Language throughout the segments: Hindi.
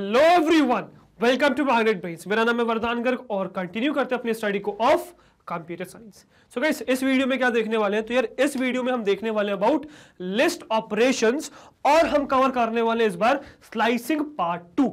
Hello everyone welcome to Magnet Brains मेरा नाम है वरदान गर्ग और कंटिन्यू करते हैं अपनी स्टडी को of computer science so guys इस वीडियो में क्या देखने वाले हैं तो यार इस वीडियो में हम देखने वाले अबाउट लिस्ट ऑपरेशंस और हम कवर करने वाले इस बार स्लाइसिंग पार्ट टू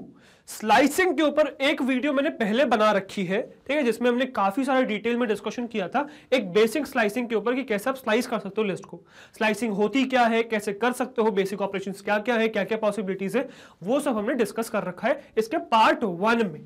स्लाइसिंग के ऊपर एक वीडियो मैंने पहले बना रखी है ठीक है जिसमें हमने काफी सारे डिटेल में डिस्कशन किया था एक बेसिक स्लाइसिंग के ऊपर कि कैसे आप स्लाइस कर सकते हो लिस्ट को स्लाइसिंग होती क्या है कैसे कर सकते हो बेसिक ऑपरेशन क्या क्या है क्या क्या पॉसिबिलिटीज है वो सब हमने डिस्कस कर रखा है इसके पार्ट वन में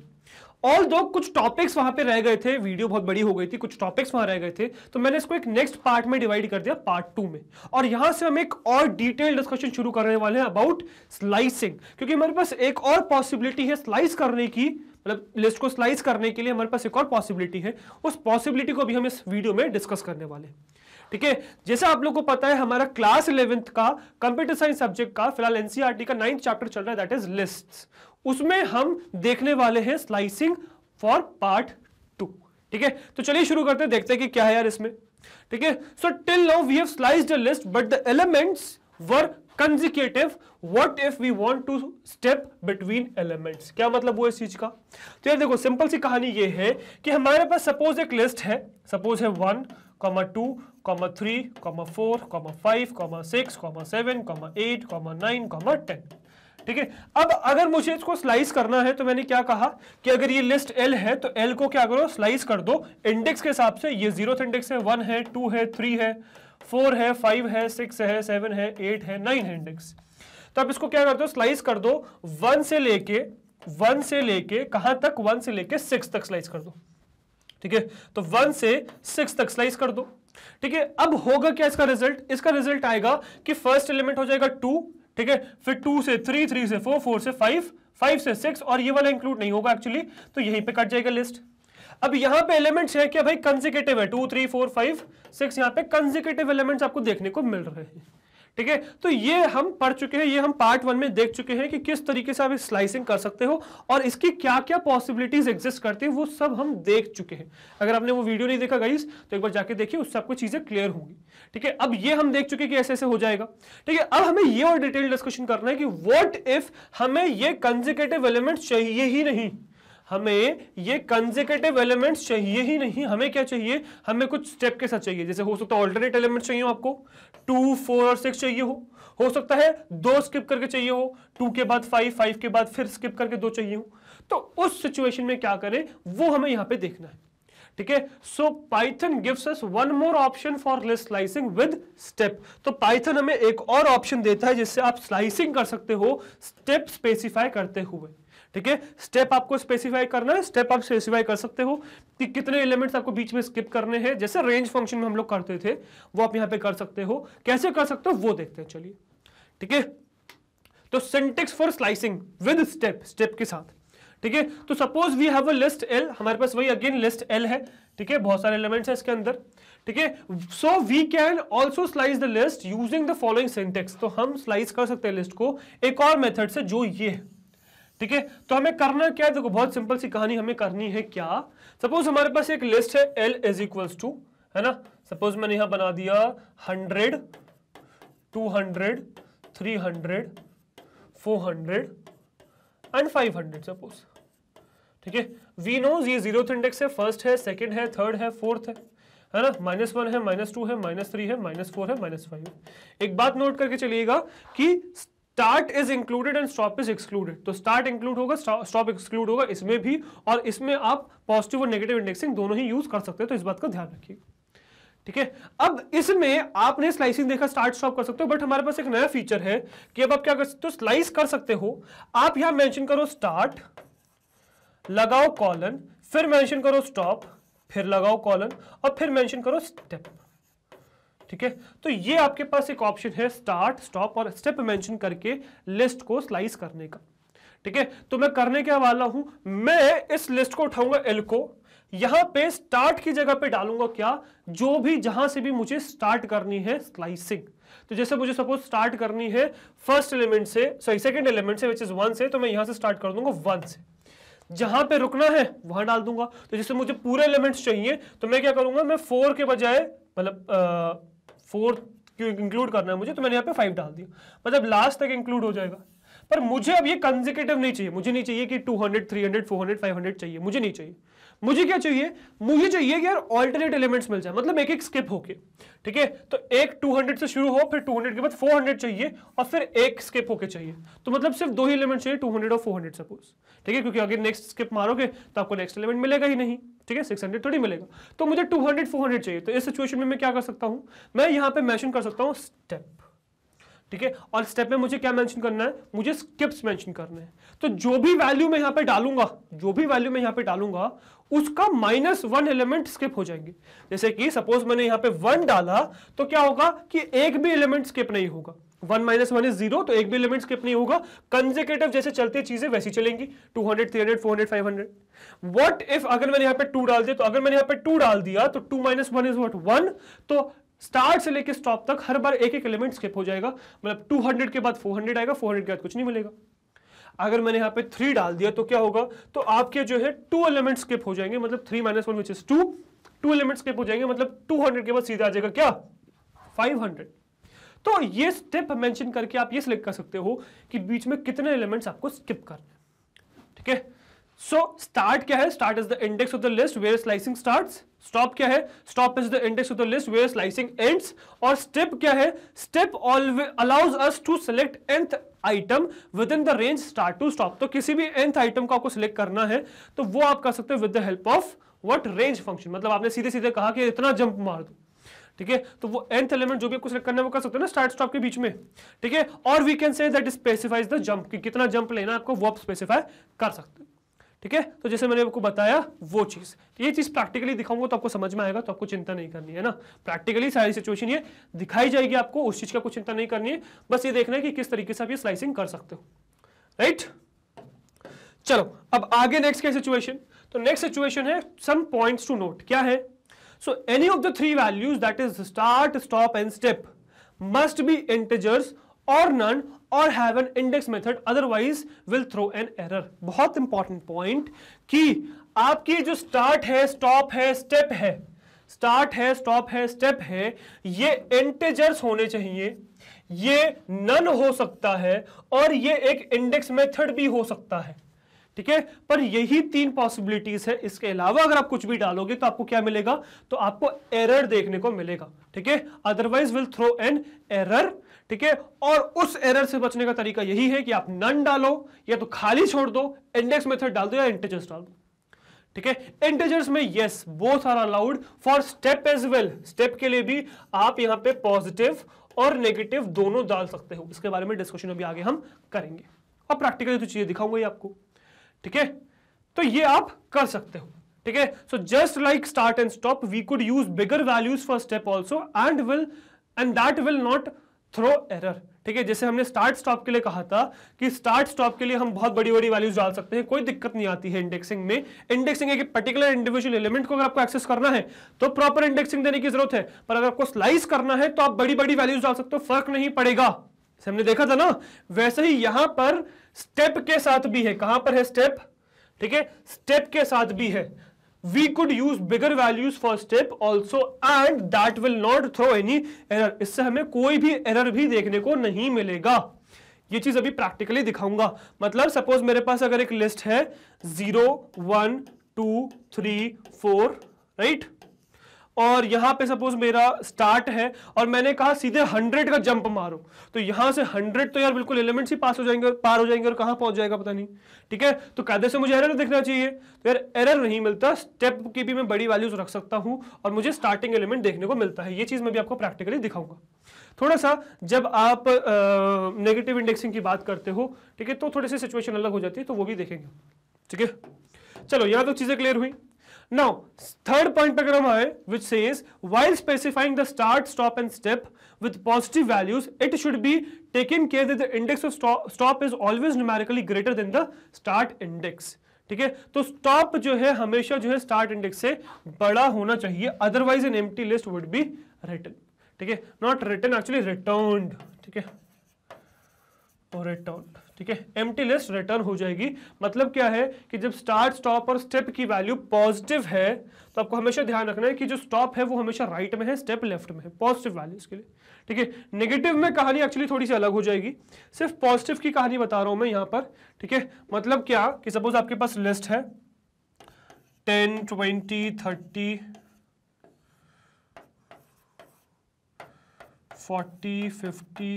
ऑल दो कुछ टॉपिक्स वहां पे रह गए थे वीडियो बहुत बड़ी हो गई थी कुछ टॉपिक्स वहां रह गए थे तो मैंने इसको एक नेक्स्ट पार्ट में डिवाइड कर दिया पार्ट टू में और यहां से हम एक और डिटेल डिस्कशन शुरू करने वाले हैं अबाउट स्लाइसिंग क्योंकि हमारे पास एक और पॉसिबिलिटी है स्लाइस करने की मतलब लिस्ट को स्लाइस करने के लिए हमारे पास एक और पॉसिबिलिटी है उस पॉसिबिलिटी को भी हम इस वीडियो में डिस्कस करने वाले हैं ठीक है जैसे आप लोग को पता है हमारा क्लास इलेवेंथ का कंप्यूटर साइंस सब्जेक्ट का फिलहाल एनसीआरटी e का नाइन्थ चैप्टर चल रहा है दैट इज लिस्ट उसमें हम देखने वाले हैं स्लाइसिंग फॉर पार्ट टू ठीक है तो चलिए शुरू करते हैं देखते हैं कि क्या है यार इसमें ठीक है so till now we have sliced a list but the elements were consecutive what if we want to step between elements क्या मतलब वो इस चीज का तो यार देखो सिंपल सी कहानी ये है कि हमारे पास सपोज एक लिस्ट है सपोज है one comma two comma three comma four comma five comma six comma seven comma eight comma nine comma ten ठीक है अब अगर मुझे इसको स्लाइस करना है तो मैंने क्या कहा कि अगर ये लिस्ट एल है तो एल को क्या करो स्लाइस कर दो इंडेक्स के हिसाब से ये जीरो इंडेक्स है वन है टू है थ्री है फोर है फाइव है सिक्स है सेवन है एट है नाइन है इंडेक्स तो आप इसको क्या कर दो स्लाइस कर दो वन से लेके वन से लेके कहां तक वन से लेके सिक्स तक स्लाइस कर दो ठीक है तो वन से सिक्स तक स्लाइस कर दो ठीक है अब होगा क्या इसका रिजल्ट इसका रिजल्ट आएगा कि फर्स्ट एलिमेंट हो जाएगा टू ठीक है फिर टू से थ्री थ्री से फोर फोर से फाइव फाइव से सिक्स और ये वाला इंक्लूड नहीं होगा एक्चुअली तो यहीं पे कट जाएगा लिस्ट अब यहां पे एलिमेंट्स है क्या भाई कंजिकेटिव है two three four five six यहां पे कंजिकेटिव एलिमेंट्स आपको देखने को मिल रहे हैं ठीक है तो ये हम पढ़ चुके हैं ये हम पार्ट वन में देख चुके हैं कि किस तरीके से आप स्लाइसिंग कर सकते हो और इसकी क्या क्या पॉसिबिलिटीज एग्जिस्ट करती है वो सब हम देख चुके हैं अगर आपने वो वीडियो नहीं देखा गई तो एक बार जाके देखिए उससे आपको चीजें क्लियर होंगी ठीक है अब ये हम देख चुके कि ऐसे ऐसे हो जाएगा ठीक है अब हमें ये और डिटेल डिस्कशन करना है कि वॉट इफ हमें ये कंजिकेटिव एलिमेंट चाहिए ही नहीं हमें ये कंजिकेटिव एलिमेंट्स चाहिए ही नहीं हमें क्या चाहिए हमें कुछ स्टेप के साथ चाहिए जैसे हो सकता है ऑल्टरनेट एलिमेंट चाहिए आपको टू फोर और सिक्स चाहिए हो हो सकता है दो स्किप करके चाहिए हो टू के बाद फाइव फाइव के बाद फिर स्किप करके दो चाहिए हो तो उस सिचुएशन में क्या करें वो हमें यहां पे देखना है ठीक है so Python gives us one more option for list slicing with step तो पाइथन हमें एक और ऑप्शन देता है जिससे आप स्लाइसिंग कर सकते हो स्टेप स्पेसिफाई करते हुए ठीक है स्टेप आपको स्पेसिफाई करना है स्टेप आप स्पेसिफाई कर सकते हो कि कितने एलिमेंट्स आपको बीच में स्किप करने हैं जैसे रेंज फंक्शन में हम लोग करते थे वो आप यहां पे कर सकते हो कैसे कर सकते हो वो देखते हैं चलिए ठीक है तो syntax for slicing with step step के साथ ठीक है तो suppose we have a list L हमारे पास वही अगेन लिस्ट एल है ठीक है बहुत सारे एलिमेंट्स है इसके अंदर ठीक है so we can also slice the list using the following syntax तो हम स्लाइस कर सकते हैं लिस्ट को एक और मेथड से जो ये है ठीक है तो हमें करना क्या है देखो बहुत सिंपल सी कहानी हमें करनी है क्या सपोज हमारे पास एक लिस्ट है एल इज इक्वल्स टू है ना सपोज मैंने यहां बना दिया hundred two hundred three hundred four hundred and five hundred suppose ठीक है वी नोज ये जीरो इंडेक्स है फर्स्ट है सेकेंड है थर्ड है फोर्थ है है ना माइनस वन है माइनस टू है माइनस थ्री है माइनस फोर है माइनस फाइव एक बात नोट करके चलिएगा कि start is included and stop is excluded तो स्टार्ट इंक्लूड होगा स्टॉप एक्सक्लूड होगा इसमें भी और इसमें आप पॉजिटिव और नेगेटिव इंडेक्सिंग दोनों ही यूज कर सकते हैं तो इस बात का ध्यान रखिएगा ठीक है अब इसमें आपने स्लाइसिंग देखा स्टार्ट स्टॉप कर सकते हो बट हमारे पास एक नया फीचर है कि अब आप क्या कर सकते हो स्लाइस कर सकते हो आप यहां मेंशन करो स्टार्ट लगाओ कॉलन फिर मेंशन करो स्टॉप फिर लगाओ कॉलन और फिर मेंशन करो स्टेप ठीक है तो ये आपके पास एक ऑप्शन है स्टार्ट स्टॉप और स्टेप मेंशन करके लिस्ट को स्लाइस करने का ठीक है तो मैं करने क्या वाला हूं मैं इस लिस्ट को उठाऊंगा एल को यहां पे स्टार्ट की जगह पे डालूंगा क्या जो भी जहां से भी मुझे स्टार्ट करनी है स्लाइसिंग तो जैसे मुझे सपोज स्टार्ट करनी है फर्स्ट एलिमेंट से सॉरी सेकंड एलिमेंट से विच इज वन से तो मैं यहां से स्टार्ट कर दूंगा वन से जहां पे रुकना है वहां डाल दूंगा तो जैसे मुझे पूरे एलिमेंट्स चाहिए तो मैं क्या करूंगा मैं फोर के बजाय मतलब फोर्थ इंक्लूड करना है मुझे तो मैंने यहाँ पे फाइव डाल दिया मतलब लास्ट तक इंक्लूड हो जाएगा पर मुझे अब ये कंजिकेटिव नहीं चाहिए मुझे नहीं चाहिए कि two hundred hundred three four hundred five hundred चाहिए मुझे नहीं चाहिए मुझे क्या चाहिए मुझे चाहिए कि यार ऑल्टरनेट एलिमेंट्स मिल जाए मतलब एक एक स्किप होके ठीक है तो एक 200 से शुरू हो फिर 200 के बाद 400 चाहिए और फिर एक स्किप होके चाहिए तो मतलब सिर्फ दो ही एलिमेंट चाहिए 200 और 400 सपोज ठीक है क्योंकि अगर नेक्स्ट स्किप मारोगे तो आपको नेक्स्ट एलिमेंट मिलेगा ही नहीं ठीक है सिक्स थोड़ी मिलेगा तो मुझे टू हंड्रेड चाहिए तो इस सिचुएशन में मैं क्या कर सकता हूँ मैं यहाँ पे मैशन कर सकता हूँ स्टेप ठीक है और स्टेप में मुझे क्या मेंशन करना है मुझे स्किप्स मेंशन करने हैं तो जो भी वैल्यू मैं यहां पे डालूंगा जो भी वैल्यू मैं यहां पे डालूंगा उसका माइनस वन एलिमेंट स्किप हो जाएंगे जैसे कि सपोज मैंने यहां पे वन डाला तो क्या होगा कि एक भी एलिमेंट स्किप नहीं होगा one minus one is zero तो एक भी एलिमेंट स्किप नहीं होगा कंजेकेटिव जैसे चलते चीजें वैसी चलेंगी two hundred three hundred four hundred five hundred what if अगर मैंने यहां पे टू डाल दिया तो अगर मैंने यहां पे टू डाल दिया तो two minus one is what one तो स्टार्ट से लेकर स्टॉप तक हर बार एक एक एलिमेंट स्किप हो जाएगा मतलब 200 के बाद 400 आएगा 400 के बाद कुछ नहीं मिलेगा अगर मैंने यहां पे थ्री डाल दिया तो क्या होगा तो आपके जो है टू एलिमेंट स्किप हो जाएंगे मतलब three minus one which is two two element skip हो जाएंगे मतलब टू हंड्रेड के बाद सीधा आ जाएगा क्या फाइव हंड्रेड तो ये स्टेप मेंशन करके आप ये सिलेक्ट कर सकते हो कि बीच में कितने एलिमेंट्स आपको स्किप करने ठीक है सो स्टार्ट क्या है start is the index of the list where slicing start stop क्या है stop is the index of the list where slicing ends और स्टेप क्या है step always allows us to select nth item within the range start to stop तो किसी भी एंथ आइटम को आपको सिलेक्ट करना है तो वो आप कर सकते हो with the help of what range function मतलब आपने सीधे सीधे कहा कि इतना जंप मार दो ठीक है तो वो एंथ एलिमेंट जो भी आपको सिलेक्ट करना है वो कर सकते हो ना स्टार्ट स्टॉप के बीच में ठीक है और we can say that specifies the jump कि कितना जंप लेना आपको वो आप स्पेसिफाई कर सकते हैं ठीक है तो जैसे मैंने आपको बताया वो चीज तो ये चीज प्रैक्टिकली दिखाऊंगा तो आपको समझ में आएगा तो आपको चिंता नहीं करनी है ना प्रैक्टिकली सारी सिचुएशन ये दिखाई जाएगी आपको उस चीज का कुछ चिंता नहीं करनी है बस ये देखना है कि किस तरीके से आप ये स्लाइसिंग कर सकते हो राइट चलो अब आगे नेक्स्ट क्या सिचुएशन तो नेक्स्ट सिचुएशन है सम पॉइंट्स टू नोट क्या है so any of the three values that is start stop and step must be integers और नन और have an index method otherwise will throw an error बहुत इंपॉर्टेंट पॉइंट कि आपकी जो स्टार्ट है स्टॉप है स्टेप है स्टार्ट है स्टॉप है स्टेप है ये इंटेजर्स होने चाहिए ये नन हो सकता है और ये एक इंडेक्स मेथड भी हो सकता है ठीक है पर यही तीन पॉसिबिलिटीज है इसके अलावा अगर आप कुछ भी डालोगे तो आपको क्या मिलेगा तो आपको एरर देखने को मिलेगा ठीक है otherwise will throw an error ठीक है और उस एरर से बचने का तरीका यही है कि आप नन डालो या तो खाली छोड़ दो इंडेक्स मेथड डाल दो या इंटेजर्स डाल दो ठीक है इंटेजर्स में yes both are allowed for step as well step के लिए भी आप यहां पे पॉजिटिव और नेगेटिव दोनों डाल सकते हो इसके बारे में डिस्कशन अभी आगे हम करेंगे और प्रैक्टिकली तो चीजें दिखाऊंगा आपको ठीक है तो ये आप कर सकते हो ठीक है so just like start and stop we could use bigger values for step also and will and that will not throw error ठीक है जैसे हमने स्टार्ट स्टॉप के लिए कहा था कि स्टार्ट स्टॉप के लिए हम बहुत बड़ी बड़ी वैल्यूज डाल सकते हैं कोई दिक्कत नहीं आती है इंडेक्सिंग में इंडेक्सिंग एक पर्टिकुलर इंडिविजुअल एलिमेंट को अगर आपको एक्सेस करना है तो प्रॉपर इंडेक्सिंग देने की जरूरत है पर अगर आपको स्लाइस करना है तो आप बड़ी बड़ी वैल्यूज डाल सकते हो फर्क नहीं पड़ेगा हमने देखा था ना वैसे ही यहां पर स्टेप के साथ भी है कहां पर है स्टेप ठीक है स्टेप के साथ भी है we could use bigger values for step also and that will not throw any error इससे हमें कोई भी error भी देखने को नहीं मिलेगा ये चीज अभी प्रैक्टिकली दिखाऊंगा मतलब सपोज मेरे पास अगर एक लिस्ट है zero one two three four right और यहां पे सपोज मेरा स्टार्ट है और मैंने कहा सीधे 100 का जंप मारो तो यहां से 100 तो यार बिल्कुल एलिमेंट्स ही पास हो जाएंगे पार हो जाएंगे और कहां पहुंच जाएगा पता नहीं ठीक है तो कायदे से मुझे एरर देखना चाहिए तो यार एरर नहीं मिलता स्टेप की भी मैं बड़ी वैल्यूज रख सकता हूं और मुझे स्टार्टिंग एलिमेंट देखने को मिलता है ये चीज़ मैं भी आपको प्रैक्टिकली दिखाऊंगा थोड़ा सा जब आप नेगेटिव इंडेक्सिंग की बात करते हो ठीक है तो थोड़ी सी सिचुएशन अलग हो जाती है तो वो भी देखेंगे ठीक है चलो यहां तो चीज़ें क्लियर हुई Now, third point pe hai, which says, while specifying the start, stop and step with positive values, it should be taken care that the index of stop, stop is always numerically greater than the start index. ठीक है तो स्टॉप जो है हमेशा जो है स्टार्ट इंडेक्स से बड़ा होना चाहिए otherwise an empty list would be return ठीक है नॉट रिटर्न एक्चुअली रिटर्न ठीक है और रिटर्न ठीक है एम्प्टी लिस्ट रिटर्न हो जाएगी मतलब क्या है कि जब स्टार्ट स्टॉप और स्टेप की वैल्यू पॉजिटिव है तो आपको हमेशा ध्यान रखना है कि जो स्टॉप है वो हमेशा राइट right में है स्टेप लेफ्ट में है पॉजिटिव वैल्यूज के लिए ठीक है नेगेटिव में कहानी एक्चुअली थोड़ी सी अलग हो जाएगी सिर्फ पॉजिटिव की कहानी बता रहा हूं मैं यहां पर ठीक है मतलब क्या कि सपोज आपके पास लिस्ट है ten twenty thirty forty fifty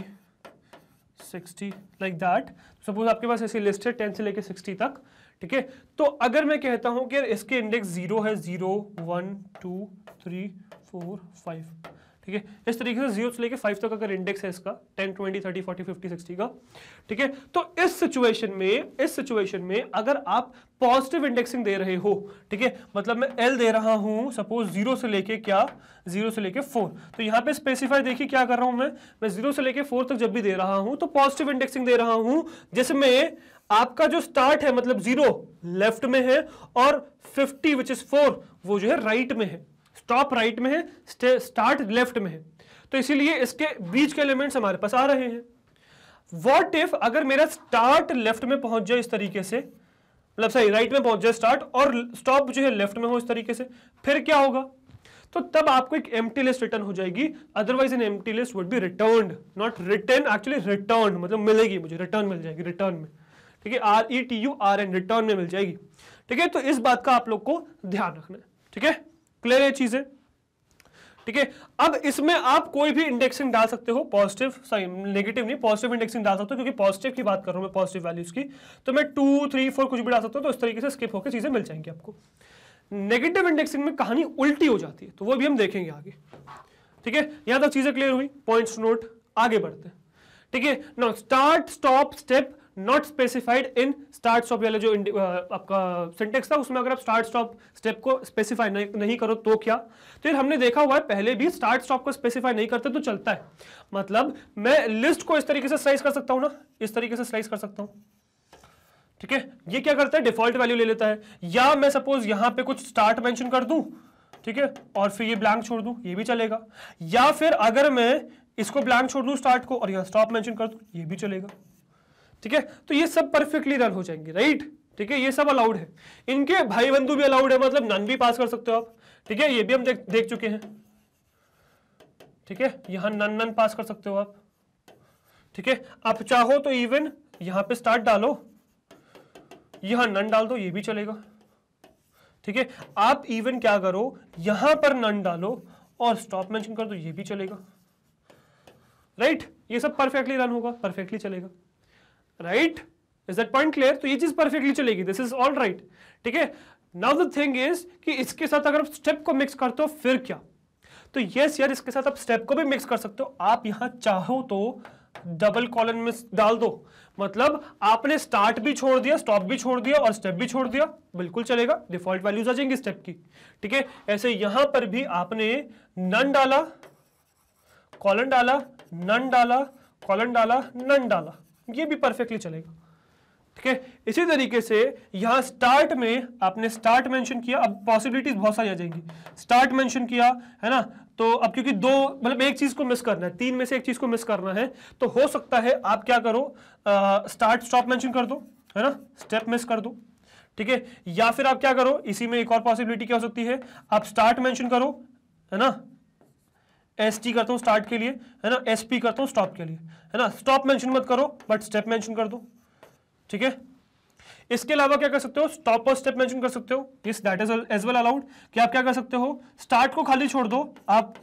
sixty like that suppose आपके पास ऐसी लिस्ट है टेन से लेके सिक्सटी तक ठीक है तो अगर मैं कहता हूं कि इसके इंडेक्स जीरो है zero one two three four five ठीक है इस तरीके से जीरो से लेकर फाइव तक अगर इंडेक्स है इसका ten twenty thirty forty fifty sixty का ठीक है तो इस सिचुएशन में इस सिचुएशन में अगर आप पॉजिटिव इंडेक्सिंग दे रहे हो ठीक है मतलब मैं एल दे रहा हूं सपोज जीरो से लेके क्या जीरो से लेके फोर तो यहां पे स्पेसिफाई देखिए क्या कर रहा हूं मैं मैं जीरो से लेके फोर तक जब भी दे रहा हूं तो पॉजिटिव इंडेक्सिंग दे रहा हूं जिसमें आपका जो स्टार्ट है मतलब जीरो लेफ्ट में है और फिफ्टी विच इज फोर वो जो है राइट right में है स्टॉप राइट में है स्टार्ट लेफ्ट में है तो इसीलिए इसके बीच के एलिमेंट्स हमारे पास आ रहे हैं वॉट इफ अगर मेरा स्टार्ट लेफ्ट में पहुंच जाए इस तरीके से मतलब सही राइट में पहुंच जाए स्टार्ट और स्टॉप जो है लेफ्ट में हो इस तरीके से फिर क्या होगा तो तब आपको एक एम्प्टी लिस्ट रिटर्न हो जाएगी otherwise an empty list would be return not return actually return मतलब मिलेगी मुझे रिटर्न मिल जाएगी रिटर्न में ठीक है R E T U R N return में मिल जाएगी ठीक है तो इस बात का आप लोग को ध्यान रखना है ठीक है क्लियर है चीजें ठीक है अब इसमें आप कोई भी इंडेक्सिंग डाल सकते हो पॉजिटिव सॉरी नेगेटिव नहीं पॉजिटिव इंडेक्सिंग डाल सकते हो क्योंकि पॉजिटिव की बात कर रहा हूं मैं पॉजिटिव वैल्यूज की तो मैं टू थ्री फोर कुछ भी डाल सकता हूं तो इस तरीके से स्किप होकर चीजें मिल जाएंगी आपको नेगेटिव इंडेक्सिंग में कहानी उल्टी हो जाती है तो वो भी हम देखेंगे आगे ठीक है यहां तक चीजें क्लियर हुई पॉइंट नोट आगे बढ़ते ठीक है now start stop step not specified in start stop वाले जो आपका सिंटेक्स था उसमें अगर आप स्टार्ट स्टॉप स्टेप को स्पेसिफाई नहीं, करो तो क्या तो फिर हमने देखा हुआ है पहले भी स्टार्ट स्टॉप को स्पेसिफाई नहीं करते तो चलता है मतलब मैं लिस्ट को इस तरीके से स्लाइस कर सकता हूँ ना इस तरीके से स्लाइस कर सकता हूं ठीक है ये क्या करता है डिफॉल्ट वैल्यू ले लेता है या मैं सपोज यहां पे कुछ स्टार्ट मेंशन कर दूं ठीक है और फिर ये ब्लैंक छोड़ दूं ये भी चलेगा या फिर अगर मैं इसको ब्लैंक छोड़ दूं स्टार्ट को और यहां स्टॉप मेंशन कर दूं ये भी चलेगा ठीक है तो ये सब परफेक्टली रन हो जाएंगे राइट ठीक है ये सब अलाउड है इनके भाई बंधु भी अलाउड है मतलब नन भी पास कर सकते हो आप ठीक है ये भी हम देख देख चुके हैं ठीक है यहां नन नन पास कर सकते हो आप ठीक है आप चाहो तो इवन यहां पे स्टार्ट डालो यहां नन डाल दो ये भी चलेगा ठीक है आप इवन क्या करो यहां पर नन डालो और स्टॉप मेंशन कर दो ये भी चलेगा राइट ये सब परफेक्टली रन होगा परफेक्टली चलेगा right is that point clear तो ये चीज परफेक्टली चलेगी दिस इज ऑल राइट ठीक है नाउ द थिंग इज कि इसके साथ अगर आप स्टेप को मिक्स करते हो फिर क्या तो यस yes, यार इसके साथ आप स्टेप को भी मिक्स कर सकते हो आप यहां चाहो तो डबल कॉलन में डाल दो मतलब आपने स्टार्ट भी छोड़ दिया स्टॉप भी छोड़ दिया और स्टेप भी छोड़ दिया बिल्कुल चलेगा डिफॉल्ट वैल्यूज आ जाएंगी स्टेप की ठीक है ऐसे यहां पर भी आपने नन डाला कॉलन डाला नन डाला कॉलन डाला नन डाला ये भी परफेक्टली चलेगा ठीक है इसी तरीके से यहां स्टार्ट में आपने स्टार्ट मेंशन किया अब पॉसिबिलिटीज बहुत सारी आ जाएंगी स्टार्ट मेंशन किया है ना तो अब क्योंकि दो मतलब एक चीज को मिस करना है तीन में से एक चीज को मिस करना है तो हो सकता है आप क्या करो आ, स्टार्ट स्टॉप मेंशन कर दो है ना स्टेप मिस कर दो ठीक है या फिर आप क्या करो इसी में एक और पॉसिबिलिटी क्या हो सकती है आप स्टार्ट मेंशन करो है ना एस टी करता हूँ स्टार्ट के लिए है ना एस पी करता हूँ स्टॉप के लिए है ना स्टॉप मेंशन मत करो बट स्टेप मेंशन कर दो ठीक है इसके अलावा क्या कर सकते हो स्टॉप और स्टेप मेंशन कर सकते हो this that is as well allowed कि आप क्या कर सकते हो स्टार्ट को खाली छोड़ दो आप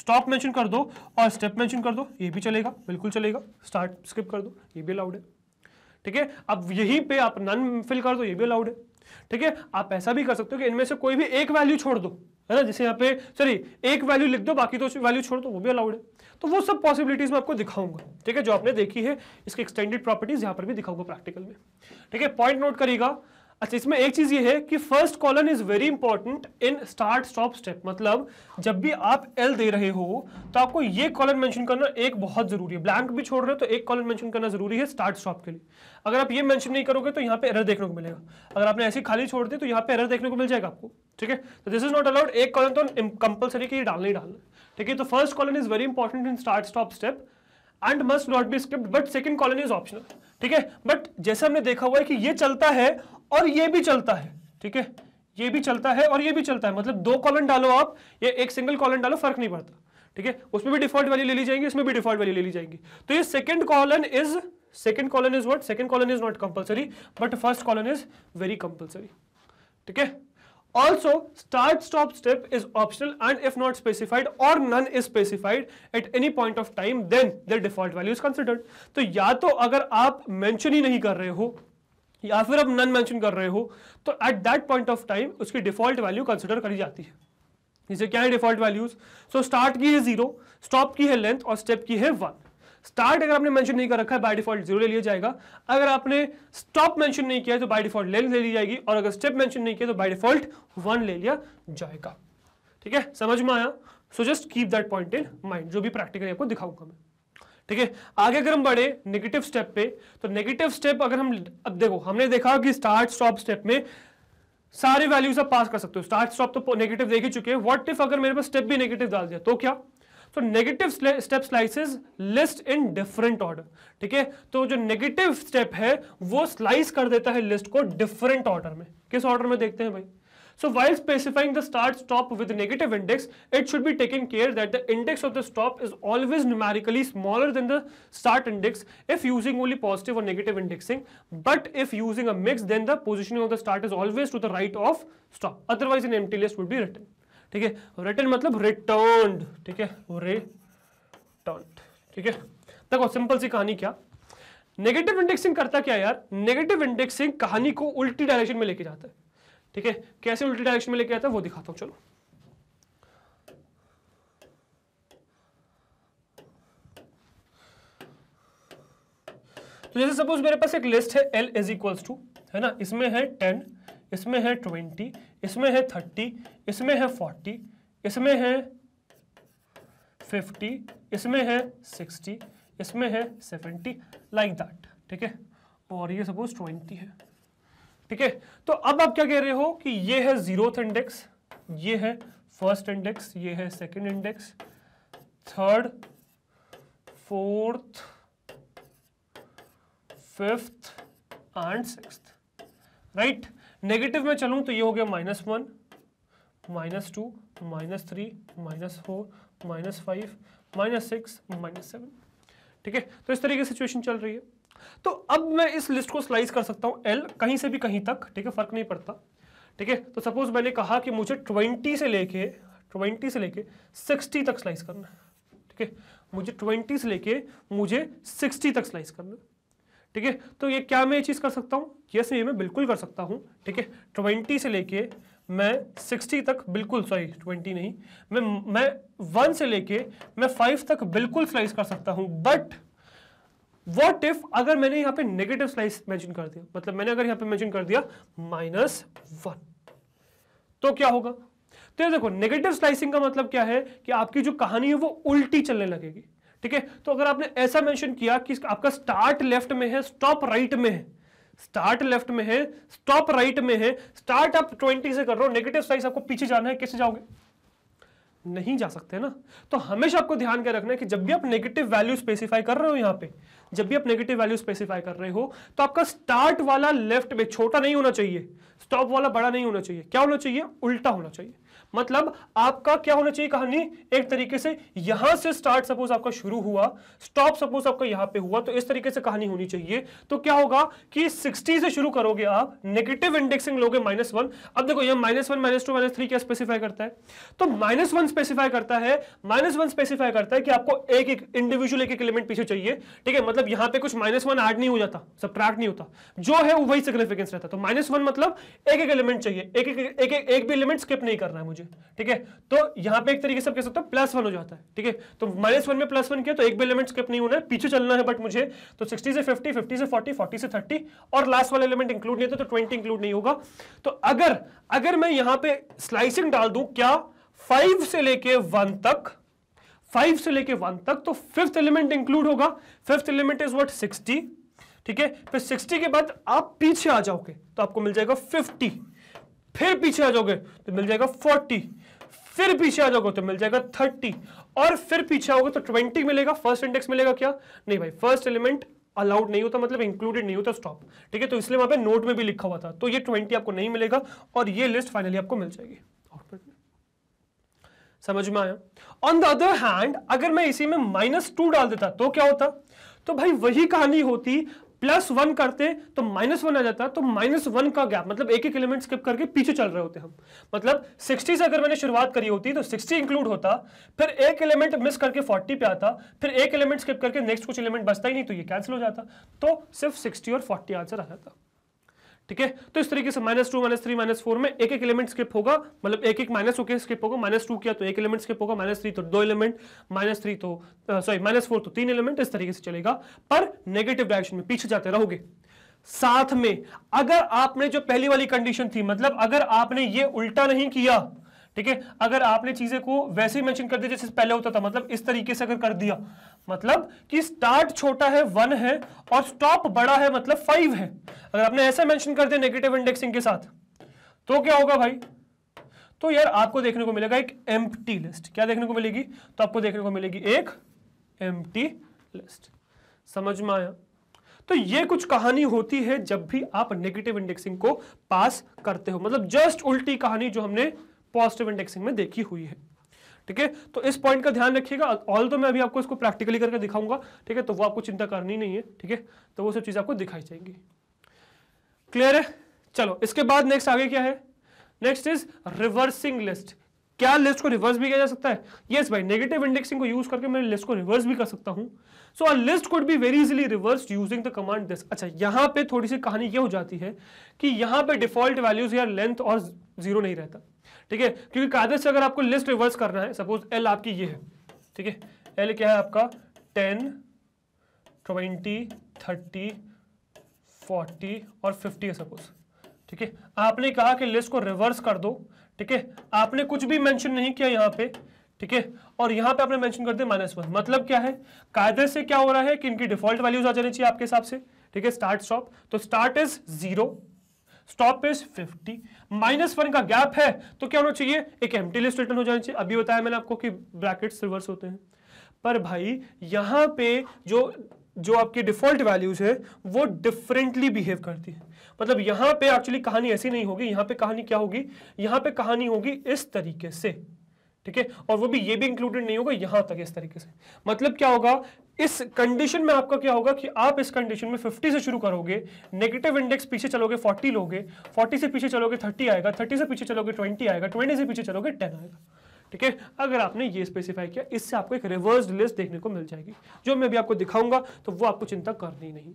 स्टॉप मेंशन कर दो और स्टेप मेंशन कर दो ये भी चलेगा बिल्कुल चलेगा स्टार्ट स्किप कर दो ये भी अलाउड है ठीक है अब यहीं पे आप नन फिल कर दो ये भी अलाउड है ठीक है आप ऐसा भी कर सकते हो कि इनमें से कोई भी एक वैल्यू छोड़ दो है ना जैसे यहाँ पे सॉरी एक वैल्यू लिख दो बाकी तो वैल्यू छोड़ दो वो भी अलाउड है तो वो सब पॉसिबिलिटीज मैं आपको दिखाऊंगा ठीक है जो आपने देखी है इसके एक्सटेंडेड प्रॉपर्टीज यहाँ पर भी दिखाऊंगा प्रैक्टिकल में ठीक है पॉइंट नोट करिएगा अच्छा इसमें एक चीज ये है कि first colon is very important in start stop step मतलब जब भी आप एल दे रहे हो तो आपको ये कॉलन मेंशन करना एक बहुत जरूरी है ब्लैंक भी छोड़ रहे हो तो एक कॉलन मेंशन करना जरूरी है स्टार्ट स्टॉप के लिए अगर आप ये मेंशन नहीं करोगे तो यहाँ पे एरर देखने को मिलेगा अगर आपने ऐसी खाली छोड़ दी तो यहाँ पे एरर देखने को मिल जाएगा आपको ठीक है तो दिस इज नॉट अलाउड एक कॉलन तो कंपलसरी की डालना ही डालना ठीक है तो first colon is very important in start stop step and must not be skipped but second colon is optional ठीक है बट जैसे हमने देखा हुआ है कि ये चलता है और ये भी चलता है ठीक है ये भी चलता है और ये भी चलता है मतलब दो कॉलन डालो आप ये एक सिंगल कॉलन डालो फर्क नहीं पड़ता ठीक है उसमें भी डिफॉल्ट वैल्यू ले ली जाएंगी इसमें भी डिफॉल्ट वैल्यू ले ली जाएंगी तो ये second colon is second colon is what second colon is not compulsory but first colon is very compulsory ठीक है Also, start-stop step is optional and if not specified or none is specified at any point of time, then the default value is considered. to ya to agar aap mention hi nahi kar rahe ho ya fir aap none mention kar rahe ho to at that point of time uski default value consider करी जाती है जैसे kya hai default values so start ki hai zero stop ki hai length aur step ki hai one start अगर आपने मेंशन नहीं कर रखा है बाय डिफॉल्ट जीरो ले लिया जाएगा अगर आपने स्टॉप मेंशन नहीं किया है तो बाय डिफॉल्ट लेंथ ले ली जाएगी और अगर स्टेप मेंशन नहीं किया तो बाय डिफॉल्ट वन ले लिया जाएगा ठीक है समझ में आया so just keep that point in mind जो भी प्रैक्टिकली आपको दिखाऊंगा मैं ठीक है आगे अगर हम बढ़े नेगेटिव स्टेप पे तो नेगेटिव स्टेप अगर हम अब देखो हमने देखा कि स्टार्ट स्टॉप स्टेप में सारे वैल्यूज आप पास कर सकते हो स्टार्ट स्टॉप तो नेगेटिव देख ही चुके हैं व्हाट इफ अगर मेरे पास स्टेप भी नेगेटिव डाल दिया तो क्या so negative step slices list in different order ठीक है तो जो नेगेटिव स्टेप है वो स्लाइस कर देता है लिस्ट को डिफरेंट ऑर्डर में किस ऑर्डर में देखते हैं भाई so while specifying the start stop with negative index it should be taken care that the index of the stop is always numerically smaller than the start index if using only positive और negative indexing but if using a mix then the position of the start is always to the right of stop otherwise in empty list would be return ठीक है रिटर्न मतलब रिटर्न ठीक है रिटर्न ठीक है देखो सिंपल सी कहानी क्या नेगेटिव इंडेक्सिंग करता क्या यार नेगेटिव इंडेक्सिंग कहानी को उल्टी डायरेक्शन में लेके जाता है ठीक है कैसे उल्टी डायरेक्शन में लेके जाता है वो दिखाता हूं चलो तो जैसे सपोज मेरे पास एक लिस्ट है एल इज इक्वल्स टू है ना इसमें है टेन इसमें है ट्वेंटी इसमें है थर्टी इसमें है फोर्टी इसमें है फिफ्टी इसमें है सिक्सटी इसमें है सेवेंटी लाइक दैट ठीक है और ये सपोज ट्वेंटी है ठीक है तो अब आप क्या कह रहे हो कि ये है जीरोथ इंडेक्स ये है फर्स्ट इंडेक्स ये है second index third fourth fifth and sixth right right? Negative में चलूँ तो ये हो गया minus one minus two minus three minus four minus five minus six minus seven ठीक है तो इस तरीके से सिचुएशन चल रही है तो अब मैं इस लिस्ट को स्लाइस कर सकता हूँ एल कहीं से भी कहीं तक ठीक है फर्क नहीं पड़ता ठीक है तो सपोज मैंने कहा कि मुझे ट्वेंटी से लेके ट्वेंटी से लेके सिक्सटी तक स्लाइस करना है ठीक है मुझे ट्वेंटी से लेके मुझे सिक्सटी तक स्लाइस करना है ठीक है तो ये क्या मैं ये चीज़ कर सकता हूँ यस ये मैं बिल्कुल कर सकता हूँ ठीक है ट्वेंटी से लेके मैं सिक्सटी तक बिल्कुल सॉरी ट्वेंटी नहीं मैं मैं वन से लेके मैं फाइव तक बिल्कुल स्लाइस कर सकता हूँ बट वॉट इफ अगर मैंने यहाँ पे नेगेटिव स्लाइस मैंशन कर दिया मतलब मैंने अगर यहाँ पे मैंशन कर दिया माइनस वन तो क्या होगा तो ये देखो नेगेटिव स्लाइसिंग का मतलब क्या है कि आपकी जो कहानी है वो उल्टी चलने लगेगी ठीक है तो अगर आपने ऐसा मेंशन किया कि आपका स्टार्ट लेफ्ट में है स्टॉप राइट में है स्टार्ट लेफ्ट में है स्टॉप राइट में है स्टार्ट आप ट्वेंटी से कर रहे हो नेगेटिव साइज आपको पीछे जाना है कैसे जाओगे नहीं जा सकते ना तो हमेशा आपको ध्यान क्या रखना है कि जब भी आप नेगेटिव वैल्यू स्पेसिफाई कर रहे हो यहां पे जब भी आप नेगेटिव वैल्यू स्पेसिफाई कर रहे हो तो आपका स्टार्ट वाला लेफ्ट में छोटा नहीं होना चाहिए स्टॉप वाला बड़ा नहीं होना चाहिए क्या होना चाहिए उल्टा होना चाहिए मतलब आपका क्या होना चाहिए कहानी एक तरीके से यहां से स्टार्ट सपोज आपका शुरू हुआ स्टॉप सपोज आपका यहां पे हुआ तो इस तरीके से कहानी होनी चाहिए तो क्या होगा कि 60 से शुरू करोगे आप नेगेटिव इंडेक्सिंग लोगे माइनस वन अब देखो यह minus one minus two minus three क्या स्पेसिफाई करता है तो माइनस वन स्पेसिफाई करता है माइनस वन स्पेसिफाई करता है कि आपको एक एक इंडिविजुअल एक एक एलिमेंट पीछे चाहिए ठीक है मतलब यहां पर कुछ माइनस वन एड नहीं हो जाता सब नहीं होता जो है वो वही सिग्निफिकेंस रहता तो माइनस वन मतलब एक एक एलिमेंट चाहिए एक एक, एक, एक, एक भी एलिमेंट स्किप नहीं करना है मुझे मुझे ठीक है तो यहाँ पे एक तरीके से कह सकते हो प्लस वन हो जाता है ठीक है तो माइनस वन में प्लस वन किया तो एक भी एलिमेंट स्किप नहीं होना है पीछे चलना है बट मुझे तो सिक्सटी से फिफ्टी फिफ्टी से फोर्टी फोर्टी से थर्टी और लास्ट वाला एलिमेंट इंक्लूड नहीं था तो ट्वेंटी इंक्लूड नहीं होगा तो अगर अगर मैं यहाँ पे स्लाइसिंग डाल दू क्या फाइव से लेके वन तक फाइव से लेके वन तक तो फिफ्थ एलिमेंट इंक्लूड होगा fifth element is what sixty ठीक है फिर सिक्सटी के बाद आप पीछे आ जाओगे तो आपको मिल जाएगा फिफ्टी फिर पीछे आ जाओगे तो मिल जाएगा फोर्टी फिर पीछे आ जाओगे तो मिल जाएगा थर्टी और फिर पीछे आओगे तो ट्वेंटी मिलेगा फर्स्ट इंडेक्स मिलेगा क्या नहीं भाई फर्स्ट एलिमेंट अलाउड नहीं होता मतलब इंक्लूडेड नहीं होता स्टॉप ठीक है तो इसलिए वहां पे नोट में भी लिखा हुआ था तो ये ट्वेंटी आपको नहीं मिलेगा और ये लिस्ट फाइनली आपको मिल जाएगी समझ में आया ऑन द अदर हैंड अगर मैं इसी में माइनस टू डाल देता तो क्या होता तो भाई वही कहानी होती प्लस वन करते तो माइनस वन आ जाता तो माइनस वन का गैप मतलब एक एक एलिमेंट स्किप करके पीछे चल रहे होते हम मतलब सिक्सटी से अगर मैंने शुरुआत करी होती तो सिक्सटी इंक्लूड होता फिर एक एलिमेंट मिस करके फोर्टी पे आता फिर एक एलिमेंट स्किप करके नेक्स्ट कुछ एलिमेंट बचता ही नहीं तो ये कैंसिल हो जाता तो सिर्फ सिक्सटी और फोर्टी आंसर आ जाता ठीक है तो इस तरीके से minus two minus three minus four में एक एक एलिमेंट स्किप होगा मतलब एक एक माइनस होकर स्किप होगा माइनस टू किया तो एक एलिमेंट स्किप होगा माइनस थ्री तो दो एलिमेंट माइनस थ्री तो सॉरी माइनस फोर तो तीन एलिमेंट इस तरीके से चलेगा पर नेगेटिव डायरेक्शन में पीछे जाते रहोगे साथ में अगर आपने जो पहली वाली कंडीशन थी मतलब अगर आपने ये उल्टा नहीं किया ठीक है अगर आपने चीजें को वैसे ही मेंशन कर दिया जैसे पहले होता था मतलब इस तरीके से अगर कर दिया मतलब कि स्टार्ट छोटा है वन है और स्टॉप बड़ा है मतलब फाइव है अगर आपने ऐसे मेंशन कर दिया नेगेटिव इंडेक्सिंग के साथ तो क्या होगा भाई तो यार आपको देखने को मिलेगा एक एम लिस्ट क्या देखने को मिलेगी तो आपको देखने को मिलेगी एक एम लिस्ट समझ में आया तो ये कुछ कहानी होती है जब भी आप नेगेटिव इंडेक्सिंग को पास करते हो मतलब जस्ट उल्टी कहानी जो हमने पॉजिटिव इंडेक्सिंग में देखी हुई है ठीक है तो इस पॉइंट का ध्यान रखिएगा ऑल तो मैं अभी आपको इसको प्रैक्टिकली करके दिखाऊंगा ठीक है तो वो आपको चिंता करनी नहीं है ठीक है तो वो सब चीज़ आपको दिखाई जाएंगी क्लियर है चलो इसके बाद नेक्स्ट आगे क्या है नेक्स्ट इज रिवर्सिंग लिस्ट क्या लिस्ट को रिवर्स भी किया जा सकता है यस yes, भाई नेगेटिव इंडेक्सिंग को यूज करके मैं लिस्ट को रिवर्स भी कर सकता हूं so a list could be very easily reverse using the command this अच्छा यहां पे थोड़ी सी कहानी ये हो जाती है कि यहां पे डिफॉल्ट वैल्यूज या लेंथ और जीरो नहीं रहता ठीक है क्योंकि कायदे से अगर आपको लिस्ट रिवर्स करना है सपोज एल आपकी ये है ठीक है एल क्या है आपका टेन ट्वेंटी थर्टी फोर्टी और फिफ्टी है सपोज ठीक है आपने कहा कि लिस्ट को रिवर्स कर दो ठीक है आपने कुछ भी मेंशन नहीं किया यहाँ पे ठीक है और यहाँ पे आपने मेंशन कर दिया माइनस वन मतलब क्या है कायदे से क्या हो रहा है कि इनकी डिफॉल्ट वैल्यूज आ जानी चाहिए आपके हिसाब से ठीक है स्टार्ट स्टॉप तो start is zero stop is 50 minus one का गैप है तो क्या होना चाहिए एक एम्प्टी लिस्ट रिटर्न हो जानी चाहिए अभी बताया मैंने आपको कि ब्रैकेट्स रिवर्स होते हैं पर भाई यहां पे जो जो आपकी डिफॉल्ट वैल्यूज है वो डिफरेंटली बिहेव करती है मतलब यहां पे एक्चुअली कहानी ऐसी नहीं होगी यहां पे कहानी क्या होगी यहां पे कहानी होगी इस तरीके से ठीक है और वो भी ये भी इंक्लूडेड नहीं होगा यहां तक इस तरीके से मतलब क्या होगा इस कंडीशन में आपका क्या होगा कि आप इस कंडीशन में 50 से शुरू करोगे नेगेटिव इंडेक्स पीछे चलोगे 40 लोगे 40 से पीछे चलोगे 30 आएगा 30 से पीछे चलोगे 20 आएगा 20 से पीछे चलोगे 10 आएगा ठीक है अगर आपने ये स्पेसिफाई किया इससे आपको एक रिवर्स लिस्ट देखने को मिल जाएगी जो मैं अभी आपको दिखाऊंगा तो वो आपको चिंता करनी नहीं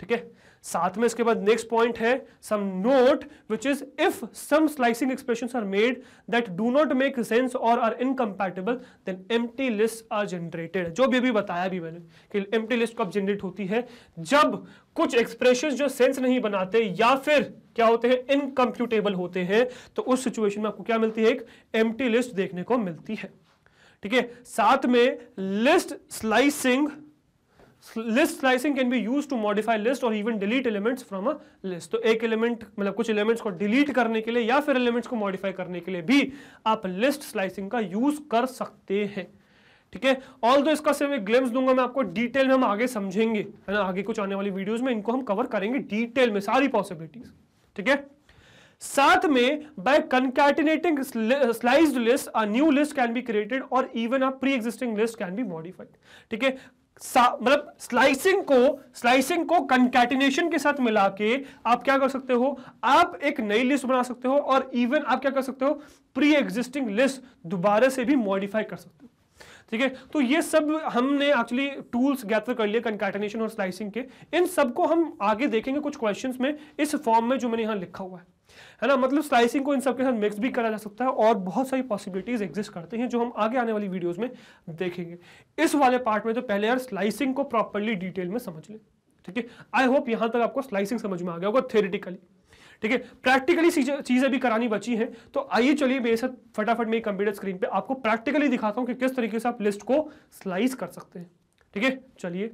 ठीक है साथ में इसके बाद नेक्स्ट पॉइंट है some note which is if some slicing expression are made that do not make sense और are incompatible then empty list are generated जो भी अभी बताया भी मैंने कि एम्प्टी लिस्ट कब जनरेट होती है जब कुछ एक्सप्रेशन जो सेंस नहीं बनाते या फिर क्या होते हैं इनकम्प्यूटेबल होते हैं तो उस सिचुएशन में आपको क्या मिलती है एक एम्प्टी लिस्ट देखने को मिलती है ठीक है साथ में list slicing list slicing can be use to modify list और even delete elements from a list तो एक एलिमेंट मतलब कुछ एलिमेंट्स को डिलीट करने के लिए या फिर एलिमेंट्स को मॉडिफाई करने के लिए भी आप लिस्ट स्लाइसिंग का यूज कर सकते हैं ठीक है ऑल दो इसका सिर्फ एक ग्लिम्स दूंगा मैं आपको डिटेल में हम आगे समझेंगे है ना आगे कुछ आने वाली वीडियोज में इनको हम कवर करेंगे डिटेल में सारी पॉसिबिलिटीज ठीक है साथ में by concatenating sliced list a new list can be created और even a pre existing list can be modified ठीक है मतलब स्लाइसिंग को स्लाइसिंग को कंकैटिनेशन के साथ मिला के आप क्या कर सकते हो आप एक नई लिस्ट बना सकते हो और इवन आप क्या कर सकते हो प्री एग्जिस्टिंग लिस्ट दोबारा से भी मॉडिफाई कर सकते हो ठीक है तो ये सब हमने एक्चुअली टूल्स गैदर कर लिए कंकैटिनेशन और स्लाइसिंग के इन सबको हम आगे देखेंगे कुछ क्वेश्चन में इस फॉर्म में जो मैंने यहां लिखा हुआ है है ना मतलब स्लाइसिंग को इन सबके साथ मिक्स भी करा जा सकता है और बहुत सारी पॉसिबिलिटीज एग्जिस्ट करते हैं जो हम आगे आने वाली वीडियोज में देखेंगे इस वाले पार्ट में तो पहले यार स्लाइसिंग को प्रॉपरली डिटेल में समझ लें ठीक है आई होप यहां तक आपको स्लाइसिंग समझ में आ गया होगा थेरेटिकली ठीक है प्रैक्टिकली चीज़ें भी करानी बची हैं तो आइए चलिए मेरे साथ फटाफट मेरी कंप्यूटर स्क्रीन पे आपको प्रैक्टिकली दिखाता हूँ कि किस तरीके से आप लिस्ट को स्लाइस कर सकते हैं ठीक है चलिए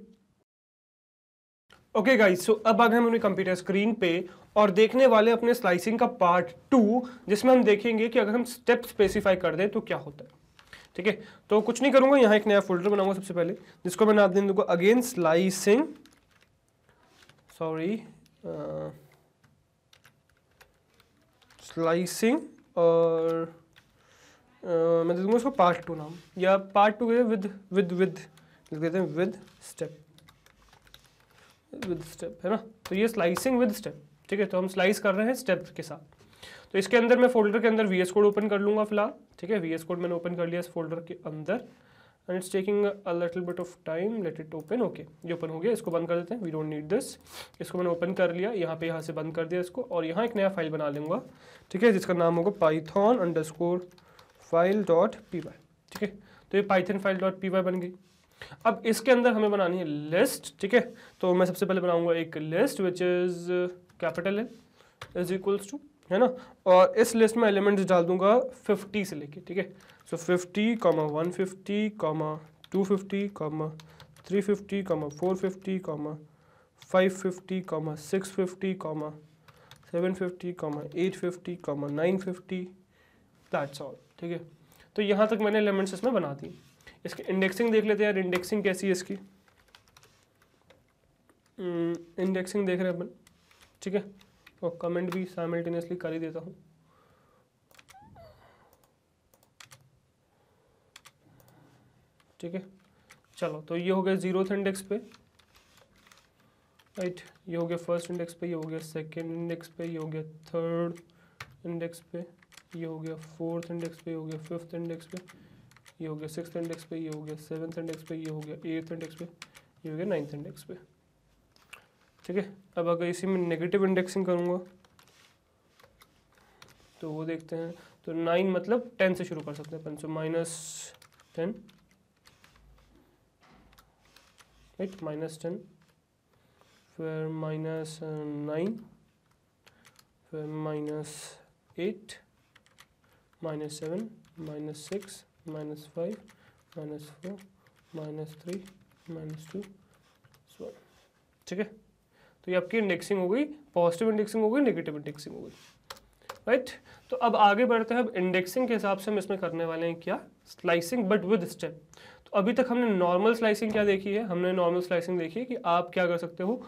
ओके गाइस सो अब आ गए हम अपने कंप्यूटर स्क्रीन पे और देखने वाले अपने स्लाइसिंग का पार्ट टू जिसमें हम देखेंगे कि अगर हम स्टेप स्पेसिफाई कर दें तो क्या होता है ठीक है तो कुछ नहीं करूंगा यहाँ एक नया फोल्डर बनाऊंगा सबसे पहले जिसको मैं नाम दे दूंगा अगेन स्लाइसिंग सॉरी स्लाइसिंग और uh, मैं दे दूंगा उसको पार्ट टू नाम या part two with with with लिख देते हैं विद स्टेप विद स्टेप है ना तो ये स्लाइसिंग विद स्टेप ठीक है तो हम स्लाइस कर रहे हैं स्टेप के साथ तो इसके अंदर मैं फोल्डर के अंदर वी कोड ओपन कर लूँगा फिलहाल ठीक है वी कोड मैंने ओपन कर लिया इस फोल्डर के अंदर and it's taking a little bit of time let it open okay ये ओपन हो गया इसको बंद कर देते हैं वी डोंट नीड दिस इसको मैंने ओपन कर लिया यहाँ पे यहाँ से बंद कर दिया इसको और यहाँ एक नया फाइल बना लूँगा ठीक है जिसका नाम होगा Python underscore file dot P Y ठीक है तो ये Python file dot P Y बन गई अब इसके अंदर हमें बनानी है लिस्ट ठीक है तो मैं सबसे पहले बनाऊंगा एक list which is capital L is equals to है ना और इस लिस्ट में एलिमेंट्स डाल दूंगा 50 से लेके ठीक है so fifty comma one fifty comma two fifty comma three fifty comma four fifty comma five fifty comma six fifty comma seven fifty comma eight fifty comma nine fifty that's all ठीक है तो यहाँ तक मैंने एलिमेंट्स इसमें बना दी इसकी इंडेक्सिंग देख लेते हैं यार इंडेक्सिंग कैसी है इसकी इंडेक्सिंग हम्म, देख रहे हैं अपन ठीक है और कमेंट भी साइमल्टेनियसली कर ही देता हूँ ठीक है चलो तो ये हो गया जीरोथ इंडेक्स पे राइट ये हो गया फर्स्ट इंडेक्स पे ये हो गया सेकेंड इंडेक्स पे ये हो गया थर्ड इंडेक्स पे ये हो गया फोर्थ इंडेक्स पे ये हो गया फिफ्थ इंडेक्स पे ये हो गया सिक्स इंडेक्स पे ये हो गया सेवन्थ इंडेक्स पे ये हो गया एट्थ इंडेक्स पे ये हो गया नाइन्थ इंडेक्स पे ठीक है अब अगर इसी में नेगेटिव इंडेक्सिंग करूँगा तो वो देखते हैं तो नाइन मतलब टेन से शुरू कर सकते हैं अपन so minus ten right minus ten फिर माइनस नाइन uh, फिर minus eight minus seven minus six minus 5 minus 4 minus three minus two one ठीक है तो ये आपकी इंडेक्सिंग हो गई पॉजिटिव इंडेक्सिंग हो गई नेगेटिव इंडेक्सिंग हो गई राइट तो अब आगे बढ़ते हैं अब इंडेक्सिंग के हिसाब से हम इसमें करने वाले हैं क्या स्लाइसिंग बट विद स्टेप तो अभी तक हमने नॉर्मल स्लाइसिंग क्या देखी है हमने नॉर्मल स्लाइसिंग देखी है कि आप क्या कर सकते हो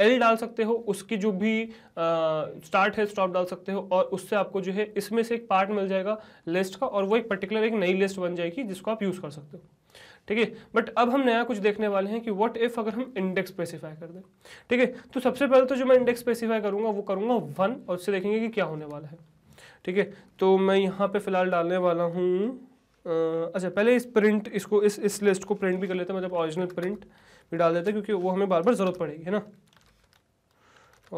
एल डाल सकते हो उसकी जो भी स्टार्ट है स्टॉप डाल सकते हो और उससे आपको जो है इसमें से एक पार्ट मिल जाएगा लिस्ट का और वो एक पर्टिकुलर एक नई लिस्ट बन जाएगी जिसको आप यूज़ कर सकते हो ठीक है बट अब हम नया कुछ देखने वाले हैं कि व्हाट इफ अगर हम इंडेक्स स्पेसिफाई कर दें ठीक है तो सबसे पहले तो जो मैं इंडेक्स स्पेसिफाई करूँगा वो करूँगा वन और उससे देखेंगे कि क्या होने वाला है ठीक है तो मैं यहाँ पर फिलहाल डालने वाला हूँ अच्छा पहले इस प्रिंट इसको इस इस लिस्ट को प्रिंट भी कर लेते हैं मतलब ओरिजिनल प्रिंट भी डाल देते हैं क्योंकि वो हमें बार बार ज़रूरत पड़ेगी है ना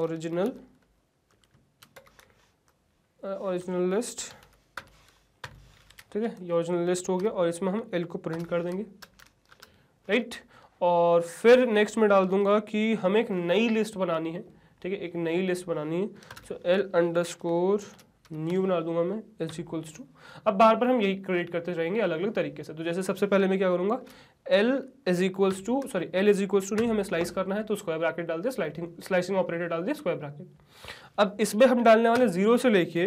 original ओरिजिनल लिस्ट ठीक है ये ओरिजिनल लिस्ट हो गया और इसमें हम एल को प्रिंट कर देंगे राइट और फिर नेक्स्ट में डाल दूंगा कि हमें एक नई लिस्ट बनानी है ठीक है एक नई लिस्ट बनानी है सो एल अंडर न्यू बना दूंगा मैं एल इक्वल्स टू अब बार बार हम यही क्रिएट करते रहेंगे अलग अलग तरीके से तो जैसे सबसे पहले मैं क्या करूंगा L is equals to sorry L is equals to नहीं हमें स्लाइस करना है तो स्क्वायर ब्रैकेट डाल दिया स्लाइसिंग स्लाइसिंग ऑपरेटर डाल दिया स्क्वायर ब्रैकेट अब इसमें हम डालने वाले जीरो से लेके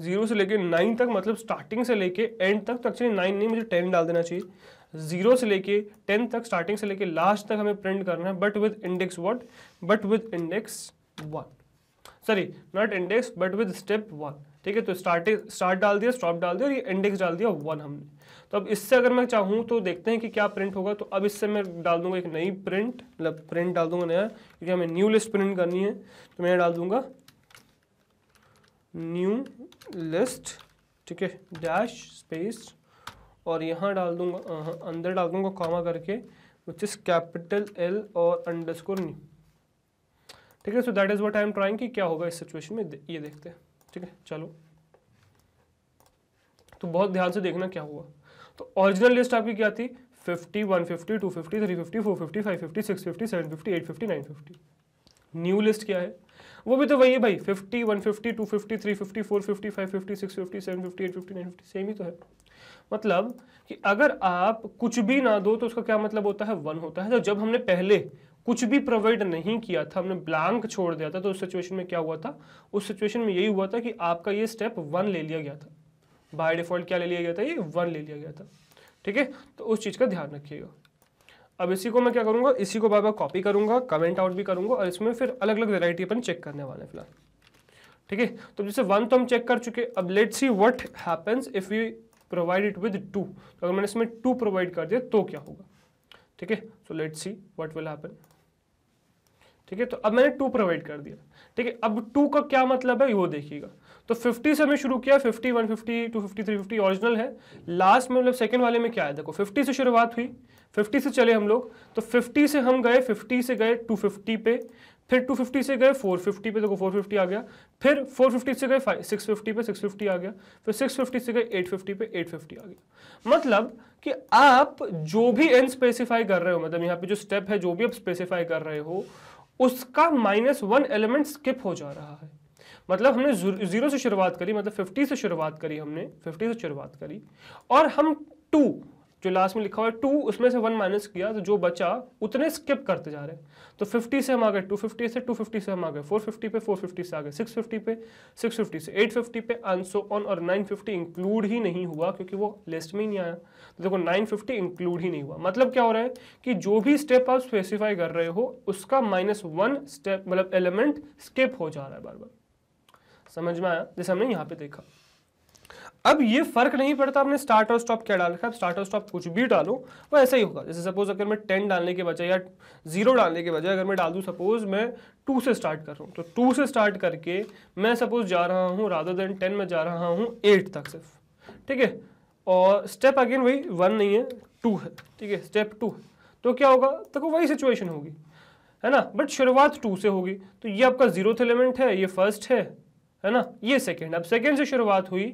जीरो से लेके नाइन तक मतलब स्टार्टिंग से लेके एंड तक तो एक्चुअली नाइन नहीं मुझे टेन डाल देना चाहिए जीरो से लेके टेन तक स्टार्टिंग से लेके लास्ट तक हमें प्रिंट करना है but with index what but with index one sorry not index but with step one ठीक है तो स्टार्टिंग स्टार्ट डाल दिया स्टॉप डाल दिया और ये इंडेक्स डाल दिया वन हमने तो अब इससे अगर मैं चाहूँ तो देखते हैं कि क्या प्रिंट होगा तो अब इससे मैं डाल दूंगा एक नई प्रिंट मतलब प्रिंट डाल दूंगा नया क्योंकि हमें न्यू लिस्ट प्रिंट करनी है तो मैं डाल दूंगा न्यू लिस्ट ठीक है डैश स्पेस और यहाँ डाल दूंगा अंदर डाल दूंगा कॉमा करके विच इज़ कैपिटल एल और अंडर स्कोर न्यू ठीक है so that is what I am trying कि क्या होगा इस सिचुएशन में ये देखते हैं ठीक है चलो तो बहुत ध्यान से देखना क्या हुआ तो ओरिजिनल लिस्ट आपकी क्या थी 50, 150, 250, 350, 450, 550, 650, 750, 850, 950 न्यू लिस्ट क्या है वो भी तो वही है भाई 50, 150, 250, 350, 450, 550, 650, 750, 850, 950 सेम ही तो है मतलब कि अगर आप कुछ भी ना दो तो उसका क्या मतलब होता है वन होता है तो जब हमने पहले कुछ भी प्रोवाइड नहीं किया था हमने ब्लैंक छोड़ दिया था तो उस सिचुएशन में क्या हुआ था उस सिचुएशन में यही हुआ था कि आपका ये स्टेप वन ले लिया गया था बाय डिफॉल्ट क्या ले लिया गया था ये वन ले लिया गया था ठीक है तो उस चीज़ का ध्यान रखिएगा अब इसी को मैं क्या करूँगा इसी को बार बार कॉपी करूँगा कमेंट आउट भी करूँगा और इसमें फिर अलग अलग वेराइटी अपन चेक करने वाले हैं फिलहाल ठीक है तो जैसे वन तो हम चेक कर चुके अब let see what happens if you provide it with two अगर मैंने इसमें टू प्रोवाइड कर दिया तो क्या होगा ठीक है so let see what will happen ठीक है तो अब मैंने टू प्रोवाइड कर दिया ठीक है अब टू का क्या मतलब है वो देखिएगा तो 50 से मैं शुरू किया 50, 150, 250, 350 ओरिजिनल है लास्ट में मतलब सेकंड वाले में क्या है देखो 50 से शुरुआत हुई 50 से चले हम लोग तो 50 से हम गए 50 से गए 250 पे फिर 250 से गए 450 पे देखो 450 आ गया फिर 450 से गए 650 पे 650 आ गया फिर 650 से गए 850 पे 850 आ गया मतलब कि आप जो भी एन स्पेसिफाई कर रहे हो मतलब यहाँ पे जो स्टेप है जो भी आप स्पेसिफाई कर रहे हो उसका माइनस वन एलिमेंट स्किप हो जा रहा है मतलब हमने जीरो से शुरुआत करी मतलब फिफ्टी से शुरुआत करी हमने फिफ्टी से शुरुआत करी और हम टू जो लास्ट में लिखा हुआ है टू उसमें से वन माइनस किया तो जो बचा उतने स्किप करते जा रहे हैं तो 50 से हम आ गए 250 से 250 से हम आ गए 450 पे 450 से आ गए 650 पे 650 से 850 पे आंसर ऑन और 950 इंक्लूड ही नहीं हुआ क्योंकि वो लिस्ट में ही नहीं आया तो देखो 950 इंक्लूड ही नहीं हुआ मतलब क्या हो रहा है कि जो भी स्टेप आप स्पेसिफाई कर रहे हो उसका माइनस वन स्टेप मतलब एलिमेंट स्किप हो जा रहा है बार बार समझ में आया जैसे हमने यहाँ पे देखा अब ये फर्क नहीं पड़ता आपने स्टार्ट और स्टॉप क्या डाल रखा है स्टार्ट और स्टॉप कुछ भी डालो वो ऐसा ही होगा जैसे सपोज अगर मैं टेन डालने के बजाय या जीरो डालने के बजाय अगर मैं डाल दूँ सपोज मैं टू से स्टार्ट कर रहा हूँ तो टू से स्टार्ट करके मैं सपोज जा रहा हूँ राधर देन टेन में जा रहा हूँ एट तक सिर्फ ठीक है और स्टेप अगेन वही वन नहीं है टू है ठीक है स्टेप टू है तो क्या होगा देखो वही सिचुएशन होगी है ना बट शुरुआत टू से होगी तो ये आपका जीरोथ एलिमेंट है ये फर्स्ट है है ना ये सेकेंड अब सेकेंड से शुरुआत हुई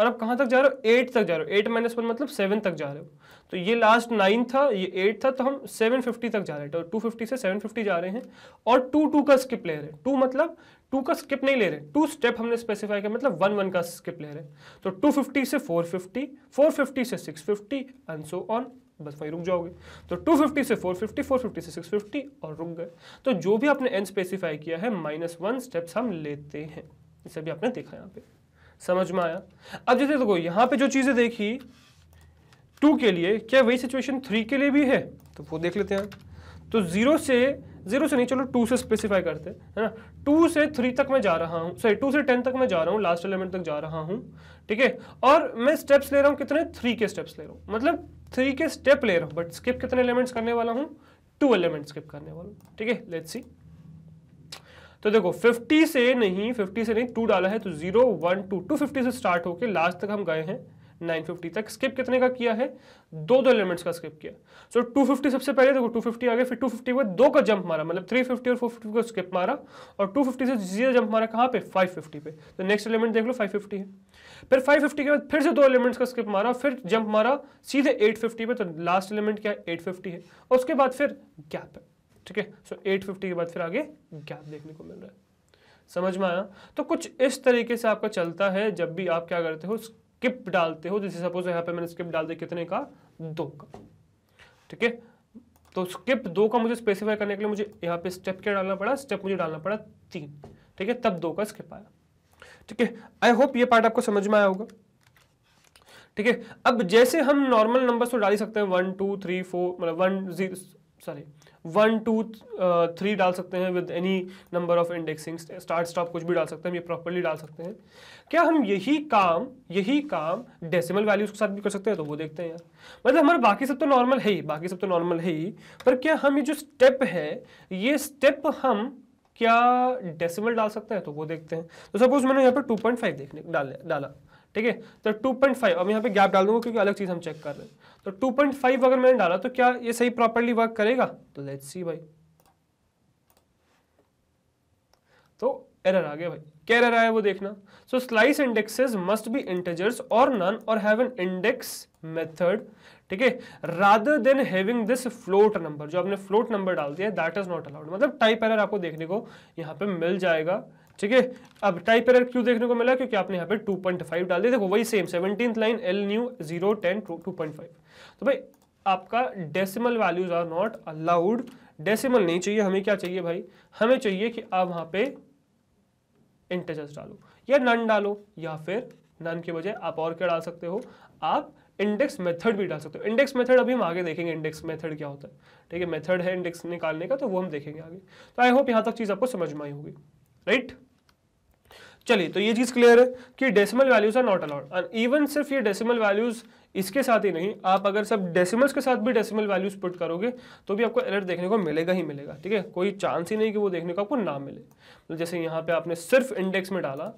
और अब कहाँ तक जा रहे हो एट तक जा रहे हो एट माइनस वन मतलब सेवन तक जा रहे हो तो ये लास्ट नाइन था ये एट था तो हम सेवन फिफ्टी तक जा रहे हैं तो टू फिफ्टी से सेवन फिफ्टी जा रहे हैं और टू टू का स्किप ले रहे हैं टू मतलब टू का स्किप नहीं ले रहे टू स्टेप हमने स्पेसिफाई किया मतलब वन वन का स्किप ले रहे तो टू फिफ्टी से फोर फिफ्टी फोर फिफ्टी से six fifty and so on बस वहीं रुक जाओगे तो 250 से 450, 450 से 650 और रुक गए तो जो भी आपने एन स्पेसिफाई किया है माइनस वन स्टेप्स हम लेते हैं इसे भी आपने देखा यहाँ पे समझ में आया अब जैसे देखो यहाँ पे जो चीज़ें देखी टू के लिए क्या वही सिचुएशन थ्री के लिए भी है तो वो देख लेते हैं तो ज़ीरो से जीरो से नहीं चलो टू से स्पेसिफाई करते है ना टू से थ्री तक मैं जा रहा हूँ सॉरी टू से टेन तक मैं जा रहा हूँ लास्ट एलिमेंट तक जा रहा हूँ ठीक है और मैं स्टेप्स ले रहा हूँ कितने थ्री के स्टेप्स ले रहा हूँ मतलब थ्री के स्टेप ले रहा हूँ बट स्किप कितने एलिमेंट्स करने वाला हूँ टू एलिमेंट स्किप करने वाला हूँ ठीक है लेट्स सी तो देखो 50 से नहीं 50 से नहीं टू डाला है तो zero one two two fifty से स्टार्ट होकर लास्ट तक हम गए हैं 950 तक स्किप कितने का किया है दो दो एलिमेंट्स का स्किप किया सो so, 250 सबसे पहले देखो 250 आ गया फिर 250 फिफ्टी बाद दो का जंप मारा मतलब 350 और 450 को स्किप मारा और 250 से जीरो जंप मारा कहाँ पे 550 पे तो नेक्स्ट एलिमेंट देख लो 550 है फिर 550 के बाद फिर से दो एलिमेंट्स का स्किप मारा फिर जंप मारा सीधे 850 पे तो लास्ट एलिमेंट क्या है 850 है और उसके बाद फिर गैप है ठीक है सो एट फिफ्टी के बाद फिर आगे गैप देखने को मिल रहा है समझ में आया तो कुछ इस तरीके से आपका चलता है जब भी आप क्या करते हो स्किप डालते हो जैसे सपोज यहाँ पे मैंने स्किप डाल दिया कितने का दो का ठीक है तो स्किप दो का मुझे स्पेसिफाई करने के लिए मुझे यहाँ पे स्टेप क्या डालना पड़ा स्टेप मुझे डालना पड़ा तीन ठीक है तब दो का स्किप आया ठीक है आई होप ये पार्ट आपको समझ में आया होगा ठीक है अब जैसे हम नॉर्मल नंबर्स तो डाल ही सकते हैं वन टू थ्री फोर मतलब one zero sorry one two three डाल सकते हैं with any number of indexing start stop कुछ भी डाल सकते हैं ये प्रॉपरली डाल सकते हैं क्या हम यही काम यही काम डेसिमल वैल्यूज के साथ भी कर सकते हैं तो वो देखते हैं यार मतलब हमारा बाकी सब तो नॉर्मल है ही बाकी सब तो नॉर्मल है ही पर क्या हम ये जो स्टेप है ये स्टेप हम क्या डेसिमल डाल सकते हैं तो वो देखते हैं तो सपोज मैंने यहाँ पर टू पॉइंट फाइव देखने डाल डाला ठीक है तो 2.5 अब यहाँ पे गैप डाल दूंगा क्योंकि अलग चीज़ हम चेक कर रहे हैं तो 2.5 अगर मैंने डाला तो क्या ये सही प्रॉपरली वर्क करेगा तो लेट्स सी भाई तो एरर आ गया भाई क्या एरर आया वो देखना so slice indexes must be integers और नन और हैव एन इंडेक्स मेथड ठीक है rather than having this float number जो आपने फ्लोट नंबर डाल दिया दैट इज नॉट अलाउड मतलब टाइप एरर आपको देखने को यहां पे मिल जाएगा ठीक है अब टाइप एरर क्यों देखने को मिला क्योंकि आपने यहाँ पे 2.5 डाल दिया देखो वही same seventeen line L new zero ten two point five तो भाई आपका decimal values are not allowed decimal नहीं चाहिए हमें क्या चाहिए भाई हमें चाहिए कि आप वहाँ पे इंटेजर्स डालो या नन डालो या फिर नन के बजाय आप और क्या डाल सकते हो आप इंडेक्स मेथड भी डाल सकते हो इंडेक्स मेथड अभी हम आगे देखेंगे इंडेक्स मेथड क्या होता है ठीक है मेथड है इंडेक्स निकालने का तो वो हम देखेंगे आगे तो आई होप यहाँ तक चीज़ आपको समझ में आई होगी राइट right? चलिए तो ये चीज़ क्लियर है कि decimal values are not allowed even सिर्फ ये डेसिमल वैल्यूज इसके साथ ही नहीं आप अगर सब डेसिमल्स के साथ भी डेसिमल वैल्यूज पुट करोगे तो भी आपको एलर्ट देखने को मिलेगा ही मिलेगा ठीक है कोई चांस ही नहीं कि वो देखने को आपको ना मिले तो जैसे यहाँ पे आपने सिर्फ इंडेक्स में डाला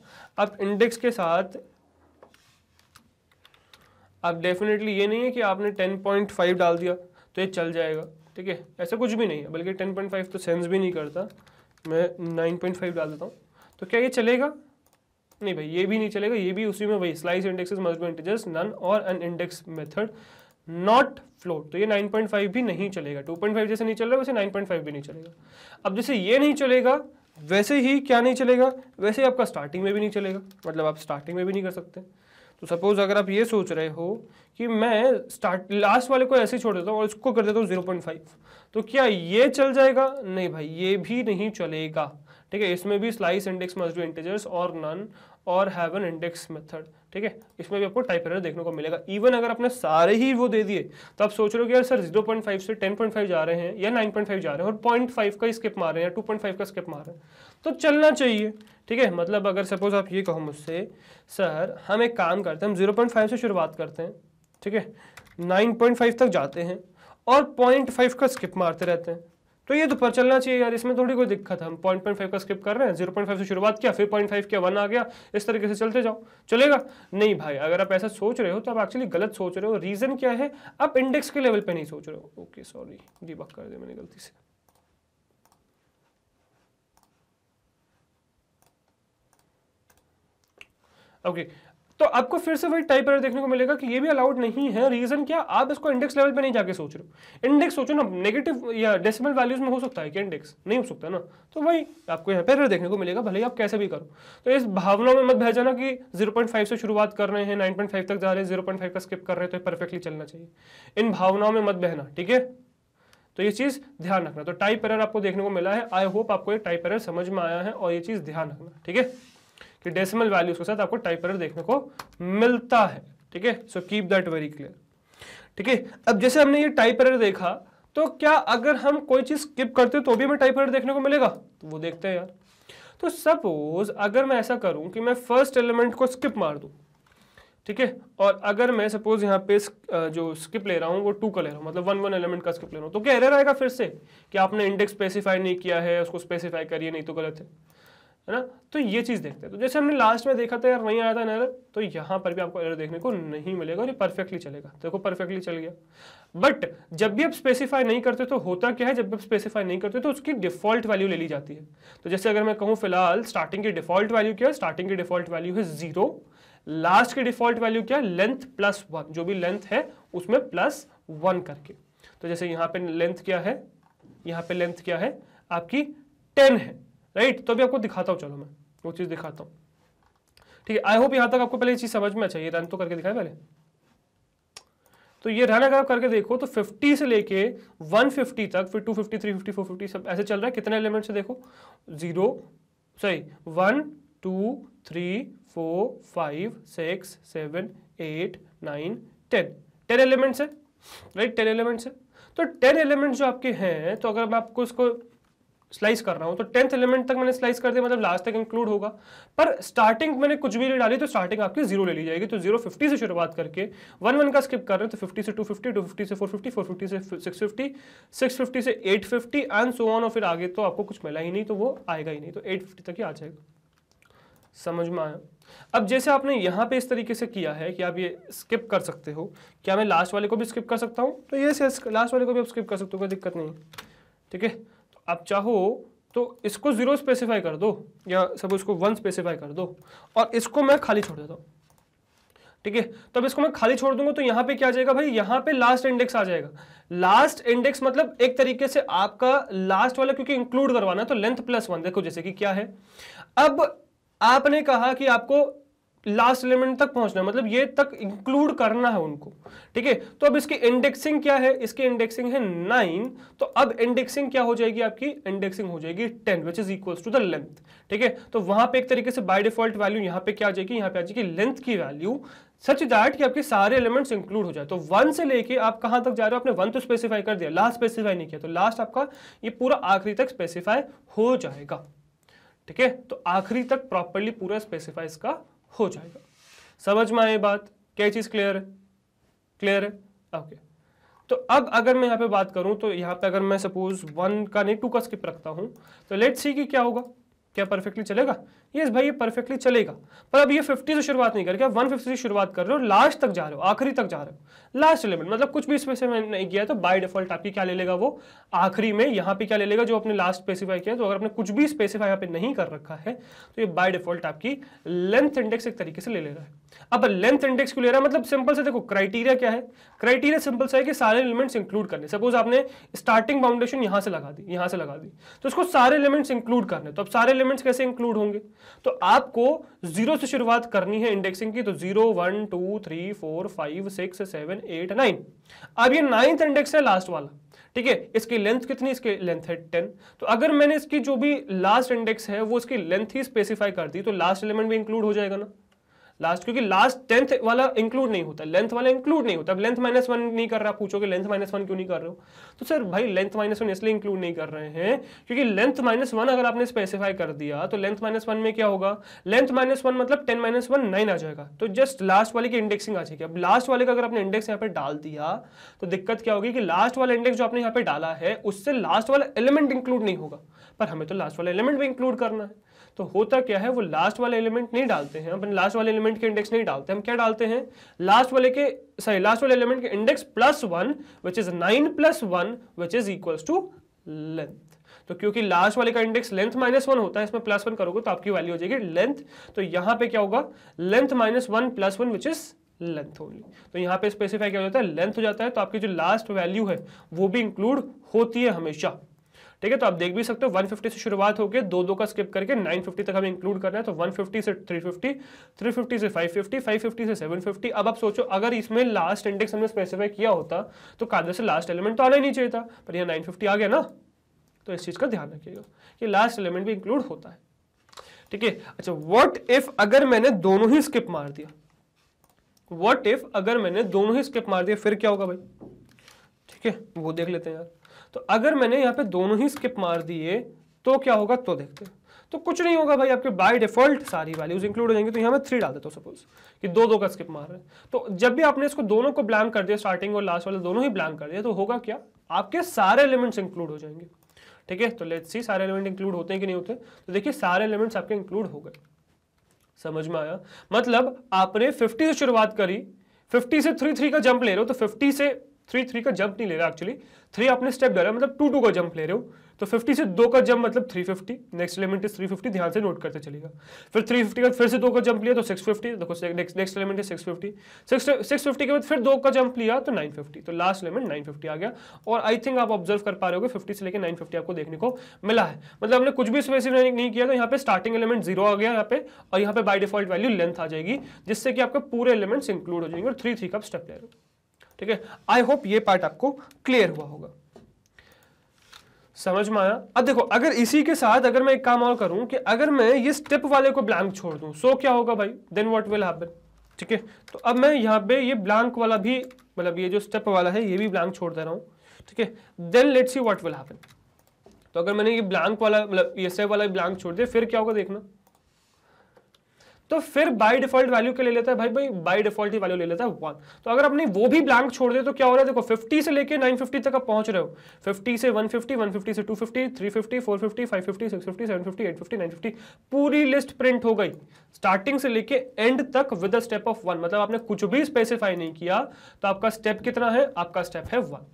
आप इंडेक्स के साथ आप डेफिनेटली ये नहीं है कि आपने टेन डाल दिया तो ये चल जाएगा ठीक है ऐसा कुछ भी नहीं है बल्कि टेन तो सेंस भी नहीं करता मैं नाइन डाल देता हूँ तो क्या ये चलेगा नहीं भाई ये भी नहीं चलेगा ये भी उसी में वही slice indexes must be integers none और an index method not float तो ये 9.5 भी नहीं चलेगा 2.5 जैसे नहीं चल रहा वैसे 9.5 भी नहीं चलेगा अब जैसे ये नहीं चलेगा वैसे ही क्या नहीं चलेगा वैसे ही आपका स्टार्टिंग में भी नहीं चलेगा मतलब आप स्टार्टिंग में भी नहीं कर सकते तो सपोज अगर आप ये सोच रहे हो कि मैं स्टार्ट लास्ट वाले को ऐसे छोड़ देता हूँ और इसको कर देता हूँ जीरो पॉइंट फाइव तो क्या ये चल जाएगा नहीं भाई ये भी नहीं चलेगा ठीक है इसमें भी slice index must be integers और नन और हैव एन इंडेक्स मेथड ठीक है इसमें भी आपको टाइप एरर देखने को मिलेगा इवन अगर आपने सारे ही वो दे दिए तो आप सोच रहे हो कि यार सर 0.5 से 10.5 जा रहे हैं या 9.5 जा रहे हैं और 0.5 का स्किप मार रहे हैं या फाइव का स्किप मार रहे हैं तो चलना चाहिए ठीक है मतलब अगर सपोज आप ये कहो मुझसे सर हम एक काम करते हैं हम फाइव से शुरुआत करते हैं ठीक है फाइव तक जाते हैं और फाइव का स्किप मारते रहते हैं तो ये तो पर चलना चाहिए यार इसमें थोड़ी कोई दिक्कत है हम पॉइंट पॉइंट फाइव का स्किप कर रहे हैं जीरो पॉइंट फाइव से शुरुआत किया फिर पॉइंट फाइव किया वन आ गया इस तरीके से चलते जाओ चलेगा नहीं भाई अगर आप ऐसा सोच रहे हो तो आप एक्चुअली गलत सोच रहे हो रीज़न क्या है आप इंडेक्स के लेवल पर नहीं सोच रहे हो ओके सॉरी डिबक कर दिया मैंने गलती से ओके okay, तो आपको फिर से वही टाइप देखने को मिलेगा कि ये भी अलाउड नहीं है रीजन क्या आप इसको इंडेक्स लेवल पे नहीं जाके सोच रहे हो इंडेक्स सोचो ना नेगेटिव या डेसिमल वैल्यूज में हो सकता है कि इंडेक्स नहीं हो सकता ना तो वही आपको यहाँ पे देखने को मिलेगा भले ही आप कैसे भी करो तो इस भावना में मत भह जाना कि जीरो से शुरुआत कर रहे हैं नाइन तक जा रहे हैं जीरो का स्किप कर रहे हैं तो परफेक्टली चलना चाहिए इन भावनाओं में मत बहना ठीक है तो ये चीज़ ध्यान रखना तो टाइप एरर आपको देखने को मिला है आई होप आपको ये टाइप एरर समझ में आया है और ये चीज़ ध्यान रखना ठीक है कि डेसिमल वैल्यूज के साथ आपको टाइप एरर देखने को मिलता है ठीक है so keep that very clear ठीक है अब जैसे हमने ये टाइप एरर देखा तो क्या अगर हम कोई चीज़ स्किप करते तो भी हमें टाइप एरर देखने को मिलेगा तो वो देखते हैं यार तो सपोज अगर मैं ऐसा करूं कि मैं फर्स्ट एलिमेंट को स्किप मार दूं ठीक है और अगर मैं सपोज यहाँ पे जो स्किप ले रहा हूँ वो टू का ले रहा हूँ मतलब वन वन एलिमेंट का स्किप ले रहा हूँ तो क्या एरर आएगा फिर से कि आपने इंडेक्स स्पेसिफाई नहीं किया है उसको स्पेसिफाई करिए नहीं तो गलत है है ना तो ये चीज़ देखते हैं तो जैसे हमने लास्ट में देखा था यार वहीं आया था एरर तो यहाँ पर भी आपको एरर देखने को नहीं मिलेगा और ये परफेक्टली चलेगा देखो परफेक्टली चल गया बट जब भी आप स्पेसिफाई नहीं करते तो होता क्या है जब भी आप स्पेसिफाई नहीं करते तो उसकी डिफॉल्ट वैल्यू ले ली जाती है तो जैसे अगर मैं कहूँ फिलहाल स्टार्टिंग की डिफॉल्ट वैल्यू क्या है स्टार्टिंग की डिफॉल्ट वैल्यू है जीरो लास्ट की डिफॉल्ट वैल्यू क्या है लेंथ प्लस वन जो भी लेंथ है उसमें प्लस वन करके तो जैसे यहाँ पे लेंथ क्या है यहाँ पे लेंथ क्या है आपकी टेन है राइट तो अभी आपको दिखाता हूँ चलो मैं वो चीज़ दिखाता हूँ ठीक है आई होप यहाँ तक आपको पहले ये चीज़ समझ में चाहिए रन तो करके दिखाए पहले तो ये रन अगर आप करके देखो तो 50 से लेके 150 तक फिर 250, 350, 450 सब ऐसे चल रहा है कितने एलिमेंट से देखो zero sorry one two three four five six seven eight nine ten ten elements है राइट टेन एलिमेंट्स है तो टेन एलिमेंट्स जो आपके हैं तो अगर मैं आपको इसको स्लाइस कर रहा हूँ तो टेंथ एलिमेंट तक मैंने स्लाइस कर दिया मतलब लास्ट तक इंक्लूड होगा पर स्टार्टिंग मैंने कुछ भी नहीं डाली तो स्टार्टिंग आपकी जीरो ले ली जाएगी तो जीरो फिफ्टी से शुरुआत करके वन वन का स्किप कर रहे हैं तो फिफ्टी से टू फिफ्टी टू फिफ्टी से फोर फिफ्टी फोर फिफ्टी से सिक्स फिफ्टी सिक्स फिफ्टी से eight fifty and so on और फिर आगे तो आपको कुछ मिला ही नहीं तो वो आएगा ही नहीं तो एट फिफ्टी तक ही आ जाएगा समझ में आया अब जैसे आपने यहाँ पे इस तरीके से किया है कि आप ये स्किप कर सकते हो क्या मैं लास्ट वाले को भी स्किप कर सकता हूँ तो ये लास्ट वाले को भी आप स्किप कर सकते हो कोई दिक्कत नहीं ठीक है आप चाहो तो इसको ज़ीरो स्पेसिफाई कर दो या सब इसको वन स्पेसिफाई कर दो और इसको मैं खाली छोड़ देता हूँ ठीक है तो अब इसको मैं खाली छोड़ दूंगा तो यहाँ पे क्या आ जाएगा भाई यहाँ पे लास्ट इंडेक्स आ जाएगा लास्ट इंडेक्स मतलब एक तरीके से आपका लास्ट वाला क्योंकि इंक्लूड करवाना तो लेंथ प्लस वन देखो जैसे कि क्या है अब आपने कहा कि आपको लास्ट एलिमेंट तक पहुंचना मतलब ये तक इंक्लूड करना है उनको ठीक है तो अब इसकी इंडेक्सिंग क्या है इसकी इंडेक्सिंग है नाइन तो अब इंडेक्सिंग क्या हो जाएगी आपकी इंडेक्सिंग हो जाएगी ten which is equal to the length ठीक है तो वहां पे एक तरीके से बाय डिफॉल्ट वैल्यू यहां पे क्या आ जाएगी यहां पे आ जाएगी लेंथ की वैल्यू सच दैट कि आपके सारे एलिमेंट्स इंक्लूड हो जाए तो वन से लेके आप कहां तक जा रहे हो आपने वन तो स्पेसिफाई कर दिया लास्ट स्पेसिफाई नहीं किया तो लास्ट आपका ये पूरा आखिरी तक स्पेसिफाई हो जाएगा ठीक है तो आखिरी तक प्रॉपरली पूरा स्पेसिफाई इसका हो जाएगा समझ में आए बात क्या चीज़ क्लियर है क्लियर है ओके तो अब अगर मैं यहां पे बात करूं तो यहां पे अगर मैं सपोज वन का नहीं टू का स्किप रखता हूं तो लेट्स सी कि क्या होगा क्या परफेक्टली चलेगा यस yes, भाई ये परफेक्टली चलेगा पर अब ये 50 से शुरुआत नहीं करके आप 150 से शुरुआत कर रहे हो लास्ट तक जा रहे हो आखिरी तक जा रहे हो लास्ट एलिमेंट मतलब कुछ भी इसमें से मैंने नहीं किया तो बाय डिफॉल्ट आपकी क्या ले लेगा वो आखिरी में यहाँ पे क्या ले लेगा जो अपने लास्ट स्पेसिफाई किया तो अगर आपने कुछ भी स्पेसिफाई यहाँ पे नहीं कर रखा है तो ये बाय डिफॉल्ट आपकी लेंथ इंडेक्स एक तरीके से ले ले रहा है अब लेंथ इंडेक्स को ले रहा है मतलब सिंपल से देखो क्राइटेरिया क्या है क्राइटेरिया सिंपल सा है कि सारे एलिमेंट्स इंक्लूड करने सपोज आपने स्टार्टिंग बाउंडेशन यहां से लगा दी यहां से लगा दी तो उसको सारे एलिमेंट्स इंक्लूड करने तो अब सारे एलिमेंट्स कैसे इंक्लूड होंगे तो आपको जीरो से शुरुआत करनी है इंडेक्सिंग की तो zero one two three four five six seven eight nine अब ये नाइन्थ इंडेक्स है लास्ट वाला ठीक है इसकी लेंथ कितनी इसकी लेंथ है टेन तो अगर मैंने इसकी जो भी लास्ट इंडेक्स है वो इसकी लेंथ ही स्पेसिफाई कर दी तो लास्ट एलिमेंट भी इंक्लूड हो जाएगा ना लास्ट क्योंकि लास्ट टेंथ वाला इंक्लूड नहीं होता लेंथ वाला इंक्लूड नहीं होता अब लेंथ माइनस वन नहीं कर रहा पूछोगे लेंथ माइनस वन क्यों नहीं कर रहे हो तो सर भाई लेंथ माइनस वन इसलिए इंक्लूड नहीं कर रहे हैं क्योंकि लेंथ माइनस वन अगर आपने स्पेसिफाई कर दिया तो लेंथ माइनस वन में क्या होगा लेंथ माइनस वन मतलब टेन माइनस वन नाइन आ जाएगा तो जस्ट लास्ट वाले की इंडेक्सिंग आ जाएगी अब लास्ट वाले का अगर आपने इंडेक्स यहाँ पर डाल दिया तो दिक्कत क्या होगी कि लास्ट वाला इंडेक्स जो आपने यहाँ पर डाला है उससे लास्ट वाला एलिमेंट इंक्लूड नहीं होगा पर हमें तो लास्ट वाला एलिमेंट भी इंक्लूड करना है तो होता क्या है वो लास्ट वाले एलिमेंट नहीं डालते हैं अपने लास्ट वाले एलिमेंट के इंडेक्स नहीं डालते हम क्या डालते हैं लास्ट वाले के सॉरी लास्ट वाले एलिमेंट के index plus one which is nine plus one which is equal to length तो क्योंकि लास्ट वाले का इंडेक्स लेंथ माइनस वन होता है इसमें प्लस वन करोगे तो आपकी वैल्यू हो जाएगी लेंथ तो यहां पे क्या होगा length minus one plus one which is length होगी तो यहां पे स्पेसिफाई क्या हो जाता है लेंथ हो जाता है तो आपकी जो लास्ट वैल्यू है वो भी इंक्लूड होती है हमेशा ठीक है तो आप देख भी सकते हो 150 से शुरुआत होकर दो दो का स्किप करके 950 तक हमें इंक्लूड करना है तो 150 से 350 350 से 550 550 से 750 अब आप सोचो अगर इसमें लास्ट इंडेक्स हमने स्पेसिफाई किया होता तो कादर से लास्ट एलिमेंट तो आना ही नहीं चाहिए था पर यह नाइन आ गया ना तो इस चीज़ का ध्यान रखिएगा कि लास्ट एलिमेंट भी इंक्लूड होता है ठीक है अच्छा वॉट इफ अगर मैंने दोनों ही स्किप मार दिया वॉट इफ अगर मैंने दोनों ही स्किप मार दिया फिर क्या होगा भाई ठीक है वो देख लेते हैं यार तो अगर मैंने यहाँ पे दोनों ही स्किप मार दिए तो क्या होगा तो देखते हैं तो कुछ नहीं होगा भाई आपके बाय डिफॉल्ट सारी वैल्यूज इंक्लूड हो जाएंगे तो यहाँ मैं थ्री डाल देता हूँ सपोज कि दो दो का स्किप मार रहे हैं तो जब भी आपने इसको दोनों को ब्लैंक कर दिया स्टार्टिंग और लास्ट वाले दोनों ही ब्लैंक कर दिया तो होगा क्या आपके सारे एलिमेंट्स इंक्लूड हो जाएंगे ठीक है तो लेट्स सी सारे एलिमेंट इंक्लूड होते हैं कि नहीं होते तो देखिए सारे एलिमेंट्स आपके इंक्लूड हो गए समझ में आया मतलब आपने फिफ्टी से शुरुआत करी फिफ्टी से थ्री थ्री का जंप ले रहे हो तो फिफ्टी से थ्री थ्री का जंप नहीं ले रहा एक्चुअली थ्री आपने स्टेप डाला मतलब टू टू का जंप ले रहे हो तो फिफ्टी से दो का जंप मतलब three fifty next element is three fifty ध्यान से नोट करते चलेगा फिर थ्री फिफ्टी का फिर से दो का जंप लिया तो सिक्स फिफ्टी देखो next element is six fifty six fifty के बाद फिर दो का जंप लिया तो नाइन फिफ्टी तो लास्ट एलिमेंट नाइन फिफ्टी आ गया और आई थिंक आप ऑब्जर्व कर पा रहे हो फिफ्टी से लेकर नाइन फिफ्टी आपको देखने को मिला है मतलब हमने कुछ भी स्पेसिफिक नहीं किया तो यहाँ पे स्टार्टिंग एलिमेंट जीरो आ गया यहाँ पे और यहाँ पे बाई डिफॉल्ट वैल्यू लेंथ आ जाएगी जिससे कि आपके पूरे एलिमेंट्स इंक्लूड हो जाएंगे और थ्री थ्री का स्टेप ले रहे हो ठीक है आई होप ये पार्ट आपको क्लियर हुआ होगा समझ में आया अब देखो अगर इसी के साथ अगर मैं एक काम और करूं कि अगर मैं ये स्टेप वाले को ब्लैंक छोड़ दूं सो क्या होगा भाई देन व्हाट विल हैपन ठीक है तो अब मैं यहां पे ये ब्लैंक वाला भी मतलब ये जो स्टेप वाला है ये भी ब्लैंक छोड़ दे रहा हूं ठीक है then let see what will happen तो अगर मैंने ये ब्लैंक वाला मतलब ये स्टेप वाला ब्लैंक छोड़ दिया फिर क्या होगा देखना तो फिर बाई डिफॉल्ट वैल्यू क्या ले लेता है भाई भाई बाई डिफॉल्ट वैल्यू ले लेता है वन तो अगर अपनी वो भी ब्लैंक छोड़ दे तो क्या हो रहा है देखो फिफ्टी से लेकर नाइन फिफ्टी तक आप पहुंच रहे हो फिफ्टी से वन फिफ्टी वन फिफ्टी से two fifty three fifty four fifty five fifty six fifty seven fifty eight fifty nine fifty पूरी लिस्ट प्रिंट हो गई स्टार्टिंग से लेके एंड तक विद स्टेप ऑफ वन मतलब आपने कुछ भी स्पेसिफाई नहीं किया तो आपका स्टेप कितना है आपका स्टेप है वन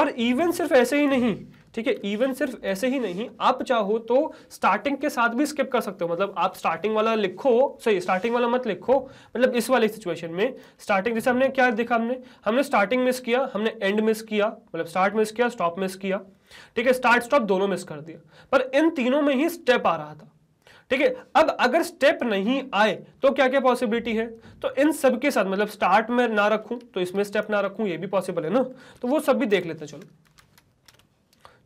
और इवन सिर्फ ऐसे ही नहीं ठीक है इवन सिर्फ ऐसे ही नहीं आप चाहो तो स्टार्टिंग के साथ भी स्किप कर सकते हो मतलब आप स्टार्टिंग वाला लिखो सही स्टार्टिंग वाला मत लिखो मतलब इस वाली सिचुएशन में स्टार्टिंग जैसे हमने क्या देखा हमने हमने स्टार्टिंग मिस किया हमने एंड मिस किया मतलब स्टार्ट मिस किया स्टॉप मिस किया ठीक है स्टार्ट स्टॉप दोनों मिस कर दिया पर इन तीनों में ही स्टेप आ रहा था ठीक है अब अगर स्टेप नहीं आए तो क्या क्या पॉसिबिलिटी है तो इन सब के साथ मतलब स्टार्ट में ना रखूं तो इसमें स्टेप ना रखूं ये भी पॉसिबल है ना तो वो सब भी देख लेते हैं चलो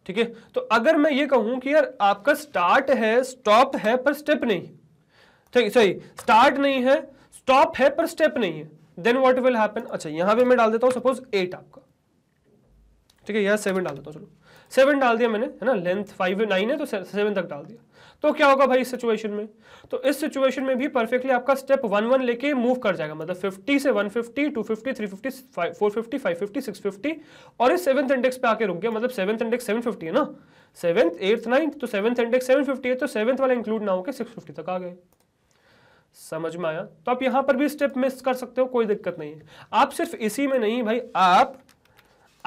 ठीक है तो अगर मैं ये कहूं कि यार आपका स्टार्ट है स्टॉप है पर स्टेप नहीं ठीक सॉरी स्टार्ट नहीं है स्टॉप है पर स्टेप नहीं है देन वॉट विल हैपन अच्छा यहां पर मैं डाल देता हूं सपोज एट आपका ठीक है यहां सेवन डाल देता हूँ चलो सेवन डाल दिया मैंने है ना लेंथ फाइव नाइन है तो सेवन तक डाल दिया तो क्या होगा भाई इस सिचुएशन में तो इस सिचुएशन में भी परफेक्टली आपका स्टेप वन वन लेके मूव कर जाएगा मतलब फिफ्टी से one fifty two fifty three fifty four fifty five fifty six fifty और इस सेवंथ इंडेक्स पे आके रुक गया मतलब सेवंथ इंडेक्स सेवन फिफ्टी है ना सेवंथ एट्थ नाइन्थ तो सेवंथ इंडेक्स सेवन फिफ्टी है तो सेवंथ वाला इंक्लूड ना होकर सिक्स फिफ्टी तक आ गए समझ में आया तो आप यहां पर भी स्टेप मिस कर सकते हो कोई दिक्कत नहीं है आप सिर्फ इसी में नहीं भाई आप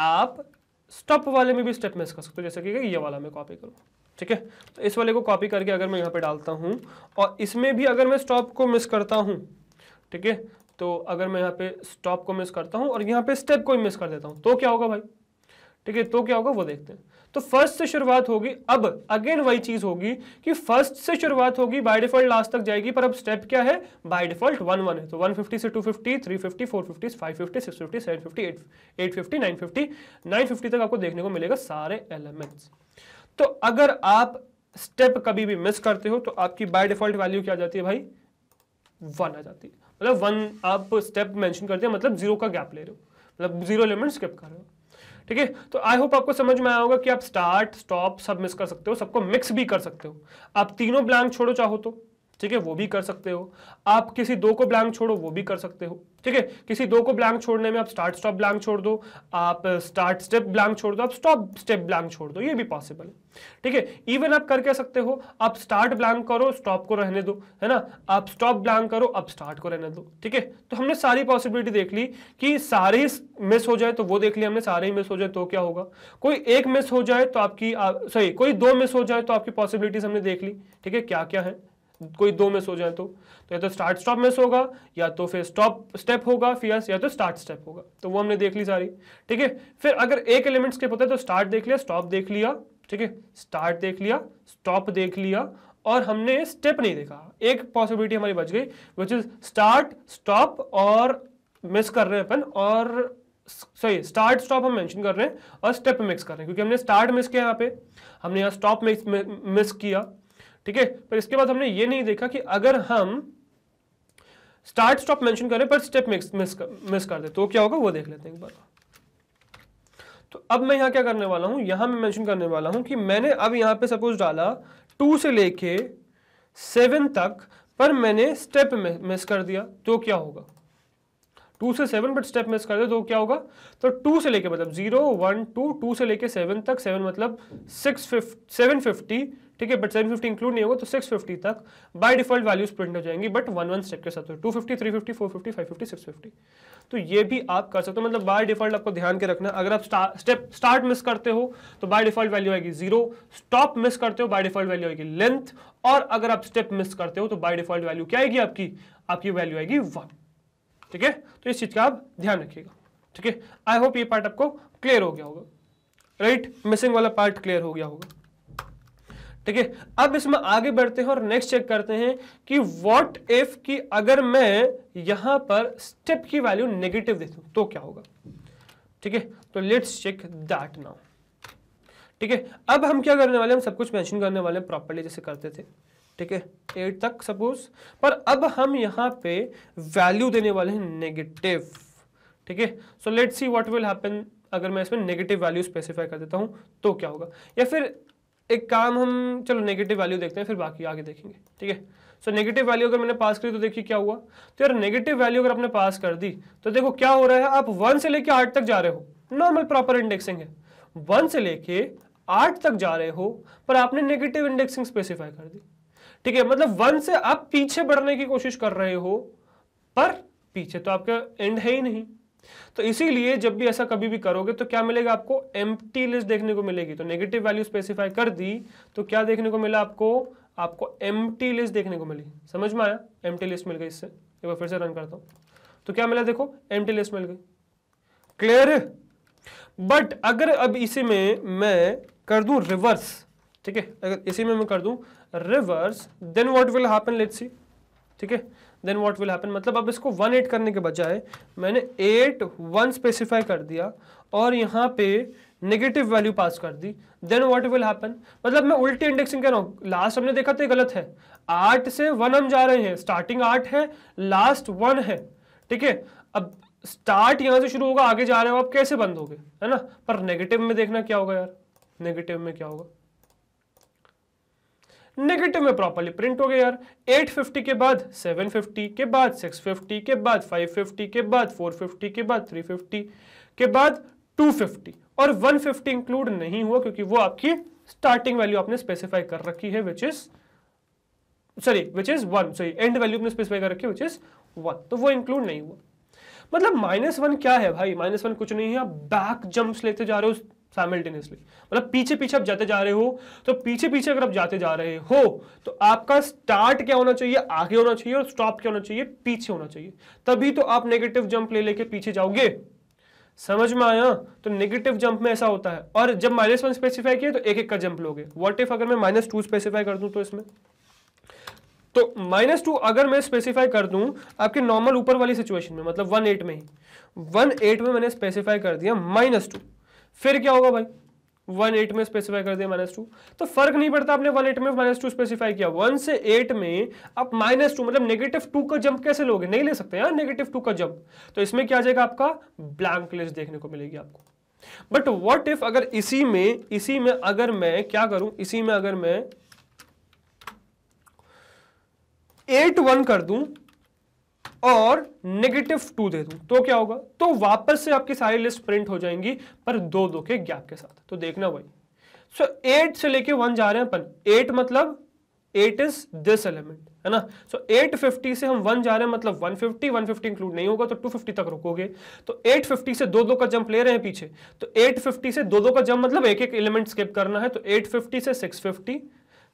आप स्टॉप वाले में भी स्टेप मिस कर सकते हो जैसे कि ये वाला मैं कॉपी करूँ ठीक है तो इस वाले को कॉपी करके अगर मैं यहाँ पे डालता हूँ और इसमें भी अगर मैं स्टॉप को मिस करता हूँ ठीक है तो अगर मैं यहाँ पे स्टॉप को मिस करता हूँ और यहाँ पे स्टेप को मिस कर देता हूँ तो क्या होगा भाई ठीक है तो क्या होगा वो देखते हैं तो फर्स्ट से शुरुआत होगी अब अगेन वही चीज होगी कि फर्स्ट से शुरुआत होगी बाय डिफॉल्ट लास्ट तक जाएगी पर अब स्टेप क्या है बाय डिफॉल्ट वन वन है तो 150 से 250, 350, 450, 550, 650, 750, 850, 950, 950 तक आपको देखने को मिलेगा सारे एलिमेंट्स तो अगर आप स्टेप कभी भी मिस करते हो तो आपकी बाय डिफॉल्ट वैल्यू क्या जाती है भाई वन आ जाती है मतलब वन आप स्टेप मेंशन करते हैं मतलब जीरो का गैप ले रहे हो मतलब जीरो एलिमेंट स्किप कर रहे हो ठीक है तो आई होप आपको समझ में आया होगा कि आप स्टार्ट स्टॉप सब मिस कर सकते हो सबको मिक्स भी कर सकते हो आप तीनों ब्लैंक छोड़ो चाहो तो ठीक है वो भी कर सकते हो आप किसी दो को ब्लैंक छोड़ो वो भी कर सकते हो ठीक है किसी दो को ब्लैंक छोड़ने में आप स्टार्ट स्टॉप ब्लैंक छोड़ दो आप स्टार्ट स्टेप ब्लैंक छोड़ दो आप स्टॉप स्टेप ब्लैंक छोड़ दो ये भी पॉसिबल है ठीक है इवन आप कर सकते हो आप स्टार्ट ब्लैंक करो स्टॉप को रहने दो है ना आप स्टॉप ब्लैंक करो आप स्टार्ट को रहने दो ठीक है तो हमने सारी पॉसिबिलिटी देख ली कि सारे ही मिस हो जाए तो वो देख लिया हमने सारे ही मिस हो जाए तो क्या होगा कोई एक मिस हो जाए तो आपकी सॉरी कोई दो मिस हो जाए तो आपकी पॉसिबिलिटीज हमने देख ली ठीक है क्या क्या है कोई दो मिस हो जाए तो तो या तो स्टार्ट स्टॉप मिस होगा या तो फिर स्टॉप स्टेप होगा फियर्स या तो स्टार्ट स्टेप होगा तो वो हमने देख ली सारी ठीक है फिर अगर एक एलिमेंट स्टेप होता है तो स्टार्ट देख लिया स्टॉप देख लिया ठीक है स्टार्ट देख लिया स्टॉप देख लिया और हमने स्टेप नहीं देखा एक पॉसिबिलिटी हमारी बच गई विच इज स्टार्ट स्टॉप और मिस कर रहे हैं अपन और सही स्टार्ट स्टॉप हम मेंशन कर रहे हैं और स्टेप मिक्स कर रहे हैं क्योंकि हमने स्टार्ट मिस किया यहाँ पे हमने यहाँ स्टॉप मिस किया ठीक है पर इसके बाद हमने ये नहीं देखा कि अगर हम स्टार्ट स्टॉप मेंशन करें पर स्टेप मिस मिस कर, दे तो क्या होगा वो देख लेते हैं एक बार तो अब मैं यहां क्या करने वाला हूं यहां मैं मेंशन करने वाला हूं कि मैंने अब यहां पे सपोज डाला टू से लेके सेवन तक पर मैंने स्टेप मिस कर दिया तो क्या होगा टू से सेवन बट स्टेप मिस कर दे तो क्या होगा तो टू से लेके मतलब जीरो वन टू टू से लेके सेवन तक सेवन मतलब सिक्स सेवन फिफ्टी ठीक है बट सेवन फिफ्टी इंक्लूड नहीं होगा तो सिक्स फिफ्टी तक बाई डिफॉल्ट वैल्यूज प्रिंट हो जाएंगी बट वन वन स्टेप के साथ two fifty three fifty four fifty five fifty six fifty तो ये भी आप कर सकते हो मतलब बाय डिफॉल्ट आपको ध्यान के रखना अगर आप स्टेप स्टार्ट मिस करते हो तो बाय डिफॉल्ट वैल्यू आएगी जीरो स्टॉप मिस करते हो बाय डिफॉल्ट वैल्यू आएगी लेंथ और अगर आप स्टेप मिस करते हो तो बाय डिफॉल्ट वैल्यू क्या आएगी आपकी आपकी वैल्यू आएगी वन ठीक है तो इस चीज का आप ध्यान रखिएगा ठीक है आई होप ये पार्ट आपको क्लियर हो गया होगा राइट मिसिंग वाला पार्ट क्लियर हो गया होगा ठीक है अब इसमें आगे बढ़ते हैं और नेक्स्ट चेक करते हैं कि वॉट इफ की अगर मैं यहां पर स्टेप की वैल्यू नेगेटिव देता हूं तो क्या होगा ठीक है तो लेट्स चेक दैट नाउ ठीक है अब हम क्या करने वाले हम सब कुछ मेंशन करने वाले हैं प्रॉपरली जैसे करते थे ठीक है एट तक सपोज पर अब हम यहां पे वैल्यू देने वाले हैं नेगेटिव ठीक है so let's see what will happen अगर मैं इसमें नेगेटिव वैल्यू स्पेसिफाई कर देता हूं तो क्या होगा या फिर एक काम हम चलो नेगेटिव वैल्यू देखते हैं फिर बाकी आगे देखेंगे ठीक है सो नेगेटिव वैल्यू अगर मैंने पास करी तो देखिए क्या हुआ तो यार नेगेटिव वैल्यू अगर आपने पास कर दी तो देखो क्या हो रहा है आप वन से लेके आठ तक जा रहे हो नॉर्मल प्रॉपर इंडेक्सिंग है वन से लेके आठ तक जा रहे हो पर आपने नेगेटिव इंडेक्सिंग स्पेसिफाई कर दी ठीक है मतलब वन से आप पीछे बढ़ने की कोशिश कर रहे हो पर पीछे तो आपका एंड है ही नहीं तो इसीलिए जब भी ऐसा कभी भी करोगे तो क्या मिलेगा आपको एम्प्टी लिस्ट देखने को मिलेगी तो नेगेटिव वैल्यू स्पेसिफाई कर दी तो क्या देखने को मिला आपको आपको एम्प्टी लिस्ट देखने को मिली समझ में आया एम्प्टी लिस्ट मिल गई इससे एक बार फिर से रन करता हूं तो क्या मिला देखो एम्प्टी लिस्ट मिल गई क्लियर बट अगर अब इसी में मैं कर दू रिवर्स ठीक है अगर इसी में मैं कर दू reverse then what will happen let's see ठीक है देन वॉट विल हैपन मतलब अब इसको वन एट करने के बजाय मैंने एट वन स्पेसिफाई कर दिया और यहाँ पे नेगेटिव वैल्यू पास कर दी देन वॉट विल हैपन मतलब मैं उल्टी इंडेक्सिंग कर रहा हूँ लास्ट हमने देखा तो गलत है आठ से वन हम जा रहे हैं स्टार्टिंग आठ है लास्ट वन है ठीक है अब स्टार्ट यहाँ से शुरू होगा आगे जा रहे हो आप कैसे बंद हो है ना पर नेगेटिव में देखना क्या होगा यार नेगेटिव में क्या होगा नेगेटिव में प्रॉपरली प्रिंट हो गया यार 850 के बाद 750 के बाद 650 के बाद 550 के बाद 450 के बाद 350 के बाद 250 और 150 इंक्लूड नहीं हुआ क्योंकि वो आपकी स्टार्टिंग वैल्यू आपने स्पेसिफाई कर रखी है which is sorry which is one sorry end value आपने स्पेसिफाई कर रखी है विच इज वन तो वो इंक्लूड नहीं हुआ मतलब माइनस वन क्या है भाई माइनस वन कुछ नहीं है आप बैक जंप्स लेते जा रहे हो साइमल्टेनियसली मतलब पीछे पीछे आप जाते जा रहे हो तो पीछे पीछे अगर आप जाते जा रहे हो तो आपका स्टार्ट क्या होना चाहिए आगे होना चाहिए और स्टॉप क्या होना चाहिए पीछे होना चाहिए तभी तो आप नेगेटिव जंप ले लेके पीछे जाओगे समझ में आया तो नेगेटिव जंप में ऐसा होता है और जब माइनस वन स्पेसिफाई किया तो एक एक का जंप लोगे वॉट इफ अगर मैं माइनस टू स्पेसिफाई कर दूं तो इसमें तो माइनस टू अगर मैं स्पेसिफाई कर दूं आपके नॉर्मल ऊपर वाली सिचुएशन में मतलब वन एट में ही वन एट में मैंने स्पेसिफाई कर दिया माइनस टू फिर क्या होगा भाई वन एट में स्पेसिफाई कर दिया माइनस टू तो फर्क नहीं पड़ता आपने वन एट में माइनस टू स्पेसिफाई किया वन से एट में आप माइनस टू मतलब नेगेटिव टू का जंप कैसे लोगे नहीं ले सकते यार नेगेटिव टू का जंप तो इसमें क्या आ जाएगा आपका ब्लैंक लिस्ट देखने को मिलेगी आपको बट वॉट इफ अगर इसी में इसी में अगर मैं क्या करूं इसी में अगर मैं एट वन कर दूं और नेगेटिव टू दे दूं तो क्या होगा तो वापस से आपकी सारी लिस्ट प्रिंट हो जाएंगी पर दो दो के गैप के साथ तो देखना वही सो एट से लेके वन जा रहे हैं अपन एट मतलब एट इज दिस एलिमेंट है ना सो एट फिफ्टी से हम वन जा रहे हैं मतलब one fifty one fifty include नहीं होगा तो टू फिफ्टी तक रुकोगे तो एट फिफ्टी से दो दो का जंप ले रहे हैं पीछे तो एट फिफ्टी से दो दो का जंप मतलब एक एक एलिमेंट स्किप करना है तो एट फिफ्टी से सिक्स फिफ्टी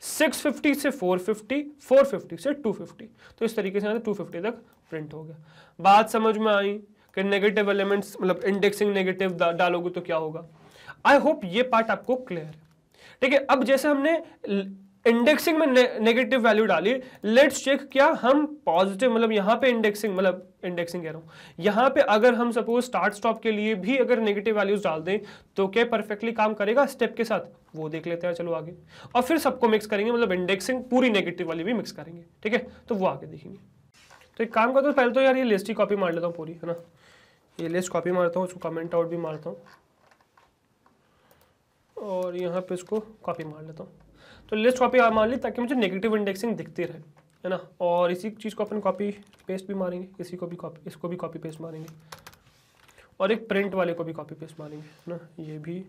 650 से 450, 450 से 250 तो इस तरीके से यहाँ से 250 तक प्रिंट हो गया बात समझ में आई कि नेगेटिव एलिमेंट्स मतलब इंडेक्सिंग नेगेटिव डालोगे तो क्या होगा आई होप ये पार्ट आपको क्लियर है ठीक है अब जैसे हमने इंडेक्सिंग में नेगेटिव वैल्यू डाली लेट्स चेक क्या हम पॉजिटिव मतलब यहां पे इंडेक्सिंग मतलब इंडेक्सिंग कह रहा हूं यहां पे अगर हम सपोज स्टार्ट स्टॉप के लिए भी अगर नेगेटिव वैल्यूज डाल दें तो क्या परफेक्टली काम करेगा स्टेप के साथ वो देख लेते हैं चलो आगे और फिर सबको मिक्स करेंगे मतलब इंडेक्सिंग पूरी नेगेटिव वाली भी मिक्स करेंगे ठीक है तो वो आगे देखेंगे तो एक काम करता हूँ पहले तो यार ये लिस्ट ही कॉपी मार लेता हूँ पूरी है ना ये लिस्ट कॉपी मारता हूँ उसको कमेंट आउट भी मारता हूँ और यहाँ पे इसको कॉपी मार लेता हूँ तो लिस्ट कॉपी मान ली ताकि मुझे नेगेटिव इंडेक्सिंग दिखती रहे है ना और इसी चीज़ को अपन कॉपी पेस्ट भी मारेंगे इसी को भी कॉपी इसको भी कॉपी पेस्ट मारेंगे और एक प्रिंट वाले को भी कॉपी पेस्ट मारेंगे है ना ये भी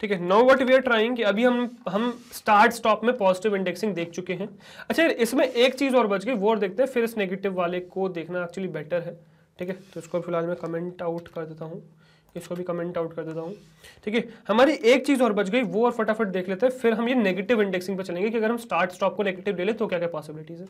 ठीक है now what we are trying कि अभी हम हम स्टार्ट स्टॉप में पॉजिटिव इंडेक्सिंग देख चुके हैं अच्छा इसमें एक चीज़ और बच गई वो और देखते हैं फिर इस नेगेटिव वाले को देखना एक्चुअली बेटर है ठीक है तो इसको फिलहाल मैं कमेंट आउट कर देता हूँ इसको भी कमेंट आउट कर देता हूँ ठीक है हमारी एक चीज़ और बच गई वो और फटाफट देख लेते हैं फिर हम ये नेगेटिव इंडेक्सिंग पर चलेंगे कि अगर हम स्टार्ट स्टॉप को नेगेटिव ले लें तो क्या क्या पॉसिबिलिटीज़ है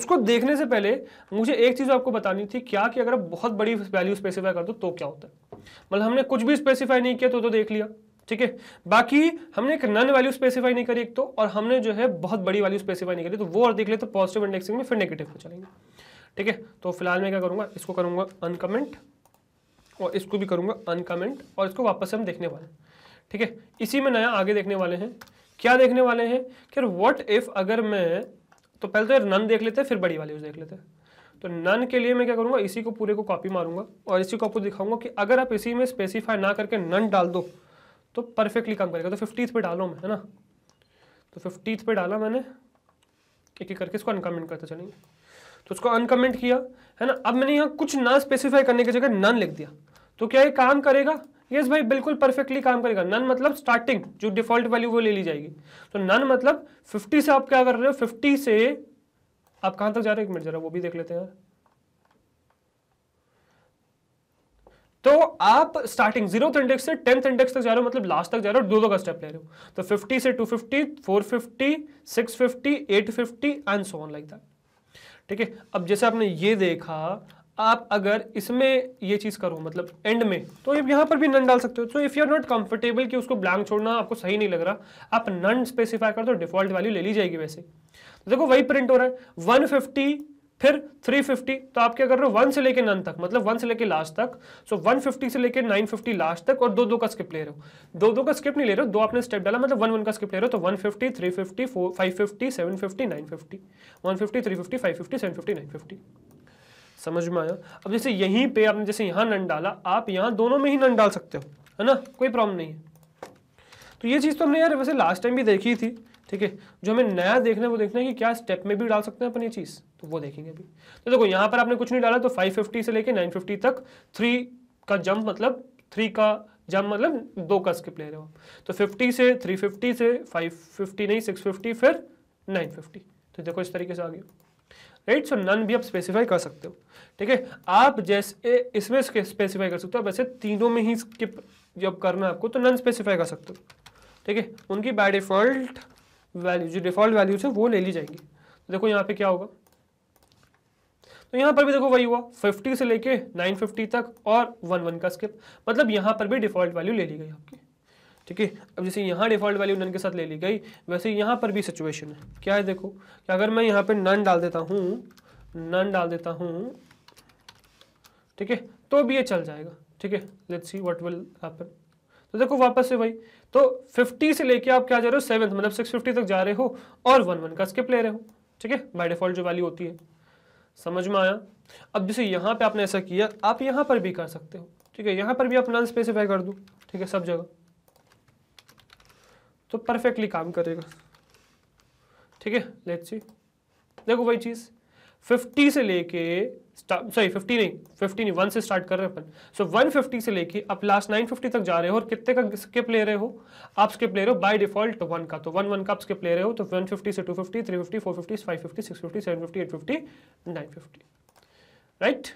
उसको देखने से पहले मुझे एक चीज़ आपको बतानी थी क्या कि अगर आप बहुत बड़ी वैल्यू स्पेसिफाई कर दो तो क्या होता है मतलब हमने कुछ भी स्पेसिफाई नहीं किया तो, तो देख लिया ठीक है बाकी हमने एक नन वैल्यू स्पेसिफाई नहीं करी एक तो और हमने जो है बहुत बड़ी वैल्यू स्पेसिफाई नहीं करी तो वो और देख ले तो पॉजिटिव इंडेक्सिंग में फिर नेगेटिव पर चलेंगे ठीक है तो फिलहाल मैं क्या करूंगा इसको करूंगा अनकमेंट और इसको भी करूँगा अनकमेंट और इसको वापस से हम देखने वाले हैं ठीक है इसी में नया आगे देखने वाले हैं क्या देखने वाले हैं कि वॉट इफ़ अगर मैं तो पहले तो नन देख लेते हैं फिर बड़ी वाली देख लेते हैं तो नन के लिए मैं क्या करूँगा इसी को पूरे को कॉपी मारूंगा और इसी को आपको दिखाऊंगा कि अगर आप इसी में स्पेसिफाई ना करके नन डाल दो तो परफेक्टली काम करेगा तो फिफ्टीथ पे डालो मैं है ना तो फिफ्टीथ पे डाला मैंने एक एक करके इसको अनकमेंट करते चलेंगे तो उसको अनकमेंट किया है ना अब मैंने यहाँ कुछ ना स्पेसिफाई करने की जगह नन लिख दिया तो क्या ये काम करेगा यस भाई बिल्कुल परफेक्टली काम करेगा नन मतलब स्टार्टिंग जो डिफॉल्ट वैल्यू वो ले ली जाएगी तो नन मतलब 50 से आप क्या कर रहे हो 50 से आप कहां तक जा रहे हो एक मिनट जरा वो भी देख लेते हैं यार तो आप स्टार्टिंग जीरो इंडेक्स से टेंथ इंडेक्स तक जा रहे हो मतलब लास्ट तक जा रहे हो दो दो का स्टेप ले रहे हो तो 50 से 250, 450, 650, 850 and so on like that ठीक है अब जैसे आपने ये देखा आप अगर इसमें ये चीज़ करो मतलब एंड में तो आप यहां पर भी नन डाल सकते हो तो if you are not comfortable कि उसको ब्लैंक छोड़ना आपको सही नहीं लग रहा आप नन स्पेसिफाई कर दो डिफॉल्ट वैल्यू ले ली जाएगी वैसे तो देखो वही प्रिंट हो रहा है फिर 350 तो आप क्या कर रहे हो वन से लेके नन तक मतलब वन से लेके लास्ट तक सो so 150 से लेके 950 लास्ट तक और दो दो का स्किप ले रहे हो दो दो का स्किप नहीं ले रहे हो दो आपने स्टेप डाला मतलब वन वन का स्किप ले रहे हो तो 150 350 three fifty five fifty seven fifty nine fifty समझ में आया अब जैसे यहीं पे आपने जैसे यहाँ नन डाला आप यहाँ दोनों में ही नन डाल सकते हो है ना कोई प्रॉब्लम नहीं है तो ये चीज़ तो हमने यार वैसे लास्ट टाइम भी देखी थी ठीक है जो हमें नया देखना है वो देखना है कि क्या स्टेप में भी डाल सकते हैं अपन ये चीज़ तो वो देखेंगे अभी तो देखो यहां पर आपने कुछ नहीं डाला तो 550 से लेके 950 तक थ्री का जंप मतलब थ्री का जंप मतलब दो का स्किप ले रहे हो तो 50 से 350 से 550 नहीं 650 फिर 950 तो देखो इस तरीके से आ गया राइट सो नन भी आप स्पेसिफाई कर सकते हो ठीक है आप जैसे इसमें स्पेसिफाई कर सकते हो वैसे तीनों में ही स्किप जब करना है आपको तो नन स्पेसिफाई कर सकते हो ठीक है उनकी बाय डिफॉल्ट वैल्यू जो डिफॉल्ट वैल्यू है वो ले ली जाएंगी तो देखो यहाँ पे क्या होगा तो यहाँ पर भी देखो वही हुआ 50 से लेके 950 तक और 11 का स्किप मतलब यहाँ पर भी डिफॉल्ट वैल्यू ले ली गई आपकी ठीक है अब जैसे यहाँ डिफॉल्ट वैल्यू नन के साथ ले ली गई वैसे यहाँ पर भी सिचुएशन है क्या है देखो कि अगर मैं यहाँ पर नन डाल देता हूँ नन डाल देता हूँ ठीक है तो भी ये चल जाएगा ठीक है let's see what will happen तो देखो वापस से भाई तो 50 से लेके आप क्या जा रहे हो सेवन मतलब 650 तक जा रहे हो और वन वन का स्किप ले रहे हो ठीक है बाय डिफॉल्ट जो वैल्यू होती है समझ में आया अब जैसे यहाँ पे आपने ऐसा किया आप यहाँ पर भी कर सकते हो ठीक है यहाँ पर भी आप नॉन स्पेसिफाई कर दो ठीक है सब जगह तो परफेक्टली काम करेगा ठीक है लेट्स सी देखो वही चीज़ 50 से लेके सॉरी फिफ्टी नहीं फिफ्टी नहीं वन से स्टार्ट कर रहे हैं अपन सो वन फिफ्टी से लेके आप लास्ट नाइन फिफ्टी तक जा रहे हो और कितने का स्किप ले रहे हो आप स्किप ले रहे हो बाय डिफॉल्ट वन का तो वन वन का आप स्किप ले रहे हो तो वन फिफ्टी से two fifty three fifty four fifty five fifty six fifty seven fifty eight fifty nine fifty right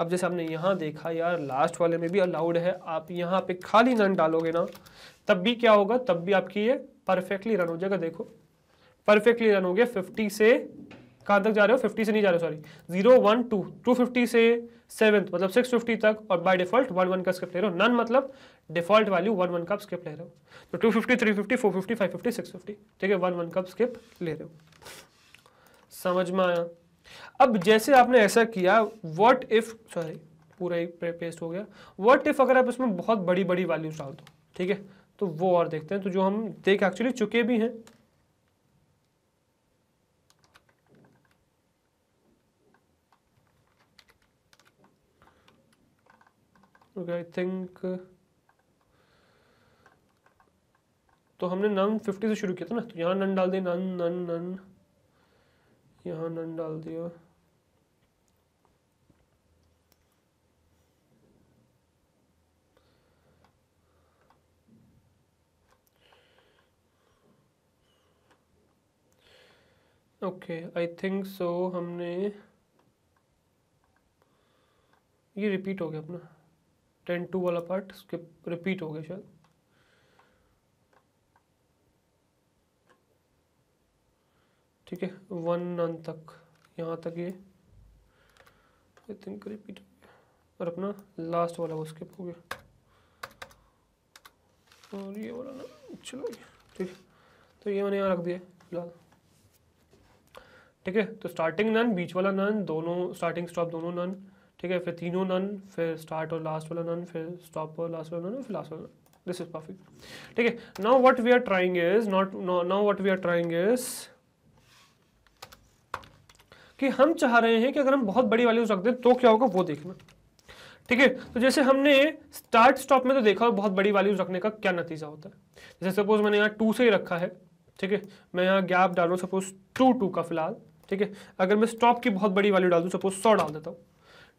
अब जैसे हमने यहाँ देखा यार लास्ट वाले में भी अलाउड है आप यहाँ पे खाली नन डालोगे ना तब भी क्या होगा तब भी आपकी ये परफेक्टली रन हो जाएगा देखो परफेक्टली रन हो गया फिफ्टी से कहाँ तक जा रहे हो फिफ्टी से नहीं जा रहे हो sorry zero one two two fifty से सेवन मतलब सिक्स फिफ्टी तक और बाय डिफॉल्ट वन वन का स्क्रिप्ट ले रहे हो नन मतलब डिफॉल्ट वैल्यू वन वन का स्किप ले रहे हो तो two fifty three fifty four fifty five fifty six fifty ठीक है वन वन का स्किप ले रहे हो समझ में आया अब जैसे आपने ऐसा किया वॉट इफ सॉरी पूरा ही पेस्ट हो गया वॉट इफ अगर आप इसमें बहुत बड़ी बड़ी वैल्यूज डाल दो ठीक है तो वो और देखते हैं तो जो हम देख एक्चुअली चुके भी हैं okay, I think uh, तो हमने नन फिफ्टी से शुरू किया था ना तो यहाँ नन डाल दिया नन नन नन यहाँ नन डाल दिया ओके आई थिंक सो हमने ये रिपीट हो गया अपना टेन टू वाला पार्ट उसके रिपीट हो गया शायद ठीक है वन नन तक यहाँ तक ये आई थिंक रिपीट और अपना लास्ट वाला वो स्किप हो गया और ये वाला ना चलो ठीक है तो ये मैंने यहाँ रख दिया फिलहाल ठीक है तो स्टार्टिंग नन बीच वाला नन दोनों स्टार्टिंग स्टॉप दोनों नन ठीक है फिर तीनों नन फिर स्टार्ट और लास्ट वाला नन फिर स्टॉप और लास्ट वाला नन फिर लास्ट वाला दिस इज परफेक्ट ठीक है now what we are trying is not now what we are trying is कि हम चाह रहे हैं कि अगर हम बहुत बड़ी वैल्यूज रख दें तो क्या होगा वो देखना ठीक है तो जैसे हमने स्टार्ट स्टॉप में तो देखा बहुत बड़ी वैल्यूज रखने का क्या नतीजा होता है जैसे सपोज मैंने यहाँ टू से ही रखा है ठीक है मैं यहाँ गैप डालू सपोज टू टू का फिलहाल ठीक है अगर मैं स्टॉप की बहुत बड़ी वैल्यू डाल दूँ सपोज सौ डाल देता हूँ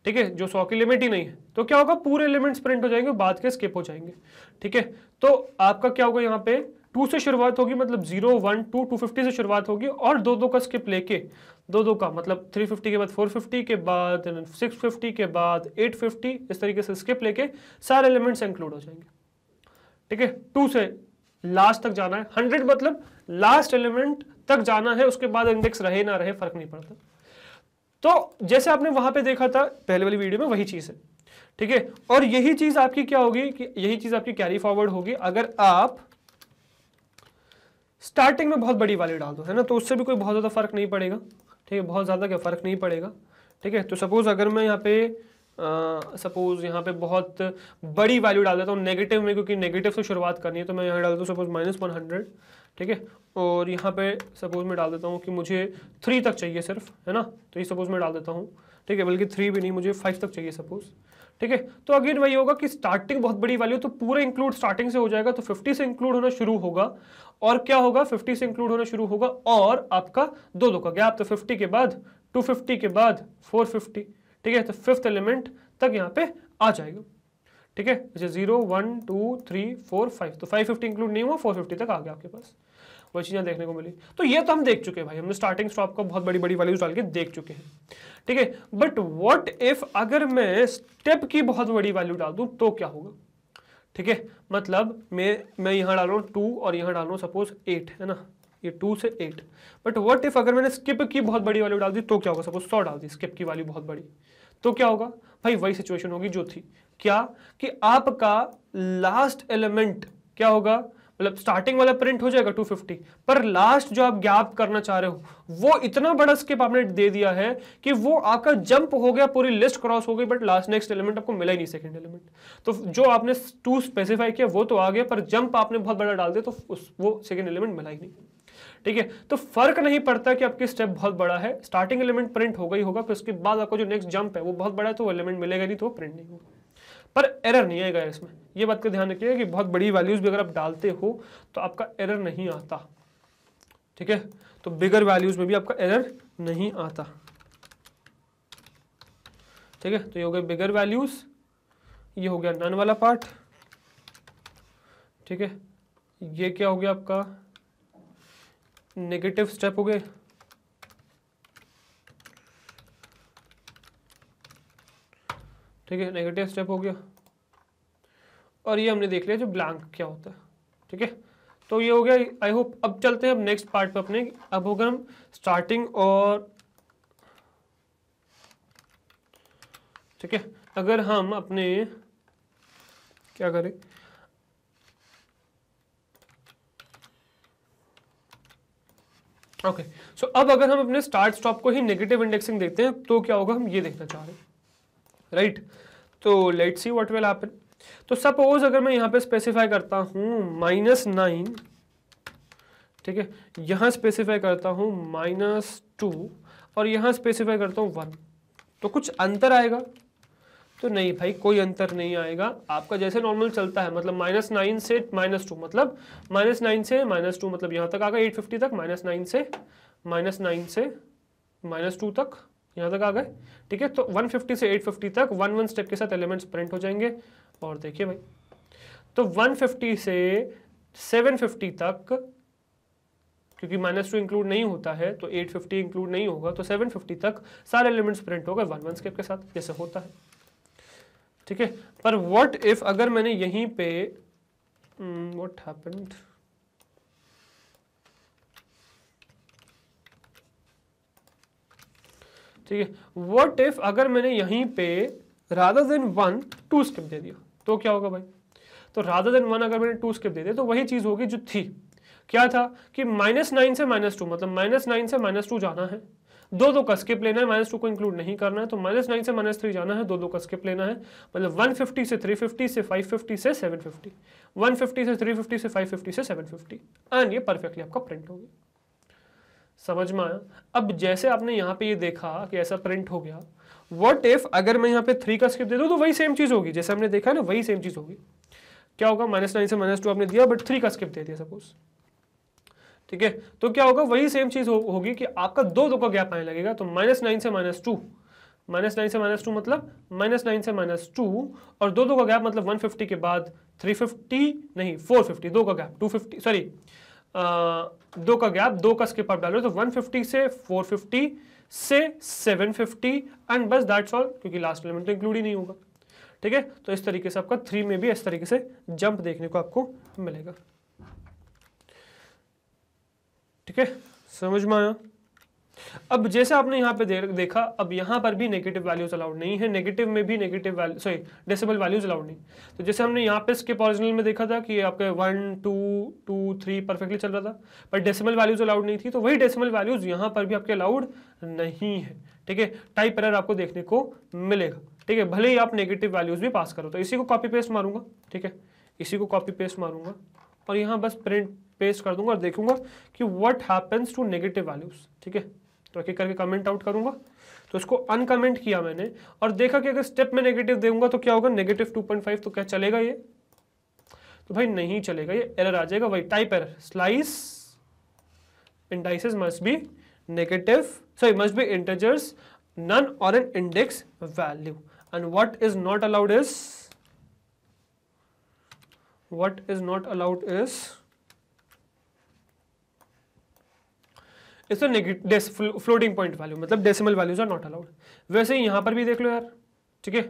ठीक है जो सौ की लिमिट ही नहीं है तो क्या होगा पूरे एलिमेंट्स प्रिंट हो जाएंगे बाद के स्किप हो जाएंगे ठीक है तो आपका क्या होगा यहाँ पे टू से शुरुआत होगी मतलब zero one two two fifty से शुरुआत होगी और दो दो का स्किप लेके दो दो का मतलब थ्री फिफ्टी के बाद फोर फिफ्टी के बाद सिक्स फिफ्टी के बाद एट फिफ्टी इस तरीके से स्किप लेके सारे एलिमेंट्स इंक्लूड हो जाएंगे ठीक है टू से लास्ट तक जाना है हंड्रेड मतलब लास्ट एलिमेंट तक जाना है उसके बाद इंडेक्स रहे ना रहे फर्क नहीं पड़ता तो जैसे आपने वहां पे देखा था पहले वाली वीडियो में वही चीज है ठीक है और यही चीज आपकी क्या होगी कि यही चीज आपकी कैरी फॉरवर्ड होगी अगर आप स्टार्टिंग में बहुत बड़ी वाली डाल दो है ना तो उससे भी कोई बहुत ज़्यादा फर्क नहीं पड़ेगा ठीक है बहुत ज़्यादा क्या फ़र्क नहीं पड़ेगा ठीक है तो सपोज़ अगर मैं यहाँ पे सपोज़ यहाँ पे बहुत बड़ी वैल्यू डाल देता हूँ नेगेटिव में क्योंकि नेगेटिव से शुरुआत करनी है तो मैं यहाँ डाल दूँ सपोज माइनस वन हंड्रेड ठीक है और यहाँ पे सपोज मैं डाल देता हूँ कि मुझे थ्री तक चाहिए सिर्फ है ना तो ये सपोज मैं डाल देता हूँ ठीक है बल्कि थ्री भी नहीं मुझे फाइव तक चाहिए सपोज ठीक है तो अगेन वही होगा कि स्टार्टिंग बहुत बड़ी वाली हो तो पूरा इंक्लूड स्टार्टिंग से हो जाएगा तो फिफ्टी से इंक्लूड होना शुरू होगा और क्या होगा फिफ्टी से इंक्लूड होना शुरू होगा और आपका दो दो का गैप तो फिफ्टी के बाद फिफ्टी के बाद फिफ्टी ठीक है तो फिफ्थ एलिमेंट तक यहाँ पे आ जाएगा ठीक है जैसे zero one two three four five तो फाइव फिफ्टी इंक्लूड नहीं हुआ फोर फिफ्टी तक आ गया आपके पास वही चीज़ें देखने को मिली तो ये तो हम देख चुके हैं भाई हमने स्टार्टिंग स्टॉप को बहुत बड़ी बड़ी वैल्यूज डाल के देख चुके हैं ठीक है बट वॉट इफ अगर मैं स्टेप की बहुत बड़ी वैल्यू डाल दूँ तो क्या होगा ठीक है मतलब मैं मैं यहाँ डाल रहा हूँ टू और यहाँ डाल रहा हूँ सपोज एट है ना ये टू से एट बट वट इफ अगर मैंने स्किप की बहुत बड़ी वैल्यू डाल दी तो क्या होगा सपोज सौ डाल दी स्किप की वैल्यू बहुत बड़ी तो क्या होगा भाई वही सिचुएशन होगी जो थी क्या कि आपका लास्ट एलिमेंट क्या होगा मतलब स्टार्टिंग वाला प्रिंट हो जाएगा 250 पर लास्ट जो आप गैप करना चाह रहे हो वो इतना बड़ा स्किप आपने दे दिया है कि वो आपका जंप हो गया पूरी लिस्ट क्रॉस हो गई बट लास्ट नेक्स्ट एलिमेंट आपको मिला ही नहीं सेकंड एलिमेंट तो जो आपने टू स्पेसिफाई किया वो तो आ गया पर जंप आपने बहुत बड़ा डाल दिया तो उस वो सेकेंड एलिमेंट मिला ही नहीं ठीक है तो फर्क नहीं पड़ता कि आपकी स्टेप बहुत बड़ा है स्टार्टिंग एलिमेंट प्रिंट होगा ही होगा फिर उसके बाद आपको जो नेक्स्ट जंप है वो बहुत बड़ा है तो एलिमेंट मिलेगा नहीं तो प्रिंट नहीं होगा पर एरर नहीं आएगा इसमें ये बात का ध्यान रखिएगा कि बहुत बड़ी वैल्यूज भी अगर आप डालते हो तो आपका एरर नहीं आता ठीक है तो बिगर वैल्यूज में भी आपका एरर नहीं आता ठीक है तो ये हो गया बिगर वैल्यूज ये हो गया नन वाला पार्ट ठीक है ये क्या हो गया आपका नेगेटिव स्टेप हो गए ठीक है नेगेटिव स्टेप हो गया और ये हमने देख लिया जो ब्लैंक क्या होता है ठीक है तो ये हो गया आई होप अब चलते हैं अब नेक्स्ट पार्ट पे अपने अब होगा हम स्टार्टिंग और ठीक है अगर हम अपने क्या करें ओके okay. सो so, अब अगर हम अपने स्टार्ट स्टॉप को ही नेगेटिव इंडेक्सिंग देखते हैं तो क्या होगा हम ये देखना चाह रहे हैं राइट right? तो let's see what will happen तो सपोज अगर मैं यहां पे स्पेसिफाई करता हूं माइनस नाइन ठीक है यहां स्पेसिफाई करता हूं माइनस टू और यहां स्पेसिफाई करता हूं वन तो कुछ अंतर आएगा तो नहीं भाई कोई अंतर नहीं आएगा आपका जैसे नॉर्मल चलता है मतलब माइनस नाइन से माइनस टू मतलब माइनस नाइन से माइनस टू मतलब यहां तक आ गए एट फिफ्टी तक माइनस नाइन से माइनस नाइन से माइनस टू तक यहां तक आ गए ठीक है तो वन फिफ्टी से एट फिफ्टी तक वन वन स्टेप के साथ एलिमेंट्स प्रिंट हो जाएंगे और देखिए भाई तो 150 से 750 तक क्योंकि माइनस टू इंक्लूड नहीं होता है तो 850 इंक्लूड नहीं होगा तो 750 तक सारे एलिमेंट्स प्रिंट हो गए वन वन स्केप के साथ जैसे होता है ठीक है पर व्हाट इफ अगर मैंने यहीं पे व्हाट hmm, हैपेंड ठीक है व्हाट इफ अगर मैंने यहीं पे rather than one two step दे दिया तो क्या होगा भाई तो राधा देन वन अगर मैंने टू स्किप दे दे तो वही चीज़ होगी जो थी क्या था कि माइनस नाइन से माइनस टू मतलब माइनस नाइन से माइनस टू जाना है दो दो का स्किप लेना है माइनस टू को इंक्लूड नहीं करना है तो माइनस नाइन से माइनस थ्री जाना है दो दो का स्किप लेना है मतलब वन फिफ्टी से थ्री फिफ्टी से फाइव फिफ्टी से सेवन फिफ्टी वन फिफ्टी से थ्री फिफ्टी से फाइव फिफ्टी से सेवन फिफ्टी एंड ये परफेक्टली आपका प्रिंट हो गया समझ में आया अब जैसे आपने यहाँ पे ये देखा कि ऐसा प्रिंट हो गया वट इफ अगर मैं यहाँ पे थ्री का स्क्रिप्ट दे दूँ तो वही सेम चीज़ होगी जैसे हमने देखा ना वही सेम चीज़ होगी क्या होगा माइनस नाइन से माइनस टू आपने दिया बट थ्री का स्किप दे दिया सपोज ठीक है तो क्या होगा वही सेम चीज़ होगी हो, कि आपका दो दो का गैप आने लगेगा तो माइनस नाइन से माइनस टू माइनस नाइन से माइनस टू मतलब माइनस नाइन से माइनस टू और दो दो का गैप मतलब वन फिफ्टी के बाद थ्री फिफ्टी नहीं फोर फिफ्टी दो का गैप टू फिफ्टी सॉरी दो का गैप दो का स्किप आप डाल रहे हो तो वन फिफ्टी से फोर फिफ्टी से 750 एंड बस दैट्स ऑल क्योंकि लास्ट एलिमेंट तो इंक्लूड ही नहीं होगा ठीक है तो इस तरीके से आपका थ्री में भी इस तरीके से जंप देखने को आपको मिलेगा ठीक है समझ में आया अब जैसे आपने यहाँ पे देखा अब यहाँ पर भी नेगेटिव वैल्यूज अलाउड नहीं है नेगेटिव में भी negative value sorry decimal values allowed नहीं तो जैसे हमने यहाँ पे स्किप ऑरिजिनल में देखा था कि आपके one two two three perfectly चल रहा था पर डेसिमल वैल्यूज अलाउड नहीं थी तो वही डेसिमल वैल्यूज यहाँ पर भी आपके अलाउड नहीं है ठीक है टाइप एरर आपको देखने को मिलेगा ठीक है भले ही आप नेगेटिव वैल्यूज भी पास करो तो इसी को कॉपी पेस्ट मारूंगा ठीक है इसी को कॉपी पेस्ट मारूंगा और यहाँ बस प्रिंट पेस्ट कर दूंगा और देखूंगा कि what happens to negative values ठीक है तो एक करके कमेंट आउट करूंगा तो इसको अनकमेंट किया मैंने और देखा कि अगर स्टेप में नेगेटिव देगा तो क्या होगा नेगेटिव टू पॉइंट फाइव तो क्या चलेगा ये तो भाई नहीं चलेगा ये एरर आ जाएगा भाई type error slice indices must be negative sorry must be integers none or an index value and what is not allowed is what is not allowed is it's floating point value मतलब decimal values are not allowed वैसे ही यहाँ पर भी देख लो यार ठीक है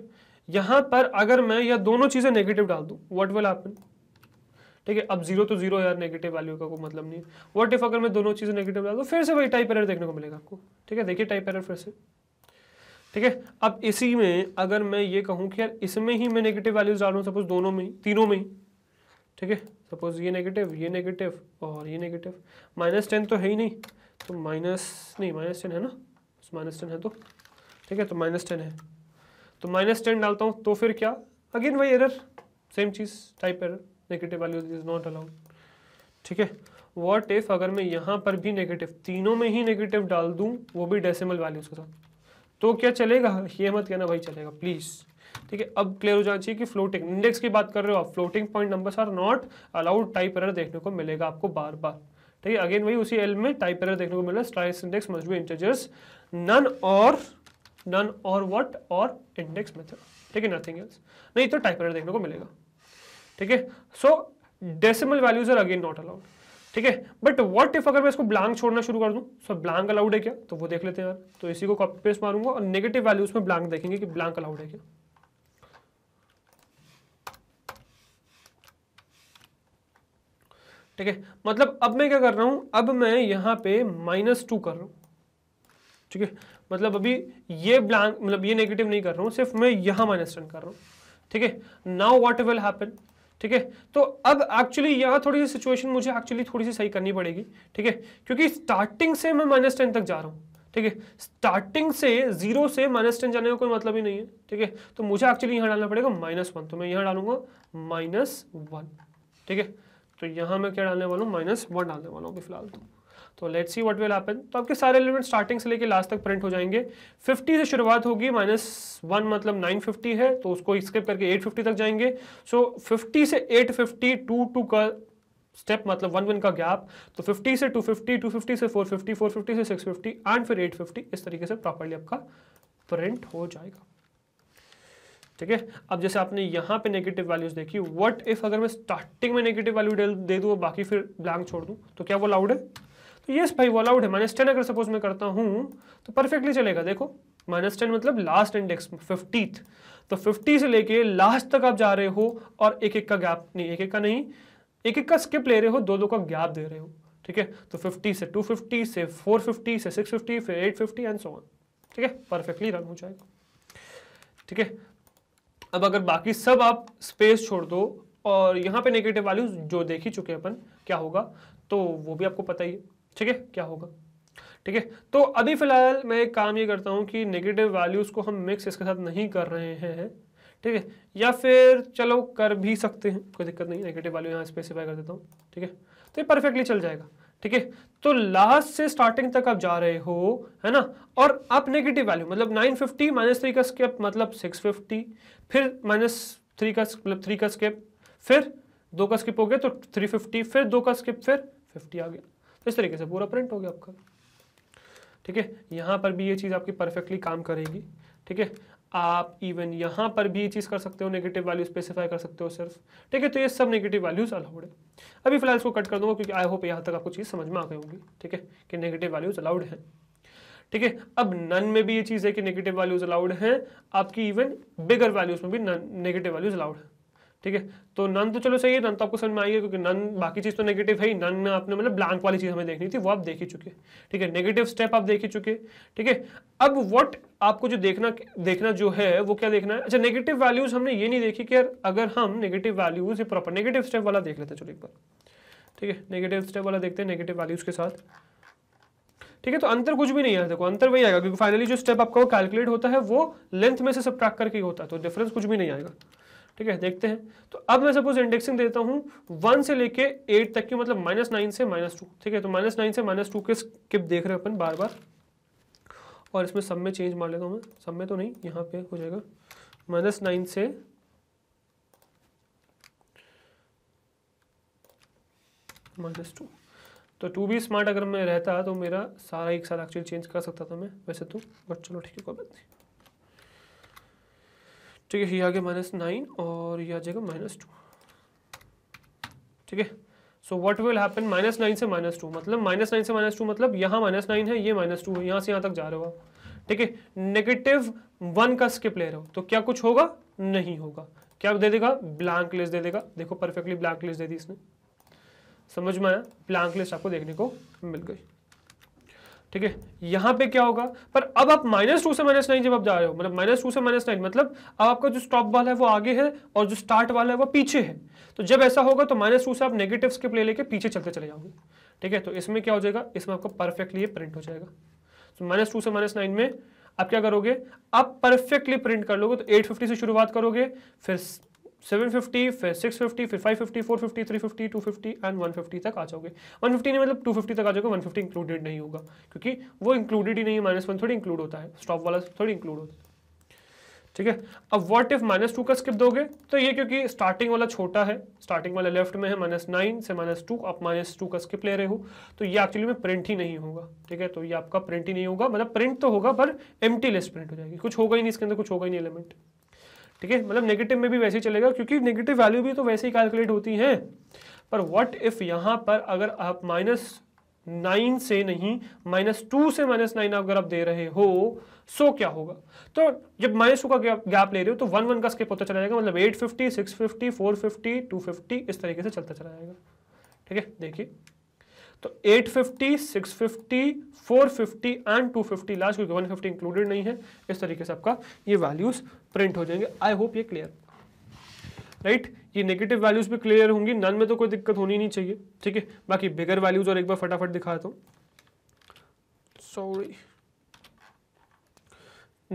यहाँ पर अगर मैं यह दोनों चीज़ें नेगेटिव डाल दूँ वट विल हैपन ठीक है अब जीरो तो जीरो यार नेगेटिव वैल्यू का कोई मतलब नहीं है वट इफ अगर मैं दोनों चीज़ें नेगेटिव डाल दूँ फिर से वही टाइप एरर देखने को मिलेगा आपको ठीक है देखिए टाइप एरर फिर से ठीक है अब इसी में अगर मैं ये कहूँ कि यार इसमें ही मैं नेगेटिव वैल्यूज डाल रहा हूँ सपोज दोनों में तीनों में ठीक है सपोज ये नेगेटिव ये नेगेटिव और ये नेगेटिव माइनस टेन तो है ही नहीं तो माइनस नहीं माइनस टेन है ना माइनस तो टेन है तो ठीक है तो माइनस टेन है तो माइनस टेन डालता हूँ तो फिर क्या अगेन वही एरर सेम चीज़ type error negative value is not allowed ठीक है वॉट इफ अगर मैं यहाँ पर भी नेगेटिव तीनों में ही नेगेटिव डाल दूँ वो भी डेसिमल वैल्यूज के साथ तो क्या चलेगा ये मत कहना भाई चलेगा प्लीज़ ठीक है अब क्लियर हो जाना चाहिए कि फ्लोटिंग इंडेक्स की बात कर रहे हो आप floating point numbers are not allowed type error देखने को मिलेगा आपको बार बार ठीक है अगेन वही उसी एल में टाइप एरर देखने को मिला slice index must be integers none or none or what or index method ठीक है नथिंग एल्स नहीं तो टाइप एरर देखने को मिलेगा ठीक है so decimal values are again not allowed ठीक है बट वॉट इफ अगर मैं इसको ब्लैंक छोड़ना शुरू कर दूं सो ब्लैंक अलाउड है क्या तो वो देख लेते हैं यार तो इसी को कॉपी पेस्ट मारूंगा और नेगेटिव वैल्यूज में ब्लैंक देखेंगे कि ब्लैंक अलाउड है क्या ठीक है मतलब अब मैं क्या कर रहा हूं अब मैं यहाँ पे माइनस टू कर रहा हूँ ठीक है मतलब अभी ये ब्लैंक मतलब ये नेगेटिव नहीं कर रहा हूँ सिर्फ मैं यहाँ माइनस टेन कर रहा हूँ ठीक है नाउ वॉट विल हैपन ठीक है तो अब एक्चुअली यह थोड़ी सी सिचुएशन मुझे एक्चुअली थोड़ी सी सही करनी पड़ेगी ठीक है क्योंकि स्टार्टिंग से मैं माइनस टेन तक जा रहा हूँ ठीक है स्टार्टिंग से जीरो से माइनस टेन जाने का कोई मतलब ही नहीं है ठीक है तो मुझे एक्चुअली यहाँ डालना पड़ेगा माइनस वन तो मैं यहाँ डालूंगा माइनस वन ठीक है तो यहाँ मैं क्या डालने वाला हूँ माइनस वन डालने वाला हूँ फिलहाल तो तो let's see what will happen तो आपके सारे एलिमेंट स्टार्टिंग से लेके लास्ट तक प्रिंट हो जाएंगे 50 से शुरुआत होगी माइनस वन मतलब 950 है तो उसको स्किप करके 850 तक जाएंगे सो so, 50 से 850 टू टू का स्टेप मतलब वन वन का गैप तो 50 से 250 250 से 450 450 से 650 एंड फिर 850 इस तरीके से प्रॉपरली आपका प्रिंट हो जाएगा ठीक है अब जैसे आपने यहाँ पे नेगेटिव वैल्यूज देखी व्हाट इफ अगर मैं स्टार्टिंग में नेगेटिव वैल्यू दे दूँ बाकी फिर ब्लैंक छोड़ दूँ तो क्या वो अलाउड है तो ये भाई वो अलाउड है माइनस टेन अगर सपोज मैं करता हूँ तो परफेक्टली चलेगा देखो माइनस टेन मतलब लास्ट इंडेक्स फिफ्टी तो फिफ्टी से लेके लास्ट तक आप जा रहे हो और एक एक का गैप नहीं एक एक का नहीं एक एक का स्किप ले रहे हो दो दो का गैप दे रहे हो ठीक है तो फिफ्टी से फिफ्टी से फिफ्टी से 650 फिर फिफ्टी एंड सो ऑन ठीक है परफेक्टली रन हो जाएगा ठीक है अब अगर बाकी सब आप स्पेस छोड़ दो और यहाँ पे नेगेटिव वैल्यूज जो देख ही चुके अपन क्या होगा तो वो भी आपको पता ही है ठीक है क्या होगा ठीक है तो अभी फिलहाल मैं एक काम ये करता हूँ कि नेगेटिव वैल्यूज़ को हम मिक्स इसके साथ नहीं कर रहे हैं ठीक है या फिर चलो कर भी सकते हैं कोई दिक्कत नहीं नेगेटिव वैल्यू यहाँ स्पेसिफाई कर देता हूँ ठीक है तो ये परफेक्टली चल जाएगा ठीक है तो लास्ट से स्टार्टिंग तक आप जा रहे हो है ना और आप नेगेटिव वैल्यू मतलब 950 फिफ्टी माइनस थ्री का स्केप मतलब 650 फिर माइनस थ्री का मतलब थ्री का स्केप फिर दो का स्किप हो गया तो 350 फिर दो का स्किप फिर 50 आ गया तो इस तरीके से पूरा प्रिंट हो गया आपका ठीक है यहाँ पर भी ये चीज़ आपकी परफेक्टली काम करेगी ठीक है आप इवन यहाँ पर भी ये चीज़ कर सकते हो नेगेटिव वैल्यू स्पेसिफाई कर सकते हो सिर्फ ठीक है तो ये सब नेगेटिव वैल्यूज अलाउड है अभी फिलहाल इसको कट कर दूंगा क्योंकि आई होप यहाँ तक आपको चीज़ समझ में आ गई होगी ठीक है कि नेगेटिव वैल्यूज अलाउड है ठीक है अब नन में भी ये चीज़ है कि नेगेटिव वैल्यूज अलाउड है आपकी इवन बिगर वैल्यूज में भी नेगेटिव वैल्यूज अलाउड है ठीक है तो नन तो चलो सही है नन तो आपको समझ में आएगा क्योंकि नन बाकी चीज़ तो नेगेटिव है ही नन में आपने मतलब ब्लैंक वाली चीज़ हमें देखनी थी वो आप देख ही चुके ठीक है नेगेटिव स्टेप आप देख ही चुके ठीक है अब वट आपको जो देखना देखना जो है वो क्या देखना है अच्छा नेगेटिव वैल्यूज हमने ये नहीं देखी कि यार अगर हम नेगेटिव वैल्यूज या प्रॉपर नेगेटिव स्टेप वाला देख लेते चलो एक बार ठीक है नेगेटिव स्टेप वाला देखते हैं नेगेटिव वैल्यूज के साथ ठीक है तो अंतर कुछ भी नहीं है देखो अंतर वही आएगा क्योंकि फाइनली जो स्टेप आपका वो कैलकुलेट होता है वो लेंथ में से सब करके ही होता है तो डिफरेंस कुछ भी नहीं आएगा ठीक है देखते हैं तो अब मैं सपोज इंडेक्सिंग देता हूँ वन से लेके एट तक की मतलब माइनस नाइन से माइनस टू ठीक है तो माइनस नाइन से माइनस टू के स्किप देख रहे हैं अपन बार बार और इसमें सब में चेंज मार लेता हूँ मैं सब में तो नहीं यहाँ पे हो जाएगा माइनस नाइन से माइनस टू तो टू भी स्मार्ट अगर मैं रहता तो मेरा सारा एक साथ एक्चुअली चेंज कर सकता था मैं वैसे तो बट चलो ठीक है कोई बात नहीं ठीक है ये आ गया माइनस नाइन और ये आ जाएगा माइनस टू ठीक है so what will happen minus nine से माइनस टू मतलब माइनस नाइन से माइनस टू मतलब यहाँ माइनस नाइन है ये माइनस टू है यहाँ से यहाँ तक जा रहे हो ठीक है नेगेटिव वन का स्किप ले रहे हो तो क्या कुछ होगा नहीं होगा क्या दे देगा ब्लैंक लिस्ट दे देगा देखो परफेक्टली ब्लैंक लिस्ट दे दी इसने समझ में आया ब्लैंक लिस्ट आपको देखने को मिल गई ठीक है यहां पे क्या होगा पर अब आप माइनस टू से माइनस नाइन जब आप जा रहे हो मतलब माइनस टू से माइनस नाइन मतलब अब आपका जो स्टॉप वाला है वो आगे है और जो स्टार्ट वाला है वो पीछे है तो जब ऐसा होगा तो माइनस टू से आप नेगेटिव स्किप ले लेके पीछे चलते चले जाओगे ठीक है तो इसमें क्या हो जाएगा इसमें आपका परफेक्टली ये प्रिंट हो जाएगा तो माइनस टू से माइनस नाइन में आप क्या करोगे आप परफेक्टली प्रिंट कर लोगे तो एट फिफ्टी से शुरुआत करोगे फिर सेवन फिफ्टी फिर सिक्स फिफ्टी फिर five fifty four fifty three fifty two fifty and one fifty तक आ जाओगे वन फिफ्टी नहीं मतलब टू फिफ्टी तक आ जाओगे वन फिफ्टी इंक्लूडेड नहीं होगा क्योंकि वो इंक्लूडेड ही नहीं है माइनस वन थोड़ी इंक्लूड होता है स्टॉप वाला थोड़ी इंक्लूड होता है ठीक है अब वॉट इफ माइनस टू का स्किप दोगे तो ये क्योंकि स्टार्टिंग वाला छोटा है स्टार्टिंग वाला लेफ्ट में है माइनस नाइन से माइनस टू आप माइनस टू का स्किप ले रहे हो तो ये एक्चुअली में प्रिंट ही नहीं होगा ठीक है तो ये आपका प्रिंट ही नहीं होगा मतलब प्रिंट तो होगा पर एम्प्टी लिस्ट प्रिंट हो जाएगी कुछ होगा ही नहीं इसके अंदर कुछ होगा ही नहीं एलिमेंट ठीक है मतलब नेगेटिव में भी वैसे ही चलेगा क्योंकि नेगेटिव वैल्यू भी तो वैसे ही कैलकुलेट होती है पर व्हाट इफ़ यहाँ पर अगर आप माइनस नाइन से नहीं माइनस टू से माइनस नाइन अगर आप दे रहे हो सो क्या होगा तो जब माइनस टू का गैप ले रहे हो तो वन वन का स्केप होता चला जाएगा मतलब eight fifty six fifty four fifty two fifty इस तरीके से चलता चला जाएगा ठीक है देखिए तो 850, 650, 450 एंड 250 फिफ्टी लास्ट क्योंकि 150 इंक्लूडेड नहीं है इस तरीके से आपका ये वैल्यूज प्रिंट हो जाएंगे आई होप ये क्लियर राइट right? ये नेगेटिव वैल्यूज भी क्लियर होंगी नन में तो कोई दिक्कत होनी नहीं चाहिए ठीक है बाकी बिगर वैल्यूज और एक बार फटाफट दिखाता हूँ सॉरी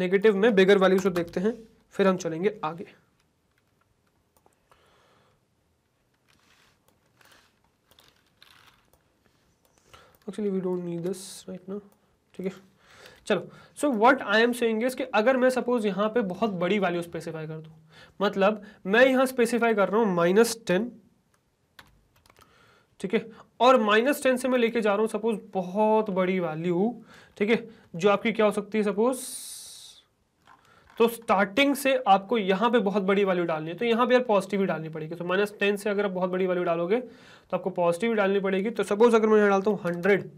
नेगेटिव में बिगर वैल्यूज को देखते हैं फिर हम चलेंगे आगे actually we don't need this right ना ठीक है चलो so what I am saying is कि अगर मैं सपोज यहाँ पे बहुत बड़ी वैल्यू स्पेसिफाई कर दूँ मतलब मैं यहाँ स्पेसिफाई कर रहा हूँ माइनस टेन ठीक है और माइनस टेन से मैं लेके जा रहा हूँ सपोज बहुत बड़ी वैल्यू ठीक है जो आपकी क्या हो सकती है सपोज तो स्टार्टिंग से आपको यहाँ पे बहुत बड़ी वैल्यू डालनी है तो यहाँ पे यार पॉजिटिव ही डालनी पड़ेगी तो माइनस टेन से अगर आप बहुत बड़ी वैल्यू डालोगे तो आपको पॉजिटिव ही डालनी पड़ेगी तो सपोज अगर मैं यहाँ डालता हूँ हंड्रेड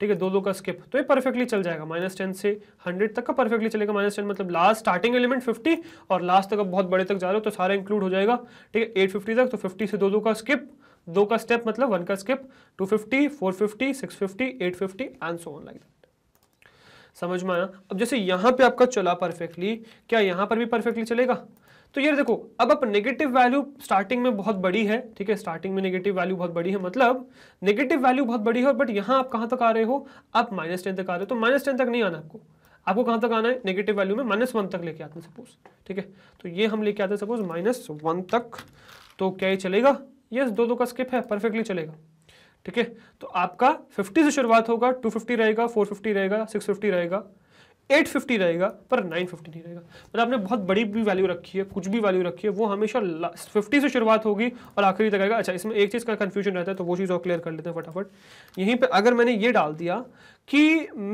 ठीक है दो दो का स्किप तो ये परफेक्टली चल जाएगा माइनस टेन से हंड्रेड तक का परफेक्टली चलेगा माइनस टेन मतलब लास्ट स्टार्टिंग एलिमेंट फिफ्टी और लास्ट तक आप बहुत बड़े तक जा रहे हो तो सारा इंक्लूड हो जाएगा ठीक है एट फिफ्टी तक तो फिफ्टी से दो दो का स्किप दो का स्टेप मतलब वन का skip two fifty four fifty six fifty eight fifty and so on like that समझ में आया अब जैसे यहां पे आपका चला परफेक्टली क्या यहां पर भी परफेक्टली चलेगा तो ये देखो अब आप नेगेटिव वैल्यू स्टार्टिंग में बहुत बड़ी है ठीक है स्टार्टिंग में नेगेटिव वैल्यू बहुत बड़ी है मतलब नेगेटिव वैल्यू बहुत बड़ी है बट यहां आप कहां तक आ रहे हो आप माइनस टेन तक आ रहे हो तो माइनस टेन तक नहीं आना आपको आपको कहां तक आना है नेगेटिव वैल्यू में माइनस वन तक लेके आते हैं सपोज ठीक है तो ये हम लेके आते हैं सपोज माइनस वन तक तो क्या ये चलेगा यस दो दो का स्किप है परफेक्टली चलेगा ठीक है तो आपका 50 से शुरुआत होगा 250 रहेगा 450 रहेगा 650 रहेगा 850 रहेगा पर 950 नहीं रहेगा मतलब आपने बहुत बड़ी भी वैल्यू रखी है कुछ भी वैल्यू रखी है वो हमेशा 50 से शुरुआत होगी और आखिरी तक आएगा अच्छा इसमें एक चीज़ का कंफ्यूजन रहता है तो वो चीज़ और क्लियर कर लेते हैं फटाफट यहीं पर अगर मैंने ये डाल दिया कि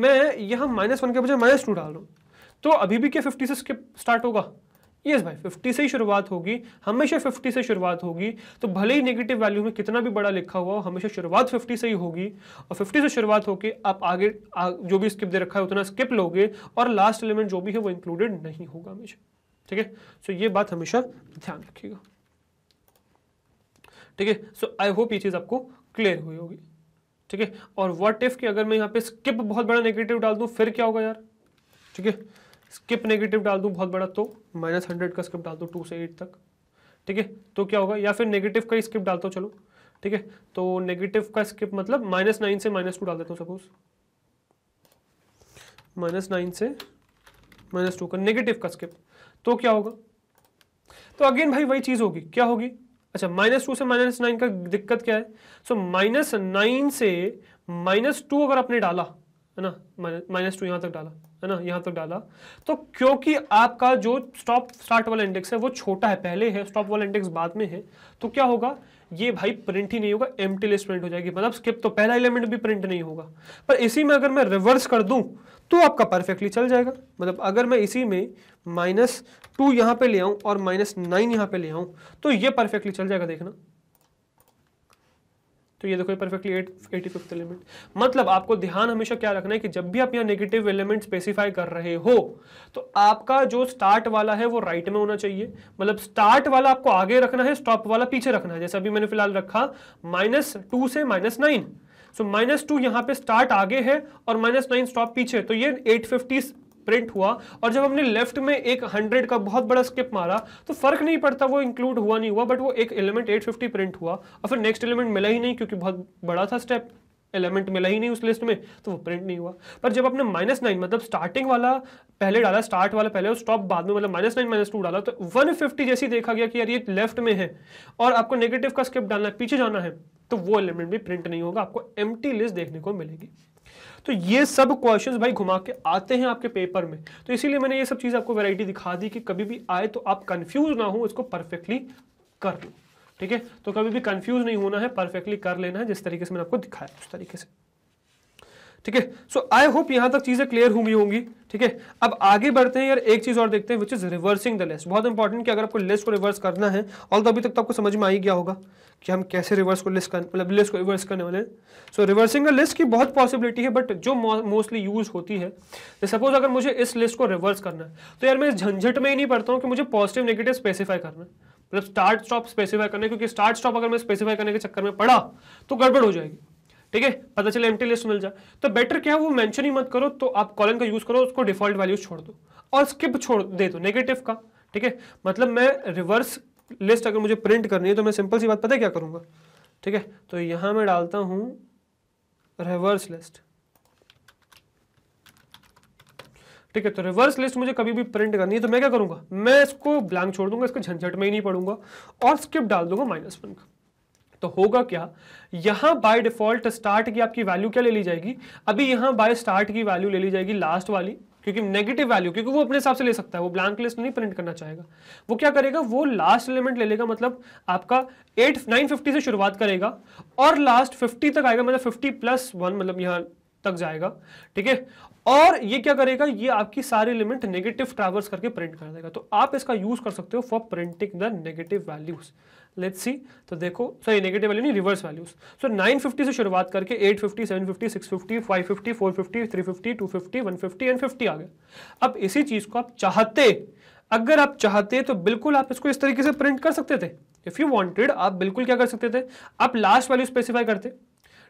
मैं यहाँ माइनस वन के बजाय माइनस टू डाल रहा हूँ तो अभी भी क्या फिफ्टी से स्टार्ट होगा यस भाई 50 से ही शुरुआत होगी हमेशा 50 से शुरुआत होगी तो भले ही नेगेटिव वैल्यू में कितना भी बड़ा लिखा हुआ हो हमेशा शुरुआत 50 से ही होगी और 50 से शुरुआत होकर आप आगे आ, जो भी स्किप दे रखा है उतना स्किप लोगे और लास्ट एलिमेंट जो भी है वो इंक्लूडेड नहीं होगा हमेशा ठीक है सो ये बात हमेशा ध्यान रखिएगा ठीक है सो आई होप ये चीज़ आपको क्लियर हुई होगी ठीक है और वॉट इफ कि अगर मैं यहाँ पे स्किप बहुत बड़ा नेगेटिव डाल दूँ फिर क्या होगा यार ठीक है स्किप नेगेटिव डाल दूं बहुत बड़ा तो माइनस हंड्रेड का स्किप डाल दूँ टू से एट तक ठीक है तो क्या होगा या फिर नेगेटिव का ही स्किप डालता हूँ चलो ठीक है तो नेगेटिव का स्किप मतलब माइनस नाइन से माइनस टू डाल देता हूँ सपोज माइनस नाइन से माइनस टू का नेगेटिव का स्किप तो क्या होगा तो अगेन भाई वही चीज़ होगी क्या होगी अच्छा माइनस टू से माइनस नाइन का दिक्कत क्या है सो माइनस नाइन से माइनस टू अगर आपने डाला है ना माइनस टू यहां तक डाला है ना यहाँ तक तो डाला तो क्योंकि आपका जो स्टॉप स्टार्ट वाला इंडेक्स है वो छोटा है पहले है स्टॉप वाला इंडेक्स बाद में है तो क्या होगा ये भाई प्रिंट ही नहीं होगा एम लिस्ट प्रिंट हो जाएगी मतलब स्किप तो पहला एलिमेंट भी प्रिंट नहीं होगा पर इसी में अगर मैं रिवर्स कर दूं तो आपका परफेक्टली चल जाएगा मतलब अगर मैं इसी में माइनस टू यहां पे ले आऊं और माइनस नाइन यहां पे ले आऊं तो ये परफेक्टली चल जाएगा देखना तो ये देखो ये perfectly eight eighty fifth element मतलब आपको ध्यान हमेशा क्या रखना है कि जब भी आप यहाँ नेगेटिव एलिमेंट स्पेसिफाई कर रहे हो तो आपका जो स्टार्ट वाला है वो राइट right में होना चाहिए मतलब स्टार्ट वाला आपको आगे रखना है स्टॉप वाला पीछे रखना है जैसे अभी मैंने फिलहाल रखा माइनस टू से minus nine so minus two यहाँ पे स्टार्ट आगे है और माइनस नाइन स्टॉप पीछे तो ये एट फिफ्टी प्रिंट हुआ और जब हमने लेफ्ट में एक हंड्रेड का बहुत बड़ा स्किप मारा तो फर्क नहीं पड़ता वो इंक्लूड हुआ नहीं हुआ बट वो एक एलिमेंट एट फिफ्टी प्रिंट हुआ और फिर नेक्स्ट एलिमेंट मिला ही नहीं क्योंकि बहुत बड़ा था स्टेप एलिमेंट मिला ही नहीं उस लिस्ट में तो वो प्रिंट नहीं हुआ पर जब आपने माइनस नाइन मतलब स्टार्टिंग वाला पहले डाला स्टार्ट वाला पहले और स्टॉप बाद में मतलब माइनस नाइन माइनस टू डाला तो वन फिफ्टी जैसी देखा गया कि यार ये लेफ्ट में है और आपको नेगेटिव का स्किप डालना है पीछे जाना है तो वो एलिमेंट भी प्रिंट नहीं होगा आपको एम लिस्ट देखने को मिलेगी तो ये सब क्वेश्चन भाई घुमा के आते हैं आपके पेपर में तो इसीलिए मैंने ये सब चीज़ आपको वेराइटी दिखा दी कि कभी भी आए तो आप कन्फ्यूज ना हो इसको परफेक्टली कर लो ठीक है तो कभी भी कन्फ्यूज नहीं होना है परफेक्टली कर लेना है जिस तरीके से मैंने आपको दिखाया उस तरीके से ठीक है सो आई होप यहां तक चीजें क्लियर हुई होंगी ठीक है अब आगे बढ़ते हैं यार एक चीज और देखते हैं which is reversing the list बहुत इंपॉर्टेंट कि अगर आपको लिस्ट को रिवर्स करना है और तो अभी तक तो आपको समझ में आ ही गया होगा कि हम कैसे रिवर्स को लिस्ट करने मतलब लिस्ट को रिवर्स करने वाले हैं सो रिवर्सिंग द लिस्ट की बहुत पॉसिबिलिटी है बट जो मोस्टली यूज होती है तो सपोज अगर मुझे इस लिस्ट को रिवर्स करना है तो यार मैं इस झंझट में ही नहीं पड़ता हूँ कि मुझे पॉजिटिव नेगेटिव स्पेसिफाई करना मतलब स्टार्ट स्टॉप स्पेसिफाई करना है क्योंकि स्टार्ट स्टॉप अगर मैं स्पेसिफाई करने के चक्कर में पड़ा तो गड़बड़ हो जाएगी ठीक है पता चले एम्प्टी लिस्ट मिल जाए तो बेटर क्या है वो मेंशन ही मत करो तो आप कॉलन का यूज करो उसको डिफॉल्ट वैल्यूज छोड़ दो और स्किप छोड़ दे दो नेगेटिव का ठीक है मतलब मैं रिवर्स लिस्ट अगर मुझे प्रिंट करनी है तो मैं सिंपल सी बात पता है क्या करूंगा ठीक है तो यहां मैं डालता हूं रिवर्स लिस्ट ठीक है तो रिवर्स लिस्ट मुझे कभी भी प्रिंट करनी है तो मैं क्या करूंगा मैं इसको ब्लैंक छोड़ दूंगा इसको झंझट में ही नहीं पढ़ूंगा और स्किप डाल दूंगा माइनस वन का तो होगा क्या यहां बाय डिफॉल्ट स्टार्ट की आपकी वैल्यू क्या ले ली जाएगी अभी यहां बाय स्टार्ट की वैल्यू ले ली जाएगी लास्ट वाली क्योंकि नेगेटिव वैल्यू क्योंकि वो अपने हिसाब से ले सकता है वो ब्लैंक लिस्ट नहीं प्रिंट करना चाहेगा वो क्या करेगा वो लास्ट एलिमेंट ले लेगा मतलब आपका एट नाइन फिफ्टी से शुरुआत करेगा और लास्ट फिफ्टी तक आएगा मतलब फिफ्टी प्लस वन मतलब यहां तक जाएगा ठीक है और ये क्या करेगा ये आपकी सारी एलिमेंट नेगेटिव ट्रावर्स करके प्रिंट कर देगा तो आप इसका यूज कर सकते हो for printing the negative values let's see तो देखो सॉरी नेगेटिव वैल्यू नहीं रिवर्स वैल्यूज सो 950 से शुरुआत करके 850 750 650 550 450 350 250 150 एंड 50 आ गए अब इसी चीज़ को आप चाहते अगर आप चाहते तो बिल्कुल आप इसको इस तरीके से प्रिंट कर सकते थे इफ़ यू वॉन्टेड आप बिल्कुल क्या कर सकते थे आप लास्ट वैल्यू स्पेसिफाई करते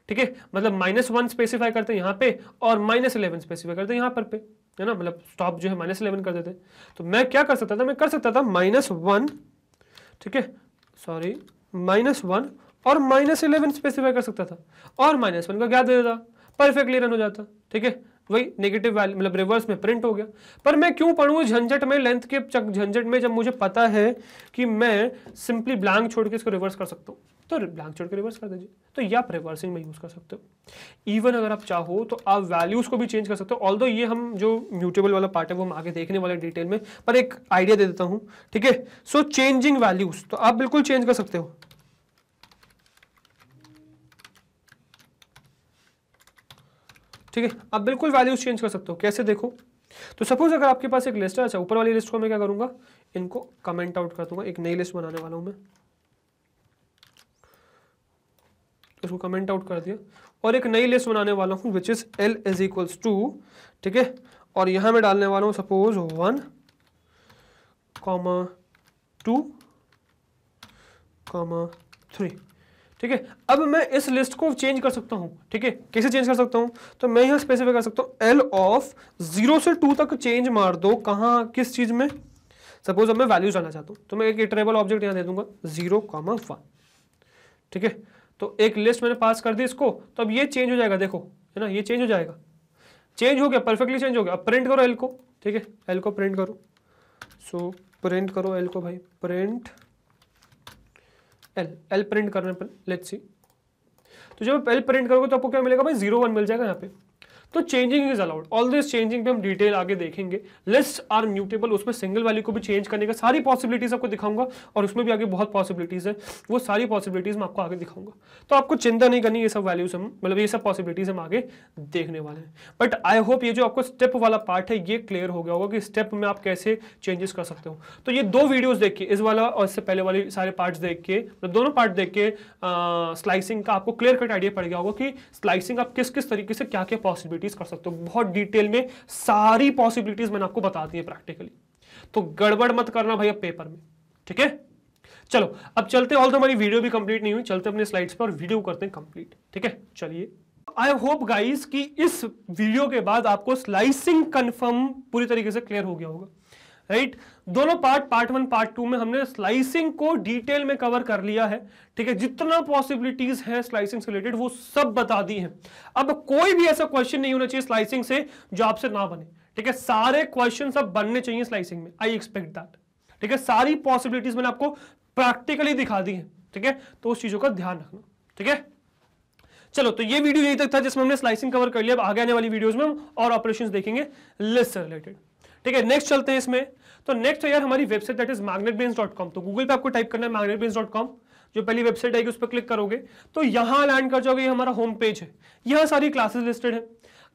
ठीक है मतलब माइनस वन स्पेसिफाई करते यहाँ पे और माइनस इलेवन स्पेसिफाई करते यहाँ पर पे है ना मतलब स्टॉप जो है माइनस इलेवन कर देते तो मैं क्या कर सकता था मैं कर सकता था माइनस वन ठीक है सॉरी माइनस वन और माइनस इलेवन स्पेसिफाई कर सकता था और माइनस वन का क्या दे देता परफेक्टली रन हो जाता ठीक है वही नेगेटिव वैल्यू मतलब रिवर्स में प्रिंट हो गया पर मैं क्यों पढ़ू झंझट में लेंथ के झंझट में जब मुझे पता है कि मैं सिंपली ब्लैंक छोड़ के इसको रिवर्स कर सकता हूँ तो ब्लैंक छोड़ के रिवर्स कर दीजिए तो या आप रिवर्सिंग में यूज़ कर सकते हो इवन अगर आप चाहो तो आप वैल्यूज़ को भी चेंज कर सकते हो ऑल ये हम जो म्यूटेबल वाला पार्ट है वो हम आगे देखने वाले डिटेल में पर एक आइडिया दे देता हूँ ठीक है सो चेंजिंग वैल्यूज़ तो आप बिल्कुल चेंज कर सकते हो ठीक है आप बिल्कुल वैल्यूज चेंज कर सकते हो कैसे देखो तो सपोज अगर आपके पास एक लिस्ट है अच्छा ऊपर वाली लिस्ट को मैं क्या करूंगा इनको कमेंट आउट कर दूंगा एक नई लिस्ट बनाने वाला हूं मैं इसको कमेंट आउट कर दिया और एक नई लिस्ट बनाने वाला हूँ which is L is equals to ठीक है और यहाँ मैं डालने वाला हूँ suppose one comma two comma three ठीक है अब मैं इस लिस्ट को चेंज कर सकता हूँ ठीक है कैसे चेंज कर सकता हूँ तो मैं यहाँ स्पेसिफाई कर सकता हूँ एल ऑफ जीरो से टू तक चेंज मार दो कहाँ किस चीज़ में सपोज अब मैं वैल्यूज डालना चाहता हूँ तो मैं एक इटरेबल ऑब्जेक्ट यहाँ दे दूंगा जीरो कॉमा वन ठीक है तो एक लिस्ट मैंने पास कर दी इसको तो अब ये चेंज हो जाएगा देखो है ना ये चेंज हो जाएगा चेंज हो गया परफेक्टली चेंज हो गया अब प्रिंट करो एल को ठीक है एल को प्रिंट करो सो so, प्रिंट करो एल को भाई प्रिंट एल एल प्रिंट करने पर लेट्स सी तो जब एल प्रिंट करोगे तो आपको क्या मिलेगा भाई जीरो वन मिल जाएगा यहाँ पे तो changing is allowed all this changing पे हम डिटेल आगे देखेंगे लिस्ट आर म्यूटेबल उसमें सिंगल वैल्यू को भी चेंज करने का सारी पॉसिबिलिटीज आपको दिखाऊंगा और उसमें भी आगे बहुत पॉसिबिलिटीज है वो सारी पॉसिबिलिटीज मैं आपको आगे दिखाऊंगा तो आपको चिंता नहीं करनी ये सब वैल्यूज हम मतलब ये सब पॉसिबिलिटीज हम आगे देखने वाले हैं बट आई होप ये जो आपको स्टेप वाला पार्ट है ये क्लियर हो गया होगा कि स्टेप में आप कैसे चेंजेस कर सकते हो तो ये दो वीडियोज देख के इस वाला और इससे पहले वाले सारे पार्ट देख के मतलब दोनों पार्ट देख के स्लाइसिंग का आपको क्लियर कट आइडिया पड़ गया होगा कि स्लाइसिंग आप किस किस तरीके से क्या क्या पॉसिबिलिटी पॉसिबिलिटीज कर सकते हो बहुत डिटेल में सारी पॉसिबिलिटीज मैंने आपको बता दी है प्रैक्टिकली तो गड़बड़ मत करना भैया पेपर में ठीक है चलो अब चलते ऑल तो हमारी वीडियो भी कंप्लीट नहीं हुई चलते अपने स्लाइड्स पर वीडियो करते हैं कंप्लीट ठीक है चलिए आई होप गाइस कि इस वीडियो के बाद आपको स्लाइसिंग कंफर्म पूरी तरीके से क्लियर हो गया होगा राइट दोनों part part one part two में हमने स्लाइसिंग को डिटेल में कवर कर लिया है ठीक है जितना पॉसिबिलिटीज है स्लाइसिंग से रिलेटेड वो सब बता दी है अब कोई भी ऐसा क्वेश्चन नहीं होना चाहिए स्लाइसिंग से जो आपसे ना बने ठीक है सारे क्वेश्चन सब बनने चाहिए स्लाइसिंग में आई एक्सपेक्ट दैट ठीक है सारी पॉसिबिलिटीज मैंने आपको प्रैक्टिकली दिखा दी है ठीक है तो उस चीजों का ध्यान रखना ठीक है चलो तो ये वीडियो यही तक था जिसमें हमने स्लाइसिंग कवर कर लिया अब आगे आने वाली वीडियोस में हम और ऑपरेशंस देखेंगे लिस्ट से रिलेटेड ठीक है नेक्स्ट चलते हैं इसमें तो नेक्स्ट है यार हमारी website that is magnet dot com तो गूगल पे आपको टाइप करना है मैग्नेट डॉट कॉम जो पहली वेबसाइट आएगी उस पर क्लिक करोगे तो यहां लैंड कर जाओगे हमारा होम पेज है यहां सारी क्लासेस लिस्टेड है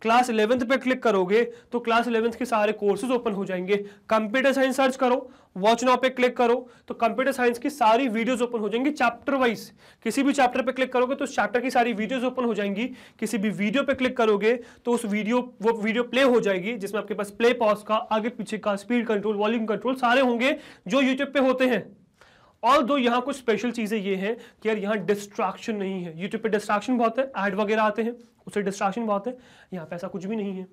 क्लास इलेवेंथ पे क्लिक करोगे तो क्लास इलेवेंथ के सारे कोर्सेज ओपन हो जाएंगे कंप्यूटर साइंस सर्च करो वॉच नाउ पे क्लिक करो तो कंप्यूटर साइंस की सारी वीडियोस ओपन हो जाएंगी चैप्टर वाइज किसी भी चैप्टर पे क्लिक करोगे तो उस चैप्टर की सारी वीडियोस ओपन हो जाएंगी किसी भी वीडियो पे क्लिक करोगे तो उस वीडियो वो वीडियो प्ले हो जाएगी जिसमें आपके पास प्ले पॉज का आगे पीछे का स्पीड कंट्रोल वॉल्यूम कंट्रोल सारे होंगे जो यूट्यूब पे होते हैं और दो यहाँ कुछ स्पेशल चीज़ें ये हैं कि यार यहाँ डिस्ट्रैक्शन नहीं है यूट्यूब पे डिस्ट्रैक्शन बहुत है एड वगैरह आते हैं उससे डिस्ट्रैक्शन बहुत है यहाँ पे ऐसा कुछ भी नहीं है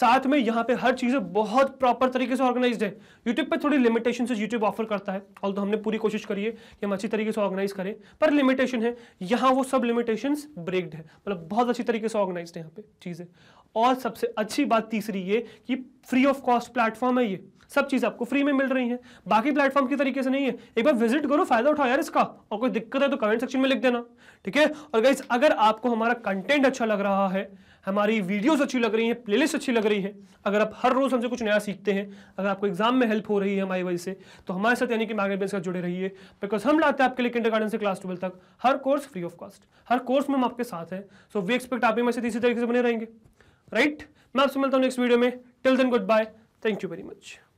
साथ में यहाँ पे हर चीज़ें बहुत प्रॉपर तरीके से ऑर्गेनाइज है यूट्यूब पे थोड़ी लिमिटेशन से यूट्यूब ऑफर करता है और तो हमने पूरी कोशिश करी है कि हम अच्छी तरीके से ऑर्गेनाइज करें पर लिमिटेशन है यहाँ वो सब लिमिटेशन ब्रेक्ड है मतलब बहुत अच्छी तरीके से ऑर्गेनाइज है यहाँ पे चीज़ें और सबसे अच्छी बात तीसरी ये कि फ्री ऑफ कॉस्ट प्लेटफॉर्म है ये सब चीज़ आपको फ्री में मिल रही है बाकी प्लेटफॉर्म के तरीके से नहीं है एक बार विजिट करो फायदा उठाओ यार इसका और कोई दिक्कत है तो कमेंट सेक्शन में लिख देना ठीक है और गाइज अगर आपको हमारा कंटेंट अच्छा लग रहा है हमारी वीडियोस अच्छी लग रही हैं प्लेलिस्ट अच्छी लग रही है अगर आप हर रोज़ हमसे कुछ नया सीखते हैं अगर आपको एग्जाम में हेल्प हो रही है हमारी वजह से तो हमारे साथ यानी कि मैगनेट बेस का जुड़े रहिए बिकॉज हम लाते हैं आपके लिए किंडर से क्लास ट्वेल्व तक हर कोर्स फ्री ऑफ कॉस्ट हर कोर्स में हम आपके साथ हैं सो वी एक्सपेक्ट आप ही साथ इसी तरीके से बने रहेंगे राइट right? मैं आपसे मिलता हूँ नेक्स्ट वीडियो में till then goodbye thank you very much